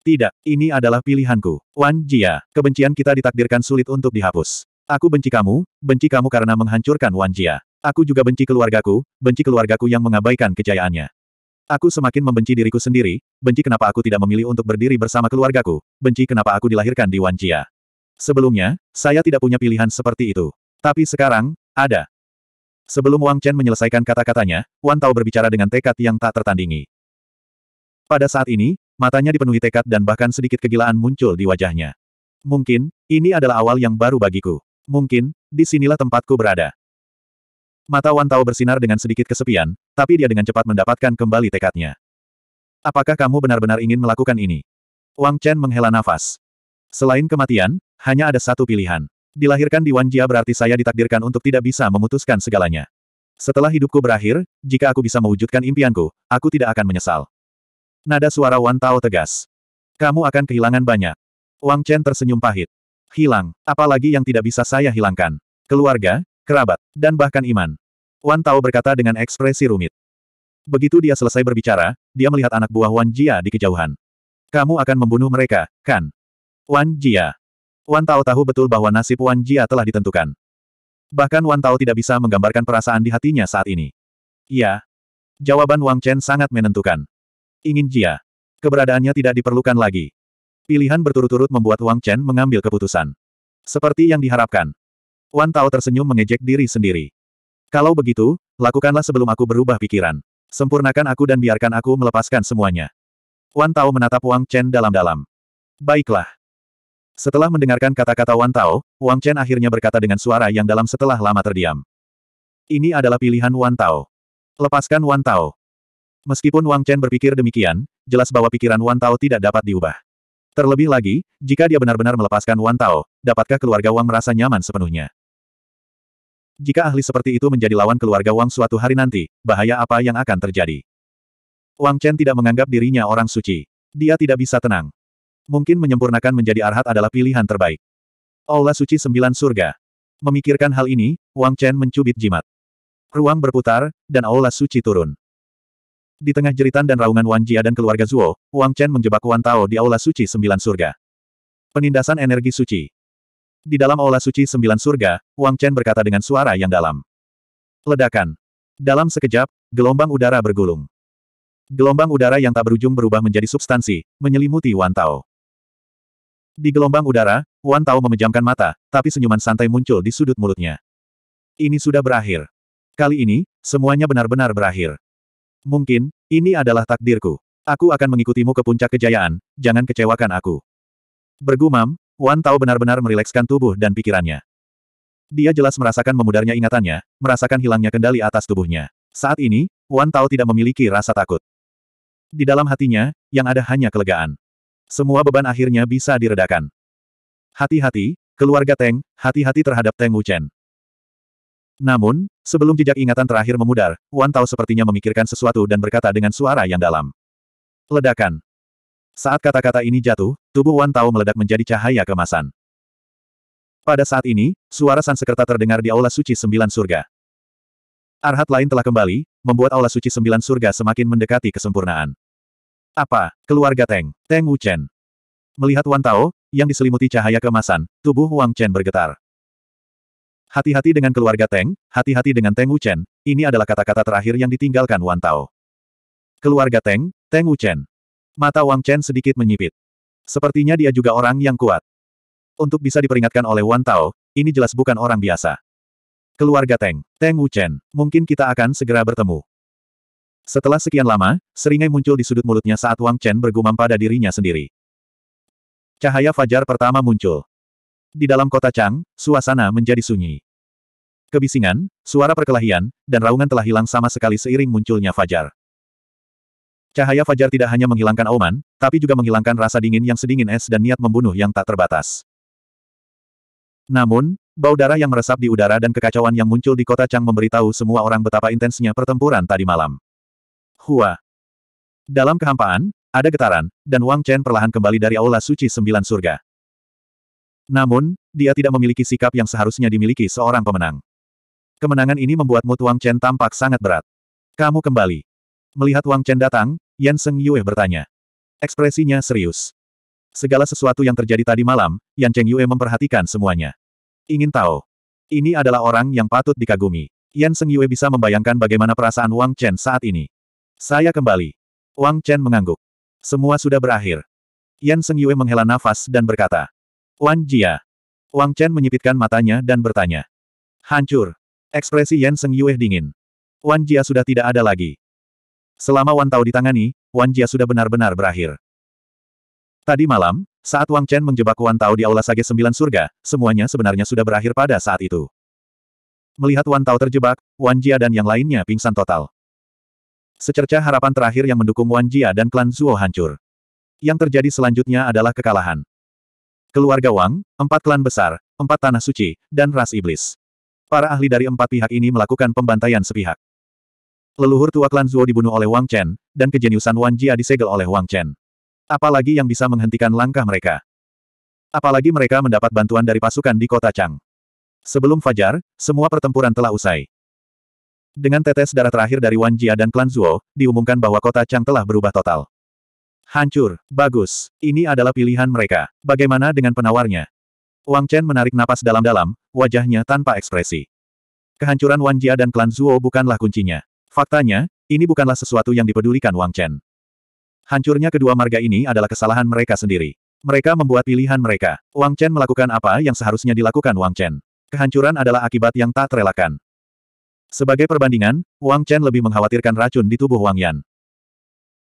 S1: Tidak, ini adalah pilihanku. Wan Jia, kebencian kita ditakdirkan sulit untuk dihapus. Aku benci kamu, benci kamu karena menghancurkan Wan Jia. Aku juga benci keluargaku, benci keluargaku yang mengabaikan kejayaannya. Aku semakin membenci diriku sendiri, benci kenapa aku tidak memilih untuk berdiri bersama keluargaku, benci kenapa aku dilahirkan di Wanjia. Sebelumnya, saya tidak punya pilihan seperti itu. Tapi sekarang, ada. Sebelum Wang Chen menyelesaikan kata-katanya, Wan Tao berbicara dengan tekad yang tak tertandingi. Pada saat ini, matanya dipenuhi tekad dan bahkan sedikit kegilaan muncul di wajahnya. Mungkin, ini adalah awal yang baru bagiku. Mungkin, disinilah tempatku berada. Mata Wan Tao bersinar dengan sedikit kesepian, tapi dia dengan cepat mendapatkan kembali tekadnya. Apakah kamu benar-benar ingin melakukan ini? Wang Chen menghela nafas. Selain kematian, hanya ada satu pilihan. Dilahirkan di Wan Jia berarti saya ditakdirkan untuk tidak bisa memutuskan segalanya. Setelah hidupku berakhir, jika aku bisa mewujudkan impianku, aku tidak akan menyesal. Nada suara Wan Tao tegas. Kamu akan kehilangan banyak. Wang Chen tersenyum pahit. Hilang, apalagi yang tidak bisa saya hilangkan. Keluarga, kerabat, dan bahkan iman. Wan Tao berkata dengan ekspresi rumit. Begitu dia selesai berbicara, dia melihat anak buah Wan Jia di kejauhan. Kamu akan membunuh mereka, kan? Wan Jia. Wan Tao tahu betul bahwa nasib Wan Jia telah ditentukan. Bahkan Wan Tao tidak bisa menggambarkan perasaan di hatinya saat ini. Iya. Jawaban Wang Chen sangat menentukan. Ingin Jia. Keberadaannya tidak diperlukan lagi. Pilihan berturut-turut membuat Wang Chen mengambil keputusan. Seperti yang diharapkan, Wan Tao tersenyum mengejek diri sendiri. Kalau begitu, lakukanlah sebelum aku berubah pikiran. Sempurnakan aku dan biarkan aku melepaskan semuanya. Wan Tao menatap Wang Chen dalam-dalam. Baiklah. Setelah mendengarkan kata-kata Wan Tao, Wang Chen akhirnya berkata dengan suara yang dalam setelah lama terdiam. Ini adalah pilihan Wan Tao. Lepaskan Wan Tao. Meskipun Wang Chen berpikir demikian, jelas bahwa pikiran Wan Tao tidak dapat diubah. Terlebih lagi, jika dia benar-benar melepaskan Wan Tao, dapatkah keluarga Wang merasa nyaman sepenuhnya? Jika ahli seperti itu menjadi lawan keluarga Wang suatu hari nanti, bahaya apa yang akan terjadi? Wang Chen tidak menganggap dirinya orang suci. Dia tidak bisa tenang. Mungkin menyempurnakan menjadi arhat adalah pilihan terbaik. Allah Suci Sembilan Surga. Memikirkan hal ini, Wang Chen mencubit jimat. Ruang berputar, dan Allah Suci turun. Di tengah jeritan dan raungan Wan Jia dan keluarga Zuo, Wang Chen menjebak Wan Tao di Aula Suci Sembilan Surga. Penindasan energi suci. Di dalam aula suci sembilan surga, Wang Chen berkata dengan suara yang dalam. Ledakan. Dalam sekejap, gelombang udara bergulung. Gelombang udara yang tak berujung berubah menjadi substansi, menyelimuti Wan Tao. Di gelombang udara, Wan Tao memejamkan mata, tapi senyuman santai muncul di sudut mulutnya. Ini sudah berakhir. Kali ini, semuanya benar-benar berakhir. Mungkin, ini adalah takdirku. Aku akan mengikutimu ke puncak kejayaan, jangan kecewakan aku. Bergumam, Wan Tao benar-benar merilekskan tubuh dan pikirannya. Dia jelas merasakan memudarnya ingatannya, merasakan hilangnya kendali atas tubuhnya. Saat ini, Wan Tao tidak memiliki rasa takut. Di dalam hatinya, yang ada hanya kelegaan. Semua beban akhirnya bisa diredakan. Hati-hati, keluarga Teng, hati-hati terhadap Teng Wuchen. Namun, sebelum jejak ingatan terakhir memudar, Wan Tao sepertinya memikirkan sesuatu dan berkata dengan suara yang dalam. Ledakan. Saat kata-kata ini jatuh, tubuh Wan Tao meledak menjadi cahaya kemasan. Pada saat ini, suara Sansekerta terdengar di Aula Suci Sembilan Surga. Arhat lain telah kembali, membuat Aula Suci Sembilan Surga semakin mendekati kesempurnaan. Apa? Keluarga Teng. Teng Wuchen. Melihat Wan Tao, yang diselimuti cahaya kemasan, tubuh Wang Chen bergetar. Hati-hati dengan keluarga Teng, hati-hati dengan Teng Wuchen, ini adalah kata-kata terakhir yang ditinggalkan Wan Tao. Keluarga Teng, Teng Wuchen. Mata Wang Chen sedikit menyipit. Sepertinya dia juga orang yang kuat. Untuk bisa diperingatkan oleh Wan Tao, ini jelas bukan orang biasa. Keluarga Teng, Teng Wu Chen, mungkin kita akan segera bertemu. Setelah sekian lama, seringai muncul di sudut mulutnya saat Wang Chen bergumam pada dirinya sendiri. Cahaya fajar pertama muncul. Di dalam kota Chang, suasana menjadi sunyi. Kebisingan, suara perkelahian, dan raungan telah hilang sama sekali seiring munculnya fajar. Cahaya fajar tidak hanya menghilangkan auman, tapi juga menghilangkan rasa dingin yang sedingin es dan niat membunuh yang tak terbatas. Namun, bau darah yang meresap di udara dan kekacauan yang muncul di kota Chang memberitahu semua orang betapa intensnya pertempuran tadi malam. Hua. Dalam kehampaan, ada getaran, dan Wang Chen perlahan kembali dari aula suci sembilan surga. Namun, dia tidak memiliki sikap yang seharusnya dimiliki seorang pemenang. Kemenangan ini membuat mood Wang Chen tampak sangat berat. Kamu kembali. Melihat Wang Chen datang, Yan Seng Yue bertanya. Ekspresinya serius. Segala sesuatu yang terjadi tadi malam, Yan Cheng Yue memperhatikan semuanya. Ingin tahu? Ini adalah orang yang patut dikagumi. Yan Seng Yue bisa membayangkan bagaimana perasaan Wang Chen saat ini. Saya kembali. Wang Chen mengangguk. Semua sudah berakhir. Yan Seng Yue menghela nafas dan berkata. Wan Jia. Wang Chen menyipitkan matanya dan bertanya. Hancur. Ekspresi Yan Seng Yue dingin. Wan Jia sudah tidak ada lagi. Selama Wan Tao ditangani, Wan Jia sudah benar-benar berakhir. Tadi malam, saat Wang Chen menjebak Wan Tao di Aula Sage Sembilan Surga, semuanya sebenarnya sudah berakhir pada saat itu. Melihat Wan Tao terjebak, Wan Jia dan yang lainnya pingsan total. Secerca harapan terakhir yang mendukung Wan Jia dan klan Zuo hancur. Yang terjadi selanjutnya adalah kekalahan. Keluarga Wang, empat klan besar, empat tanah suci, dan ras iblis. Para ahli dari empat pihak ini melakukan pembantaian sepihak. Leluhur tua klan Zuo dibunuh oleh Wang Chen, dan kejeniusan Wan Jia disegel oleh Wang Chen. Apalagi yang bisa menghentikan langkah mereka. Apalagi mereka mendapat bantuan dari pasukan di kota Chang. Sebelum fajar, semua pertempuran telah usai. Dengan tetes darah terakhir dari Wan Jia dan klan Zuo, diumumkan bahwa kota Chang telah berubah total. Hancur, bagus, ini adalah pilihan mereka. Bagaimana dengan penawarnya? Wang Chen menarik napas dalam-dalam, wajahnya tanpa ekspresi. Kehancuran Wan Jia dan klan Zuo bukanlah kuncinya. Faktanya, ini bukanlah sesuatu yang dipedulikan Wang Chen. Hancurnya kedua marga ini adalah kesalahan mereka sendiri. Mereka membuat pilihan mereka. Wang Chen melakukan apa yang seharusnya dilakukan Wang Chen. Kehancuran adalah akibat yang tak terelakkan. Sebagai perbandingan, Wang Chen lebih mengkhawatirkan racun di tubuh Wang Yan.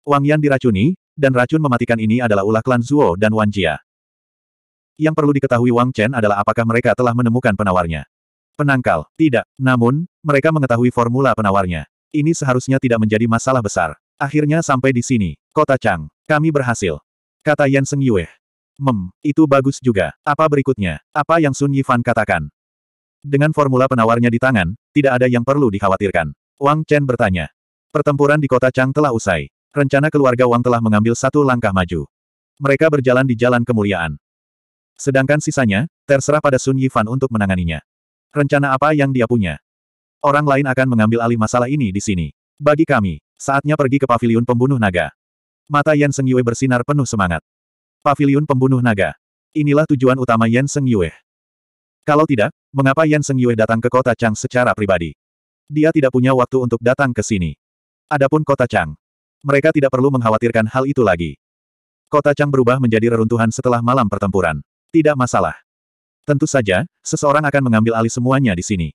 S1: Wang Yan diracuni, dan racun mematikan ini adalah ulah klan Zuo dan Wan Jia. Yang perlu diketahui Wang Chen adalah apakah mereka telah menemukan penawarnya. Penangkal, tidak. Namun, mereka mengetahui formula penawarnya. Ini seharusnya tidak menjadi masalah besar. Akhirnya sampai di sini, kota Chang. Kami berhasil. Kata Yan Seng Yue. Mem, itu bagus juga. Apa berikutnya? Apa yang Sun Yifan katakan? Dengan formula penawarnya di tangan, tidak ada yang perlu dikhawatirkan. Wang Chen bertanya. Pertempuran di kota Chang telah usai. Rencana keluarga Wang telah mengambil satu langkah maju. Mereka berjalan di jalan kemuliaan. Sedangkan sisanya, terserah pada Sun Yifan untuk menanganinya. Rencana apa yang dia punya? Orang lain akan mengambil alih masalah ini di sini. Bagi kami, saatnya pergi ke paviliun pembunuh naga. Mata Yan Seng Yue bersinar penuh semangat. Paviliun pembunuh naga. Inilah tujuan utama Yan Seng Yue. Kalau tidak, mengapa Yan Seng Yue datang ke kota Chang secara pribadi? Dia tidak punya waktu untuk datang ke sini. Adapun kota Chang. Mereka tidak perlu mengkhawatirkan hal itu lagi. Kota Chang berubah menjadi reruntuhan setelah malam pertempuran. Tidak masalah. Tentu saja, seseorang akan mengambil alih semuanya di sini.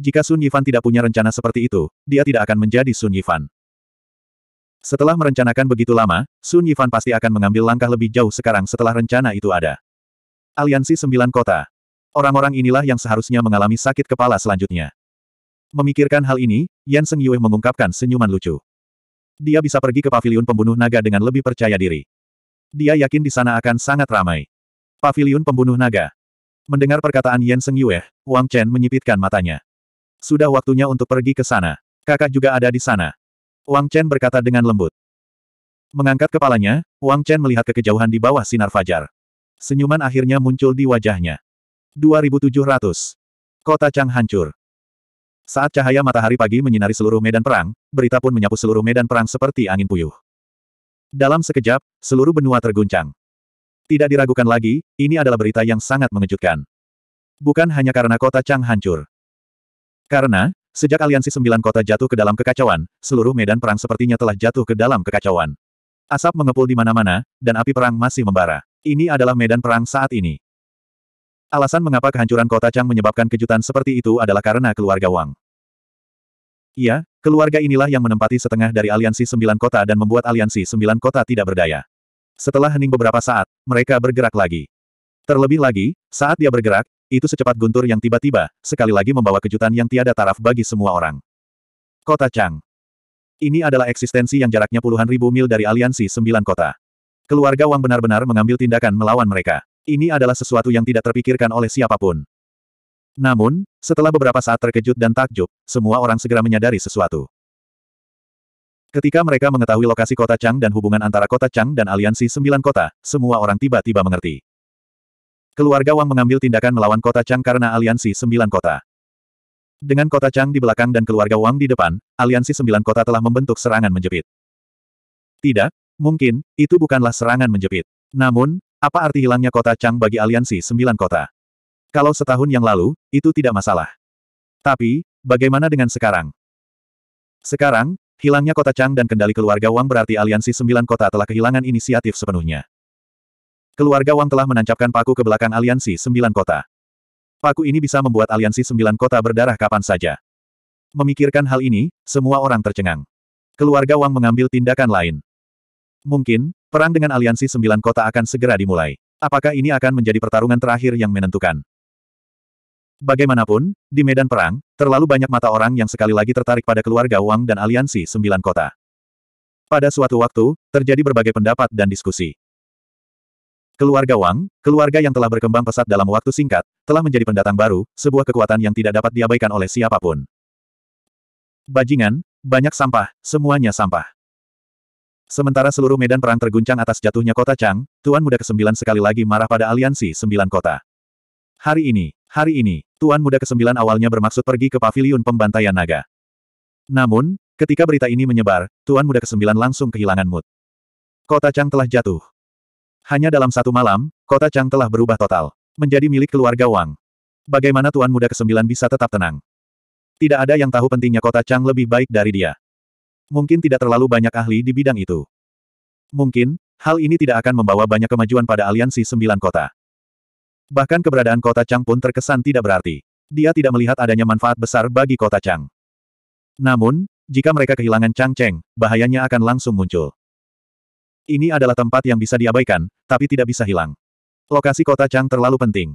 S1: Jika Sun Yifan tidak punya rencana seperti itu, dia tidak akan menjadi Sun Yifan. Setelah merencanakan begitu lama, Sun Yifan pasti akan mengambil langkah lebih jauh sekarang setelah rencana itu ada. Aliansi Sembilan Kota. Orang-orang inilah yang seharusnya mengalami sakit kepala selanjutnya. Memikirkan hal ini, Yan Seng Yue mengungkapkan senyuman lucu. Dia bisa pergi ke paviliun pembunuh naga dengan lebih percaya diri. Dia yakin di sana akan sangat ramai. Paviliun pembunuh naga. Mendengar perkataan Yan Seng Yue, Wang Chen menyipitkan matanya. Sudah waktunya untuk pergi ke sana. Kakak juga ada di sana. Wang Chen berkata dengan lembut. Mengangkat kepalanya, Wang Chen melihat ke kejauhan di bawah sinar fajar. Senyuman akhirnya muncul di wajahnya. 2700. Kota Chang hancur. Saat cahaya matahari pagi menyinari seluruh medan perang, berita pun menyapu seluruh medan perang seperti angin puyuh. Dalam sekejap, seluruh benua terguncang. Tidak diragukan lagi, ini adalah berita yang sangat mengejutkan. Bukan hanya karena kota Chang hancur. Karena, sejak aliansi sembilan kota jatuh ke dalam kekacauan, seluruh medan perang sepertinya telah jatuh ke dalam kekacauan. Asap mengepul di mana-mana, dan api perang masih membara. Ini adalah medan perang saat ini. Alasan mengapa kehancuran kota Chang menyebabkan kejutan seperti itu adalah karena keluarga Wang. Iya, keluarga inilah yang menempati setengah dari aliansi sembilan kota dan membuat aliansi sembilan kota tidak berdaya. Setelah hening beberapa saat, mereka bergerak lagi. Terlebih lagi, saat dia bergerak, itu secepat guntur yang tiba-tiba, sekali lagi membawa kejutan yang tiada taraf bagi semua orang. Kota Chang. Ini adalah eksistensi yang jaraknya puluhan ribu mil dari aliansi sembilan kota. Keluarga Wang benar-benar mengambil tindakan melawan mereka. Ini adalah sesuatu yang tidak terpikirkan oleh siapapun. Namun, setelah beberapa saat terkejut dan takjub, semua orang segera menyadari sesuatu. Ketika mereka mengetahui lokasi kota Chang dan hubungan antara kota Chang dan aliansi sembilan kota, semua orang tiba-tiba mengerti. Keluarga Wang mengambil tindakan melawan kota Chang karena aliansi sembilan kota. Dengan kota Chang di belakang dan keluarga Wang di depan, aliansi sembilan kota telah membentuk serangan menjepit. Tidak, mungkin, itu bukanlah serangan menjepit. Namun, apa arti hilangnya kota Chang bagi aliansi sembilan kota? Kalau setahun yang lalu, itu tidak masalah. Tapi, bagaimana dengan sekarang? Sekarang, hilangnya kota Chang dan kendali keluarga Wang berarti aliansi sembilan kota telah kehilangan inisiatif sepenuhnya. Keluarga Wang telah menancapkan paku ke belakang aliansi sembilan kota. Paku ini bisa membuat aliansi sembilan kota berdarah kapan saja. Memikirkan hal ini, semua orang tercengang. Keluarga Wang mengambil tindakan lain. Mungkin, perang dengan aliansi sembilan kota akan segera dimulai. Apakah ini akan menjadi pertarungan terakhir yang menentukan? Bagaimanapun, di medan perang, terlalu banyak mata orang yang sekali lagi tertarik pada keluarga Wang dan aliansi sembilan kota. Pada suatu waktu, terjadi berbagai pendapat dan diskusi. Keluarga Wang, keluarga yang telah berkembang pesat dalam waktu singkat, telah menjadi pendatang baru, sebuah kekuatan yang tidak dapat diabaikan oleh siapapun. Bajingan, banyak sampah, semuanya sampah. Sementara seluruh medan perang terguncang atas jatuhnya kota Chang, Tuan Muda ke-9 sekali lagi marah pada aliansi sembilan kota. Hari ini, hari ini, Tuan Muda ke-9 awalnya bermaksud pergi ke paviliun pembantaian naga. Namun, ketika berita ini menyebar, Tuan Muda ke-9 langsung kehilangan mood. Kota Chang telah jatuh. Hanya dalam satu malam, kota Chang telah berubah total. Menjadi milik keluarga Wang. Bagaimana Tuan Muda ke-9 bisa tetap tenang? Tidak ada yang tahu pentingnya kota Chang lebih baik dari dia. Mungkin tidak terlalu banyak ahli di bidang itu. Mungkin, hal ini tidak akan membawa banyak kemajuan pada aliansi sembilan kota. Bahkan keberadaan kota Chang pun terkesan tidak berarti. Dia tidak melihat adanya manfaat besar bagi kota Chang. Namun, jika mereka kehilangan Chang Cheng, bahayanya akan langsung muncul. Ini adalah tempat yang bisa diabaikan, tapi tidak bisa hilang. Lokasi kota Chang terlalu penting.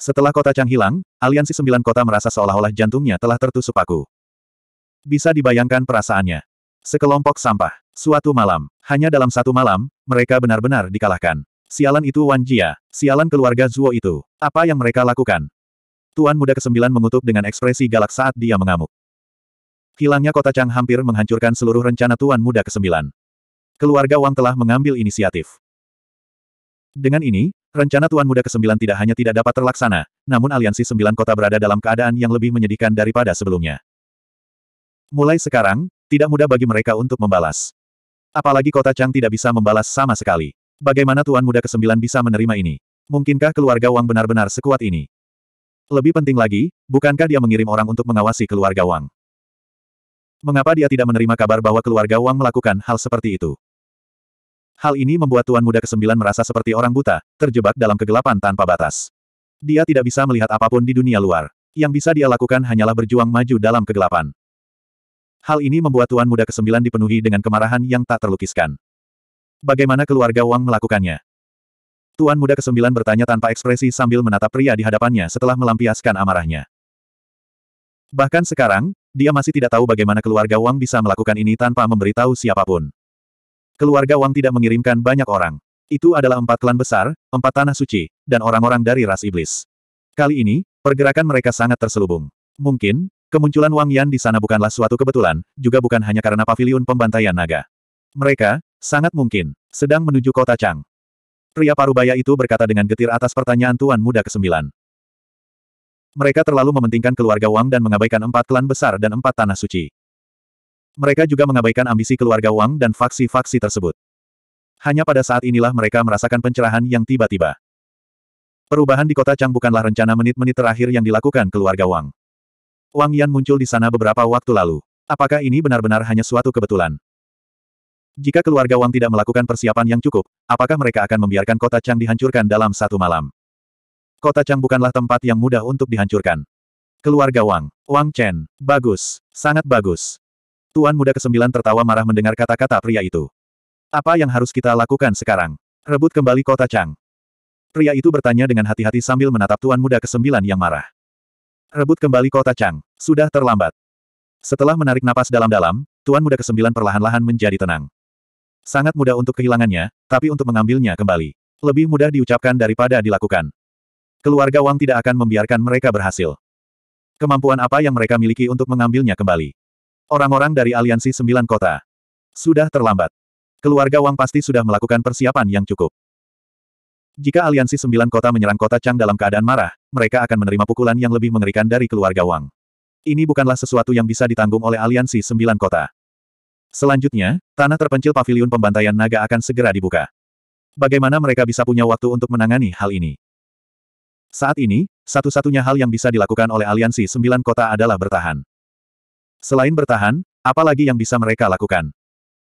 S1: Setelah kota Chang hilang, aliansi sembilan kota merasa seolah-olah jantungnya telah tertusuk paku. Bisa dibayangkan perasaannya. Sekelompok sampah. Suatu malam, hanya dalam satu malam, mereka benar-benar dikalahkan. Sialan itu Wan Jia, sialan keluarga Zuo itu. Apa yang mereka lakukan? Tuan muda kesembilan mengutuk dengan ekspresi galak saat dia mengamuk. Hilangnya kota Chang hampir menghancurkan seluruh rencana Tuan muda kesembilan. Keluarga Wang telah mengambil inisiatif. Dengan ini, rencana Tuan Muda ke-9 tidak hanya tidak dapat terlaksana, namun aliansi sembilan kota berada dalam keadaan yang lebih menyedihkan daripada sebelumnya. Mulai sekarang, tidak mudah bagi mereka untuk membalas. Apalagi kota Chang tidak bisa membalas sama sekali. Bagaimana Tuan Muda ke-9 bisa menerima ini? Mungkinkah keluarga Wang benar-benar sekuat ini? Lebih penting lagi, bukankah dia mengirim orang untuk mengawasi keluarga Wang? Mengapa dia tidak menerima kabar bahwa keluarga Wang melakukan hal seperti itu? Hal ini membuat Tuan Muda Kesembilan merasa seperti orang buta, terjebak dalam kegelapan tanpa batas. Dia tidak bisa melihat apapun di dunia luar. Yang bisa dia lakukan hanyalah berjuang maju dalam kegelapan. Hal ini membuat Tuan Muda Kesembilan dipenuhi dengan kemarahan yang tak terlukiskan. Bagaimana keluarga Wang melakukannya? Tuan Muda Kesembilan bertanya tanpa ekspresi sambil menatap pria di hadapannya setelah melampiaskan amarahnya. Bahkan sekarang, dia masih tidak tahu bagaimana keluarga Wang bisa melakukan ini tanpa memberitahu siapapun. Keluarga Wang tidak mengirimkan banyak orang. Itu adalah empat klan besar, empat tanah suci, dan orang-orang dari ras iblis. Kali ini, pergerakan mereka sangat terselubung. Mungkin, kemunculan Wang Yan di sana bukanlah suatu kebetulan, juga bukan hanya karena paviliun pembantaian naga. Mereka, sangat mungkin, sedang menuju kota Chang. Pria parubaya itu berkata dengan getir atas pertanyaan Tuan Muda ke-9. Mereka terlalu mementingkan keluarga Wang dan mengabaikan empat klan besar dan empat tanah suci. Mereka juga mengabaikan ambisi keluarga Wang dan faksi-faksi tersebut. Hanya pada saat inilah mereka merasakan pencerahan yang tiba-tiba. Perubahan di kota Chang bukanlah rencana menit-menit terakhir yang dilakukan keluarga Wang. Wang Yan muncul di sana beberapa waktu lalu. Apakah ini benar-benar hanya suatu kebetulan? Jika keluarga Wang tidak melakukan persiapan yang cukup, apakah mereka akan membiarkan kota Chang dihancurkan dalam satu malam? Kota Chang bukanlah tempat yang mudah untuk dihancurkan. Keluarga Wang. Wang Chen. Bagus. Sangat bagus. Tuan muda ke ke-9 tertawa marah mendengar kata-kata pria itu. Apa yang harus kita lakukan sekarang? Rebut kembali kota Chang. Pria itu bertanya dengan hati-hati sambil menatap tuan muda ke ke-9 yang marah. Rebut kembali kota Chang. Sudah terlambat. Setelah menarik napas dalam-dalam, tuan muda ke ke-9 perlahan-lahan menjadi tenang. Sangat mudah untuk kehilangannya, tapi untuk mengambilnya kembali. Lebih mudah diucapkan daripada dilakukan. Keluarga Wang tidak akan membiarkan mereka berhasil. Kemampuan apa yang mereka miliki untuk mengambilnya kembali? Orang-orang dari Aliansi Sembilan Kota. Sudah terlambat. Keluarga Wang pasti sudah melakukan persiapan yang cukup. Jika aliansi sembilan kota menyerang kota Chang dalam keadaan marah, mereka akan menerima pukulan yang lebih mengerikan dari keluarga Wang. Ini bukanlah sesuatu yang bisa ditanggung oleh aliansi sembilan kota. Selanjutnya, tanah terpencil paviliun pembantaian naga akan segera dibuka. Bagaimana mereka bisa punya waktu untuk menangani hal ini? Saat ini, satu-satunya hal yang bisa dilakukan oleh aliansi sembilan kota adalah bertahan. Selain bertahan, apalagi yang bisa mereka lakukan?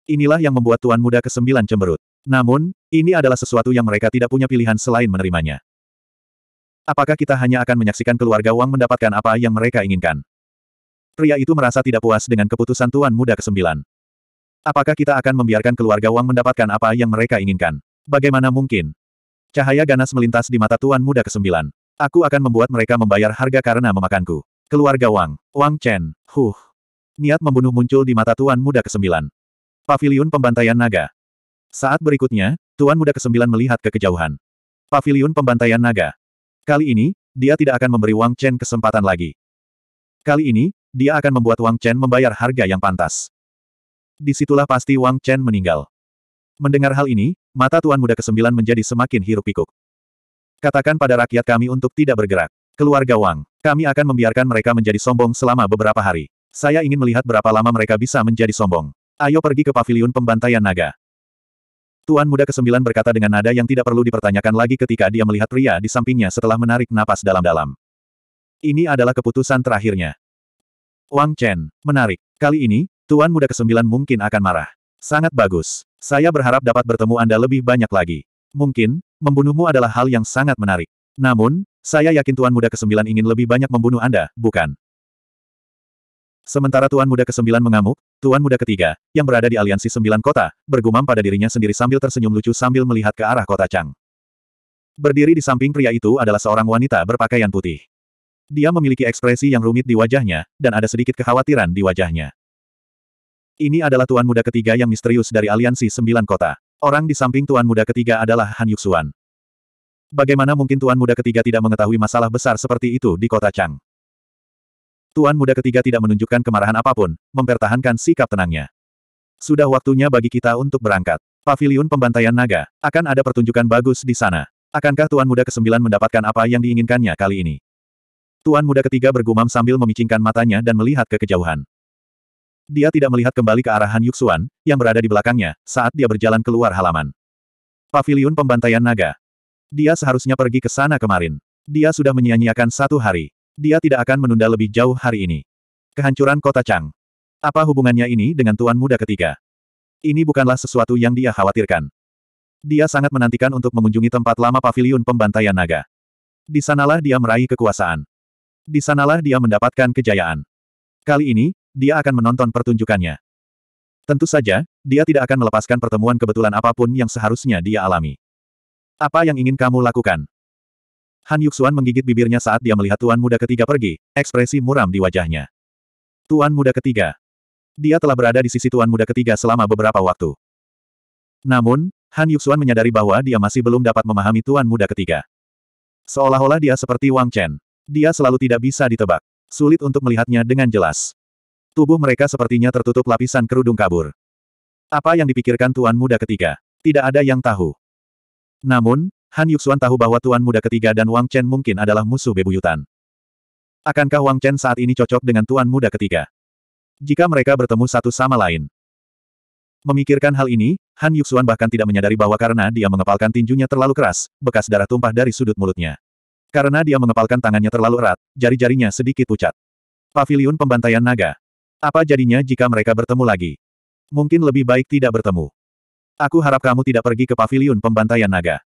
S1: Inilah yang membuat Tuan Muda ke-9 cemberut. Namun, ini adalah sesuatu yang mereka tidak punya pilihan selain menerimanya. Apakah kita hanya akan menyaksikan keluarga Wang mendapatkan apa yang mereka inginkan? Pria itu merasa tidak puas dengan keputusan Tuan Muda ke-9. Apakah kita akan membiarkan keluarga Wang mendapatkan apa yang mereka inginkan? Bagaimana mungkin? Cahaya ganas melintas di mata Tuan Muda kesembilan. Aku akan membuat mereka membayar harga karena memakanku. Keluarga Wang. Wang Chen. Huh. Niat membunuh muncul di mata Tuan Muda kesembilan. Paviliun Pembantaian Naga. Saat berikutnya, Tuan Muda kesembilan melihat ke kejauhan. Paviliun Pembantaian Naga. Kali ini, dia tidak akan memberi Wang Chen kesempatan lagi. Kali ini, dia akan membuat Wang Chen membayar harga yang pantas. Disitulah pasti Wang Chen meninggal. Mendengar hal ini, Mata Tuan Muda ke-9 menjadi semakin hirup pikuk. Katakan pada rakyat kami untuk tidak bergerak. Keluarga Wang, kami akan membiarkan mereka menjadi sombong selama beberapa hari. Saya ingin melihat berapa lama mereka bisa menjadi sombong. Ayo pergi ke paviliun pembantaian naga. Tuan muda ke-9 berkata dengan nada yang tidak perlu dipertanyakan lagi ketika dia melihat pria di sampingnya setelah menarik napas dalam-dalam. Ini adalah keputusan terakhirnya. Wang Chen, menarik. Kali ini, Tuan muda ke-9 mungkin akan marah. Sangat bagus. Saya berharap dapat bertemu Anda lebih banyak lagi. Mungkin, membunuhmu adalah hal yang sangat menarik. Namun, saya yakin Tuan Muda ke ke-9 ingin lebih banyak membunuh Anda, bukan? Sementara Tuan Muda ke ke-9 mengamuk, Tuan Muda Ketiga, yang berada di aliansi sembilan kota, bergumam pada dirinya sendiri sambil tersenyum lucu sambil melihat ke arah kota Chang. Berdiri di samping pria itu adalah seorang wanita berpakaian putih. Dia memiliki ekspresi yang rumit di wajahnya, dan ada sedikit kekhawatiran di wajahnya. Ini adalah tuan muda ketiga yang misterius dari aliansi sembilan kota. Orang di samping tuan muda ketiga adalah Han Yuxuan. Bagaimana mungkin tuan muda ketiga tidak mengetahui masalah besar seperti itu di kota Chang? Tuan muda ketiga tidak menunjukkan kemarahan apapun, mempertahankan sikap tenangnya. Sudah waktunya bagi kita untuk berangkat. Pavilion pembantaian naga, akan ada pertunjukan bagus di sana. Akankah tuan muda kesembilan mendapatkan apa yang diinginkannya kali ini? Tuan muda ketiga bergumam sambil memicingkan matanya dan melihat ke kejauhan. Dia tidak melihat kembali ke arah Han Yuxuan, yang berada di belakangnya, saat dia berjalan keluar halaman. Paviliun Pembantaian Naga. Dia seharusnya pergi ke sana kemarin. Dia sudah menyia-nyiakan satu hari. Dia tidak akan menunda lebih jauh hari ini. Kehancuran kota Chang. Apa hubungannya ini dengan tuan muda ketiga? Ini bukanlah sesuatu yang dia khawatirkan. Dia sangat menantikan untuk mengunjungi tempat lama paviliun pembantaian naga. Di sanalah dia meraih kekuasaan. Di sanalah dia mendapatkan kejayaan. Kali ini, dia akan menonton pertunjukannya. Tentu saja, dia tidak akan melepaskan pertemuan kebetulan apapun yang seharusnya dia alami. Apa yang ingin kamu lakukan? Han Yuxuan menggigit bibirnya saat dia melihat tuan muda ketiga pergi, ekspresi muram di wajahnya. Tuan muda ketiga. Dia telah berada di sisi tuan muda ketiga selama beberapa waktu. Namun, Han Yuxuan menyadari bahwa dia masih belum dapat memahami tuan muda ketiga. Seolah-olah dia seperti Wang Chen. Dia selalu tidak bisa ditebak. Sulit untuk melihatnya dengan jelas. Tubuh mereka sepertinya tertutup lapisan kerudung kabur. Apa yang dipikirkan Tuan Muda ketiga? Tidak ada yang tahu. Namun, Han Yuxuan tahu bahwa Tuan Muda ketiga dan Wang Chen mungkin adalah musuh bebuyutan. Akankah Wang Chen saat ini cocok dengan Tuan Muda ketiga? Jika mereka bertemu satu sama lain. Memikirkan hal ini, Han Yuxuan bahkan tidak menyadari bahwa karena dia mengepalkan tinjunya terlalu keras, bekas darah tumpah dari sudut mulutnya. Karena dia mengepalkan tangannya terlalu erat, jari-jarinya sedikit pucat. Paviliun Pembantaian Naga apa jadinya jika mereka bertemu lagi? Mungkin lebih baik tidak bertemu. Aku harap kamu tidak pergi ke paviliun pembantaian naga.